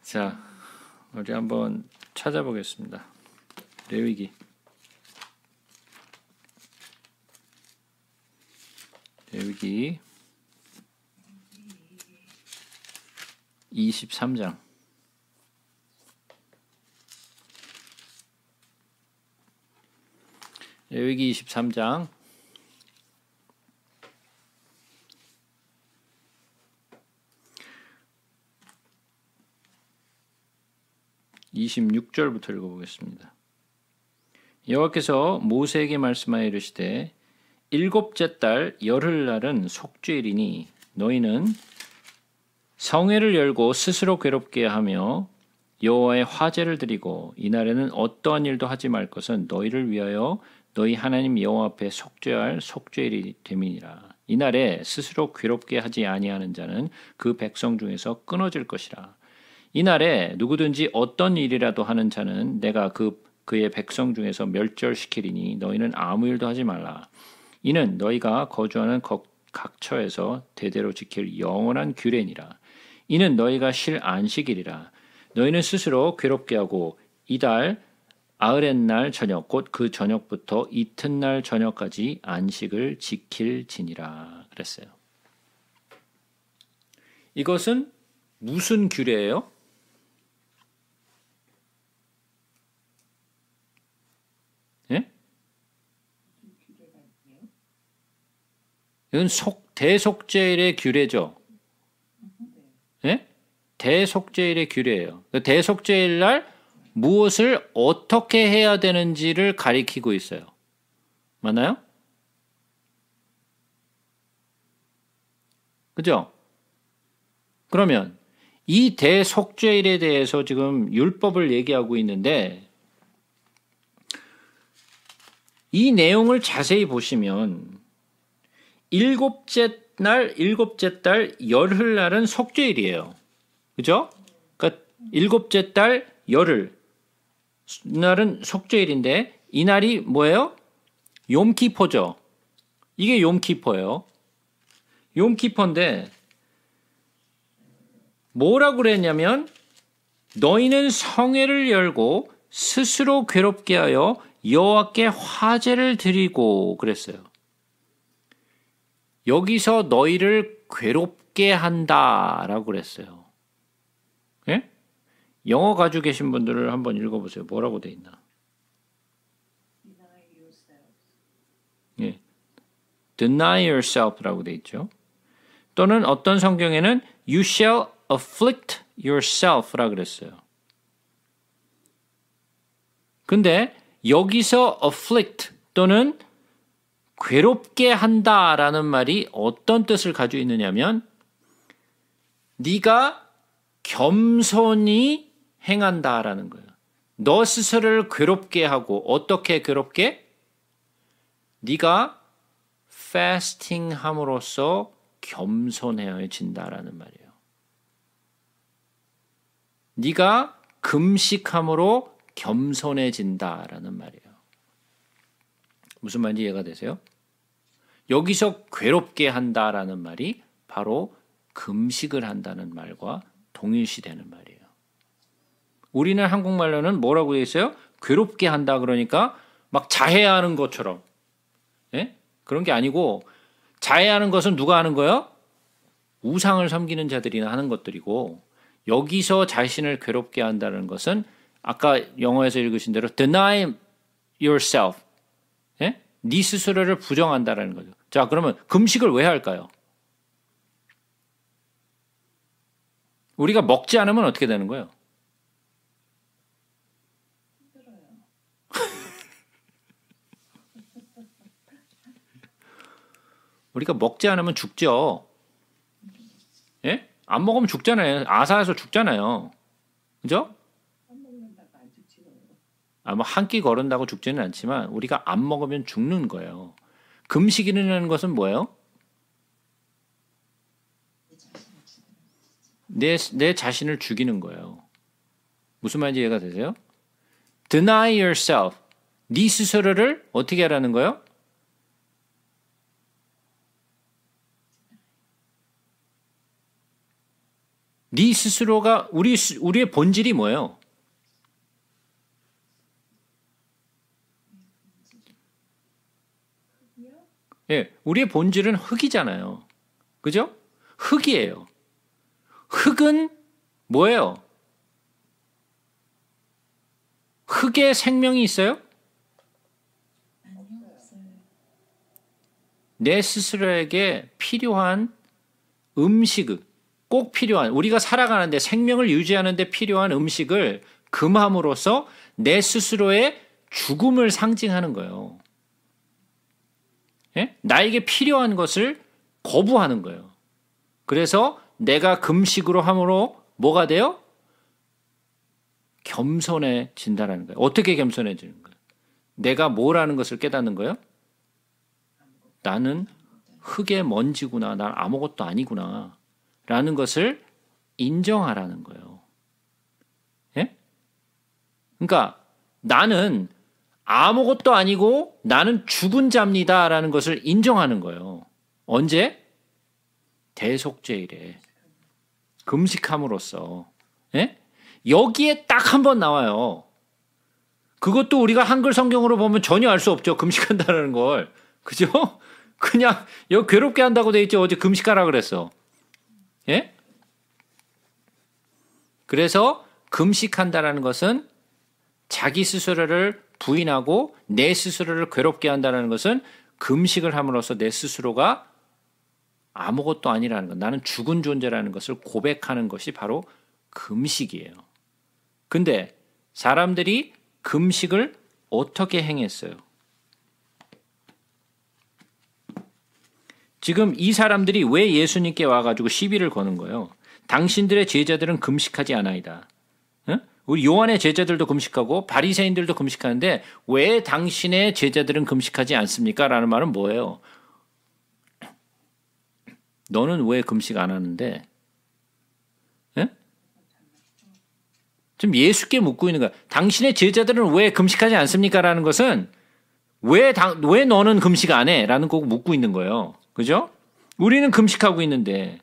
자, 우리 한번 찾아보겠습니다. 레위기. 레위기 23장. 여기 23장 26절부터 읽어보겠습니다. 여호와께서 모세에게 말씀하여 이르시되 일곱째 달 열흘 날은 속죄일이니 너희는 성회를 열고 스스로 괴롭게 하며 여호와의 화제를 드리고 이날에는 어떠한 일도 하지 말 것은 너희를 위하여 너희 하나님 여호와 앞에 속죄할 속죄일이 됨이니라. 이날에 스스로 괴롭게 하지 아니하는 자는 그 백성 중에서 끊어질 것이라. 이날에 누구든지 어떤 일이라도 하는 자는 내가 그 그의 백성 중에서 멸절시키리니 너희는 아무 일도 하지 말라. 이는 너희가 거주하는 각처에서 대대로 지킬 영원한 규례니라. 이는 너희가 실 안식일이라. 너희는 스스로 괴롭게 하고 이달 아흘렛날 저녁 곧 그 저녁부터 이튿날 저녁까지 안식을 지킬지니라 그랬어요. 이것은 무슨 규례예요? 예? 이건 속 대속죄일의 규례죠. 네. 예? 대속죄일의 규례예요. 그 대속죄일 날 무엇을 어떻게 해야 되는지를 가리키고 있어요. 맞나요? 그죠? 그러면 이 대속죄일에 대해서 지금 율법을 얘기하고 있는데 이 내용을 자세히 보시면 일곱째 날 일곱째 달 열흘 날은 속죄일이에요. 그죠? 그러니까 일곱째 달 열흘 날은 속죄일인데 이날이 뭐예요? 욤키포죠. 이게 욤키포예요. 욤키포인데 뭐라고 그랬냐면 너희는 성회를 열고 스스로 괴롭게 하여 여호와께 화제를 드리고 그랬어요. 여기서 너희를 괴롭게 한다라고 그랬어요. 영어 가지고 계신 분들을 한번 읽어보세요. 뭐라고 돼 있나? 예. Deny yourself라고 돼 있죠. 또는 어떤 성경에는 you shall afflict yourself라 그랬어요. 근데 여기서 afflict 또는 괴롭게 한다라는 말이 어떤 뜻을 가지고 있느냐면 네가 겸손히 행한다라는 거예요. 너 스스로를 괴롭게 하고 어떻게 괴롭게? 네가 fasting함으로써 겸손해진다라는 말이에요. 네가 금식함으로 겸손해진다라는 말이에요. 무슨 말인지 이해가 되세요? 여기서 괴롭게 한다라는 말이 바로 금식을 한다는 말과 동일시되는 말이에요. 우리는 한국말로는 뭐라고 돼 있어요? 괴롭게 한다 그러니까 막 자해하는 것처럼. 예? 그런 게 아니고 자해하는 것은 누가 하는 거예요? 우상을 섬기는 자들이나 하는 것들이고 여기서 자신을 괴롭게 한다는 것은 아까 영어에서 읽으신 대로 deny yourself. 예? 네 스스로를 부정한다라는 거죠. 자, 그러면 금식을 왜 할까요? 우리가 먹지 않으면 어떻게 되는 거예요? 우리가 먹지 않으면 죽죠. 예? 안 먹으면 죽잖아요. 아사에서 죽잖아요. 그죠? 아, 마한끼 거른다고 죽지는 않지만 우리가 안 먹으면 죽는 거예요. 금식이라는 것은 뭐예요? 내, 내 자신을 죽이는 거예요. 무슨 말인지 이해가 되세요? Deny yourself. 네 스스로를 어떻게 하라는 거예요? 네 스스로가 우리 우리의 본질이 뭐예요? 예, 우리의 본질은 흙이잖아요. 그죠? 흙이에요. 흙은 뭐예요? 흙에 생명이 있어요? 내 스스로에게 필요한 음식, 꼭 필요한 우리가 살아가는데 생명을 유지하는데 필요한 음식을 금함으로써 내 스스로의 죽음을 상징하는 거예요. 예? 나에게 필요한 것을 거부하는 거예요. 그래서 내가 금식으로 함으로 뭐가 돼요? 겸손해진다라는 거예요. 어떻게 겸손해지는 거예요? 내가 뭐라는 것을 깨닫는 거예요? 나는 흙의 먼지구나. 난 아무것도 아니구나. 라는 것을 인정하라는 거예요. 예? 그러니까 나는 아무것도 아니고 나는 죽은 자입니다. 라는 것을 인정하는 거예요. 언제? 대속죄일에. 금식함으로써. 예? 여기에 딱 한 번 나와요. 그것도 우리가 한글 성경으로 보면 전혀 알 수 없죠. 금식한다는 걸. 그죠? 그냥, 여 괴롭게 한다고 돼 있죠. 어제 금식하라 그랬어. 예? 그래서 금식한다라는 것은 자기 스스로를 부인하고 내 스스로를 괴롭게 한다는 것은 금식을 함으로써 내 스스로가 아무것도 아니라는 것, 나는 죽은 존재라는 것을 고백하는 것이 바로 금식이에요. 근데 사람들이 금식을 어떻게 행했어요? 지금 이 사람들이 왜 예수님께 와가지고 시비를 거는 거예요? 당신들의 제자들은 금식하지 않아이다. 우리 요한의 제자들도 금식하고 바리새인들도 금식하는데 왜 당신의 제자들은 금식하지 않습니까? 라는 말은 뭐예요? 너는 왜 금식 안 하는데? 응? 지금 예수께 묻고 있는 거야. 당신의 제자들은 왜 금식하지 않습니까? 라는 것은 왜, 당, 왜 너는 금식 안 해? 라는 거 묻고 있는 거예요. 그죠? 우리는 금식하고 있는데,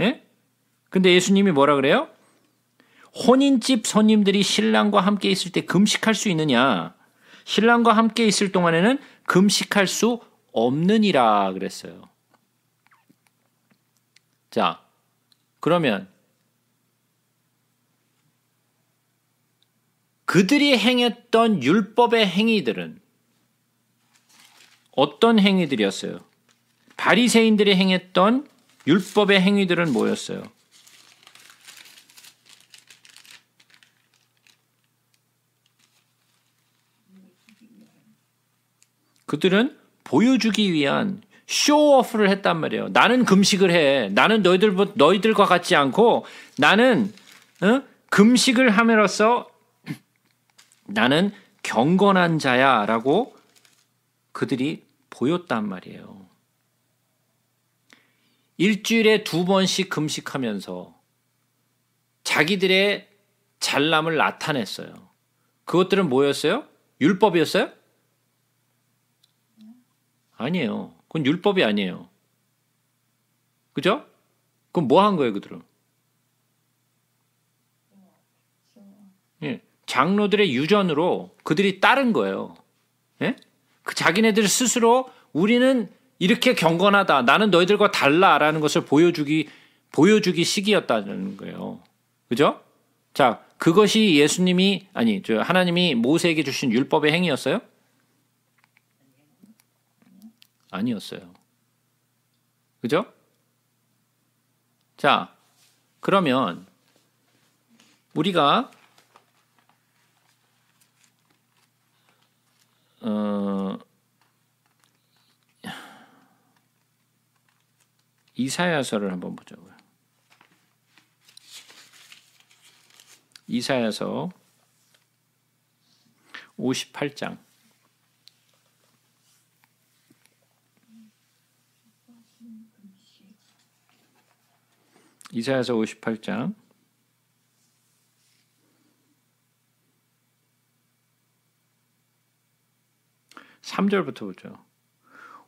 예? 근데 예수님이 뭐라 그래요? 혼인집 손님들이 신랑과 함께 있을 때 금식할 수 있느냐? 신랑과 함께 있을 동안에는 금식할 수 없느니라 그랬어요. 자, 그러면 그들이 행했던 율법의 행위들은 어떤 행위들이었어요? 바리새인들이 행했던 율법의 행위들은 뭐였어요? 그들은 보여주기 위한 쇼오프를 했단 말이에요. 나는 금식을 해. 나는 너희들 너희들과 같지 않고 나는 어? 금식을 함으로써 나는 경건한 자야라고 그들이 보였단 말이에요. 일주일에 두 번씩 금식하면서 자기들의 잘남을 나타냈어요. 그것들은 뭐였어요? 율법이었어요? 아니에요. 그건 율법이 아니에요. 그죠? 그럼 뭐 한 거예요, 그들은? 예. 장로들의 유전으로 그들이 따른 거예요. 예? 그 자기네들 스스로 우리는 이렇게 경건하다. 나는 너희들과 달라라는 것을 보여주기 보여주기 시기였다는 거예요. 그죠? 자, 그것이 예수님이 아니, 저 하나님이 모세에게 주신 율법의 행위였어요? 아니었어요. 그죠? 자, 그러면 우리가 어 이사야서를 한번 보자고요. 이사야서 58장 2사에서 58장 3절부터 보죠.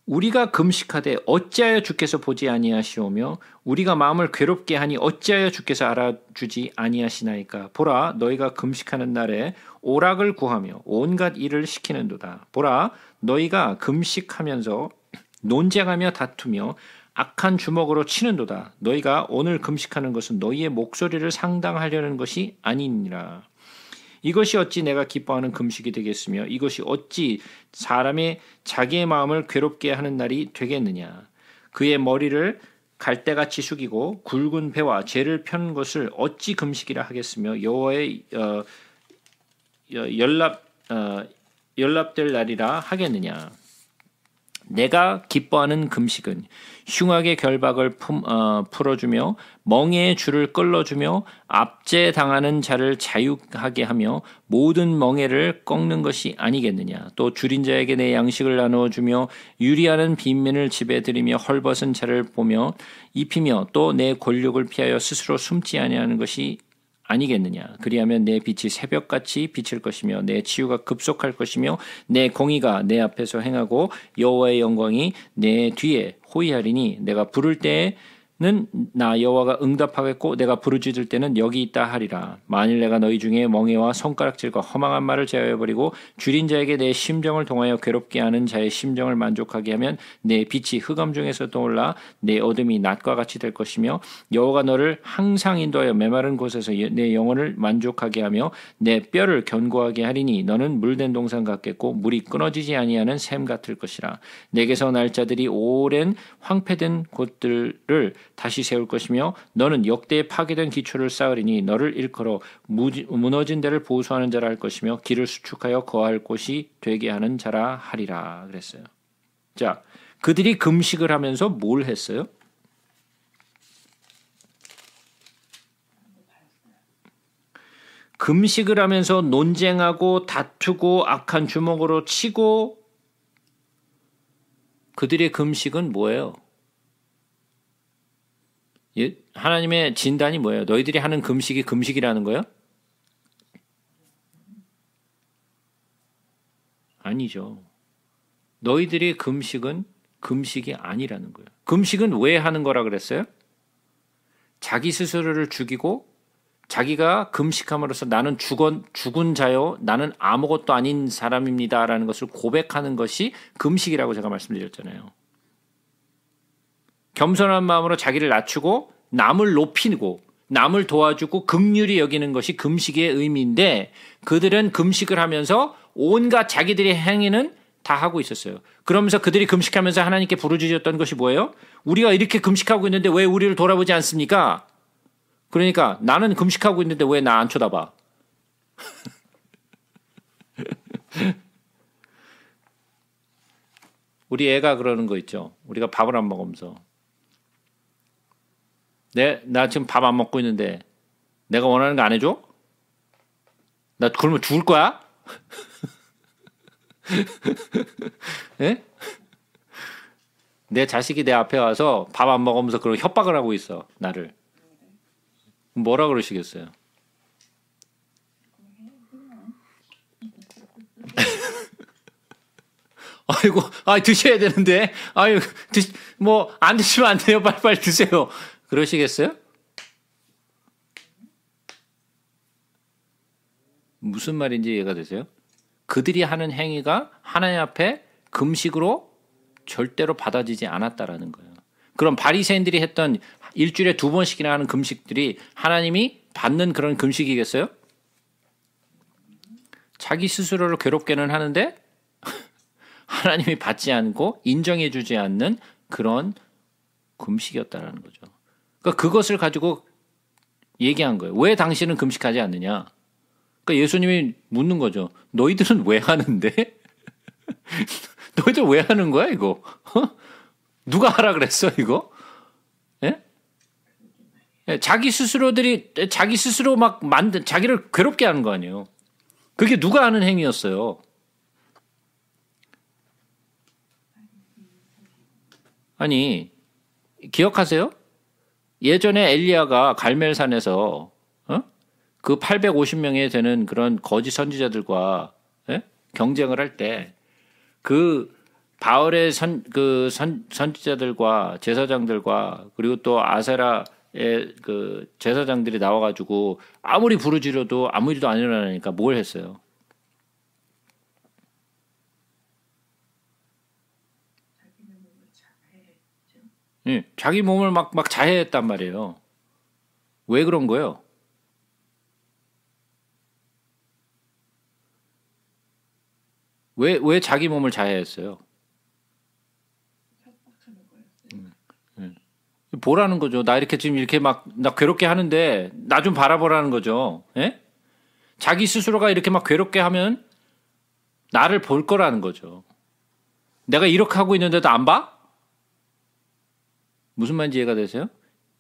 우리가 금식하되 어찌하여 주께서 보지 아니하시오며 우리가 마음을 괴롭게 하니 어찌하여 주께서 알아주지 아니하시나이까 보라 너희가 금식하는 날에 오락을 구하며 온갖 일을 시키는도다 보라 너희가 금식하면서 논쟁하며 다투며 악한 주먹으로 치는도다 너희가 오늘 금식하는 것은 너희의 목소리를 상당하려는 것이 아니니라 이것이 어찌 내가 기뻐하는 금식이 되겠으며 이것이 어찌 사람의 자기의 마음을 괴롭게 하는 날이 되겠느냐. 그의 머리를 갈대같이 숙이고 굵은 배와 죄를 편 것을 어찌 금식이라 하겠으며 여호와의 어, 연락 어, 연락될 날이라 하겠느냐. 내가 기뻐하는 금식은 흉악의 결박을 품, 어, 풀어주며 멍에의 줄을 끌어주며 압제당하는 자를 자유하게 하며 모든 멍에를 꺾는 것이 아니겠느냐. 또 줄인 자에게 내 양식을 나누어 주며 유리하는 빈민을 집에 들이며 헐벗은 자를 보며 입히며 또 내 권력을 피하여 스스로 숨지 아니하는 것이 아니겠느냐. 그리하면 내 빛이 새벽같이 비칠 것이며 내 치유가 급속할 것이며 내 공의가 내 앞에서 행하고 여호와의 영광이 내 뒤에 호위하리니 내가 부를 때에 나 여호와가 응답하겠고 내가 부르짖을 때는 여기 있다 하리라. 만일 내가 너희 중에 멍에와 손가락질과 허망한 말을 제어해 버리고 줄인 자에게 내 심정을 동하여 괴롭게 하는 자의 심정을 만족하게 하면 내 빛이 흑암 중에서 떠올라 내 어둠이 낮과 같이 될 것이며 여호가 너를 항상 인도하여 메마른 곳에서 내 영혼을 만족하게 하며 내 뼈를 견고하게 하리니 너는 물된 동산 같겠고 물이 끊어지지 아니하는 샘 같을 것이라. 내게서 날짜들이 오랜 황폐된 곳들을 다시 세울 것이며 너는 역대에 파괴된 기초를 쌓으리니 너를 일컬어 무지, 무너진 데를 보수하는 자라 할 것이며 길을 수축하여 거할 곳이 되게 하는 자라 하리라 그랬어요. 자, 그들이 금식을 하면서 뭘 했어요? 금식을 하면서 논쟁하고 다투고 악한 주먹으로 치고 그들의 금식은 뭐예요? 하나님의 진단이 뭐예요? 너희들이 하는 금식이 금식이라는 거예요? 아니죠. 너희들의 금식은 금식이 아니라는 거예요. 금식은 왜 하는 거라 그랬어요? 자기 스스로를 죽이고 자기가 금식함으로써 나는 죽은, 죽은 자요, 나는 아무것도 아닌 사람입니다라는 것을 고백하는 것이 금식이라고 제가 말씀드렸잖아요. 겸손한 마음으로 자기를 낮추고 남을 높이고 남을 도와주고 긍휼이 여기는 것이 금식의 의미인데 그들은 금식을 하면서 온갖 자기들의 행위는 다 하고 있었어요. 그러면서 그들이 금식하면서 하나님께 부르짖었던 것이 뭐예요? 우리가 이렇게 금식하고 있는데 왜 우리를 돌아보지 않습니까? 그러니까 나는 금식하고 있는데 왜 나 안 쳐다봐? 우리 애가 그러는 거 있죠. 우리가 밥을 안 먹으면서 내, 나 지금 밥 안 먹고 있는데 내가 원하는 거 안 해줘? 나 그러면 죽을 거야? 네? 내 자식이 내 앞에 와서 밥 안 먹으면서 그런 협박을 하고 있어 나를 뭐라 그러시겠어요? 아이고, 아 드셔야 되는데, 아유, 드 뭐안 드시면 안 돼요. 빨리빨리 빨리 드세요. 그러시겠어요? 무슨 말인지 이해가 되세요? 그들이 하는 행위가 하나님 앞에 금식으로 절대로 받아지지 않았다라는 거예요. 그럼 바리새인들이 했던 일주일에 두 번씩이나 하는 금식들이 하나님이 받는 그런 금식이겠어요? 자기 스스로를 괴롭게는 하는데 하나님이 받지 않고 인정해 주지 않는 그런 금식이었다라는 거죠. 그러니까 그것을 가지고 얘기한 거예요. 왜 당신은 금식하지 않느냐? 그러니까 예수님이 묻는 거죠. 너희들은 왜 하는데? 너희들 왜 하는 거야, 이거? 어? 누가 하라 그랬어, 이거? 예? 예? 자기 스스로들이, 자기 스스로 막 만든, 자기를 괴롭게 하는 거 아니에요. 그게 누가 하는 행위였어요. 아니, 기억하세요? 예전에 엘리야가 갈멜산에서 어? 그8 5 0명이 되는 그런 거짓 선지자들과 예? 경쟁을 할 때 그 바울의 선 그 선 선지자들과 제사장들과 그리고 또 아세라 그 제사장들이 나와가지고 아무리 부르지려도 아무 일도 안 일어나니까 뭘 했어요? 예, 자기 몸을 막, 막 자해했단 말이에요. 왜 그런 거예요? 왜, 왜 자기 몸을 자해했어요? 네. 음, 예. 보라는 거죠. 나 이렇게 지금 이렇게 막, 나 괴롭게 하는데, 나 좀 바라보라는 거죠. 예? 자기 스스로가 이렇게 막 괴롭게 하면, 나를 볼 거라는 거죠. 내가 이렇게 하고 있는데도 안 봐? 무슨 말인지 이해가 되세요?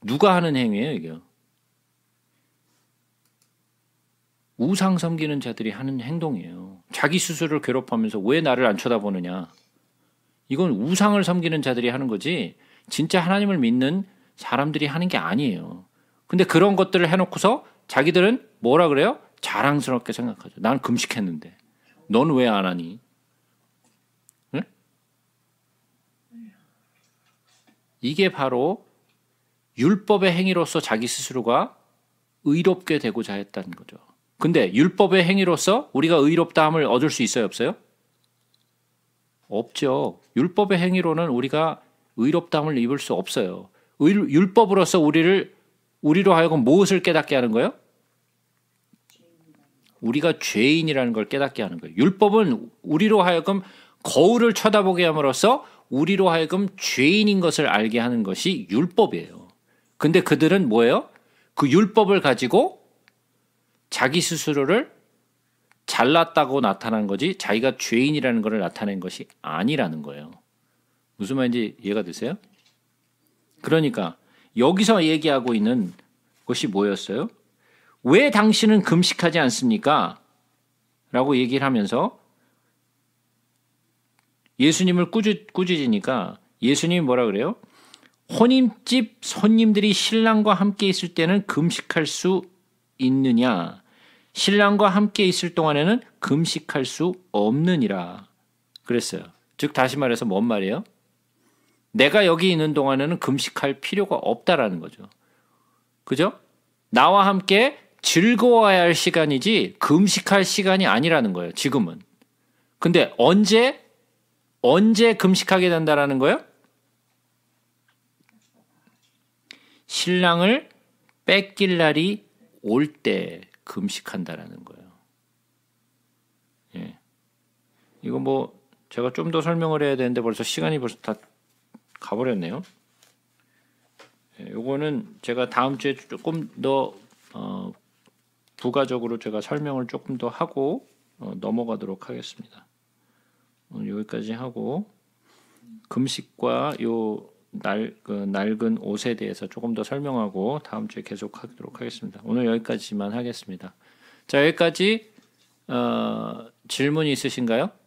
누가 하는 행위예요, 이게? 우상 섬기는 자들이 하는 행동이에요. 자기 스스로를 괴롭하면서 왜 나를 안 쳐다보느냐. 이건 우상을 섬기는 자들이 하는 거지, 진짜 하나님을 믿는 사람들이 하는 게 아니에요. 근데 그런 것들을 해놓고서 자기들은 뭐라 그래요? 자랑스럽게 생각하죠. 난 금식했는데. 넌 왜 안 하니? 이게 바로 율법의 행위로서 자기 스스로가 의롭게 되고자 했다는 거죠. 근데 율법의 행위로서 우리가 의롭다함을 얻을 수 있어요, 없어요? 없죠. 율법의 행위로는 우리가 의롭다함을 입을 수 없어요. 의, 율법으로서 우리를 우리로 하여금 무엇을 깨닫게 하는 거예요? 우리가 죄인이라는 걸 깨닫게 하는 거예요. 율법은 우리로 하여금 거울을 쳐다보게 함으로써 우리로 하여금 죄인인 것을 알게 하는 것이 율법이에요. 근데 그들은 뭐예요? 그 율법을 가지고 자기 스스로를 잘났다고 나타난 거지 자기가 죄인이라는 것을 나타낸 것이 아니라는 거예요. 무슨 말인지 이해가 되세요? 그러니까 여기서 얘기하고 있는 것이 뭐였어요? 왜 당신은 금식하지 않습니까? 라고 얘기를 하면서 예수님을 꾸짖, 꾸짖으니까 예수님이 뭐라 그래요? 혼인집 손님들이 신랑과 함께 있을 때는 금식할 수 있느냐? 신랑과 함께 있을 동안에는 금식할 수 없느니라. 그랬어요. 즉, 다시 말해서 뭔 말이에요? 내가 여기 있는 동안에는 금식할 필요가 없다라는 거죠. 그죠? 나와 함께 즐거워야 할 시간이지 금식할 시간이 아니라는 거예요, 지금은. 근데 언제 언제 금식하게 된다라는 거예요? 신랑을 뺏길 날이 올 때 금식한다라는 거예요. 예. 이거 뭐 제가 좀 더 설명을 해야 되는데 벌써 시간이 벌써 다 가버렸네요. 예, 요거는 제가 다음 주에 조금 더 어, 부가적으로 제가 설명을 조금 더 하고 어, 넘어가도록 하겠습니다. 오늘 어, 여기까지 하고 금식과 요 날, 그 낡은 옷에 대해서 조금 더 설명하고 다음 주에 계속 하도록 하겠습니다. 오늘 여기까지만 하겠습니다. 자, 여기까지 어, 질문이 있으신가요?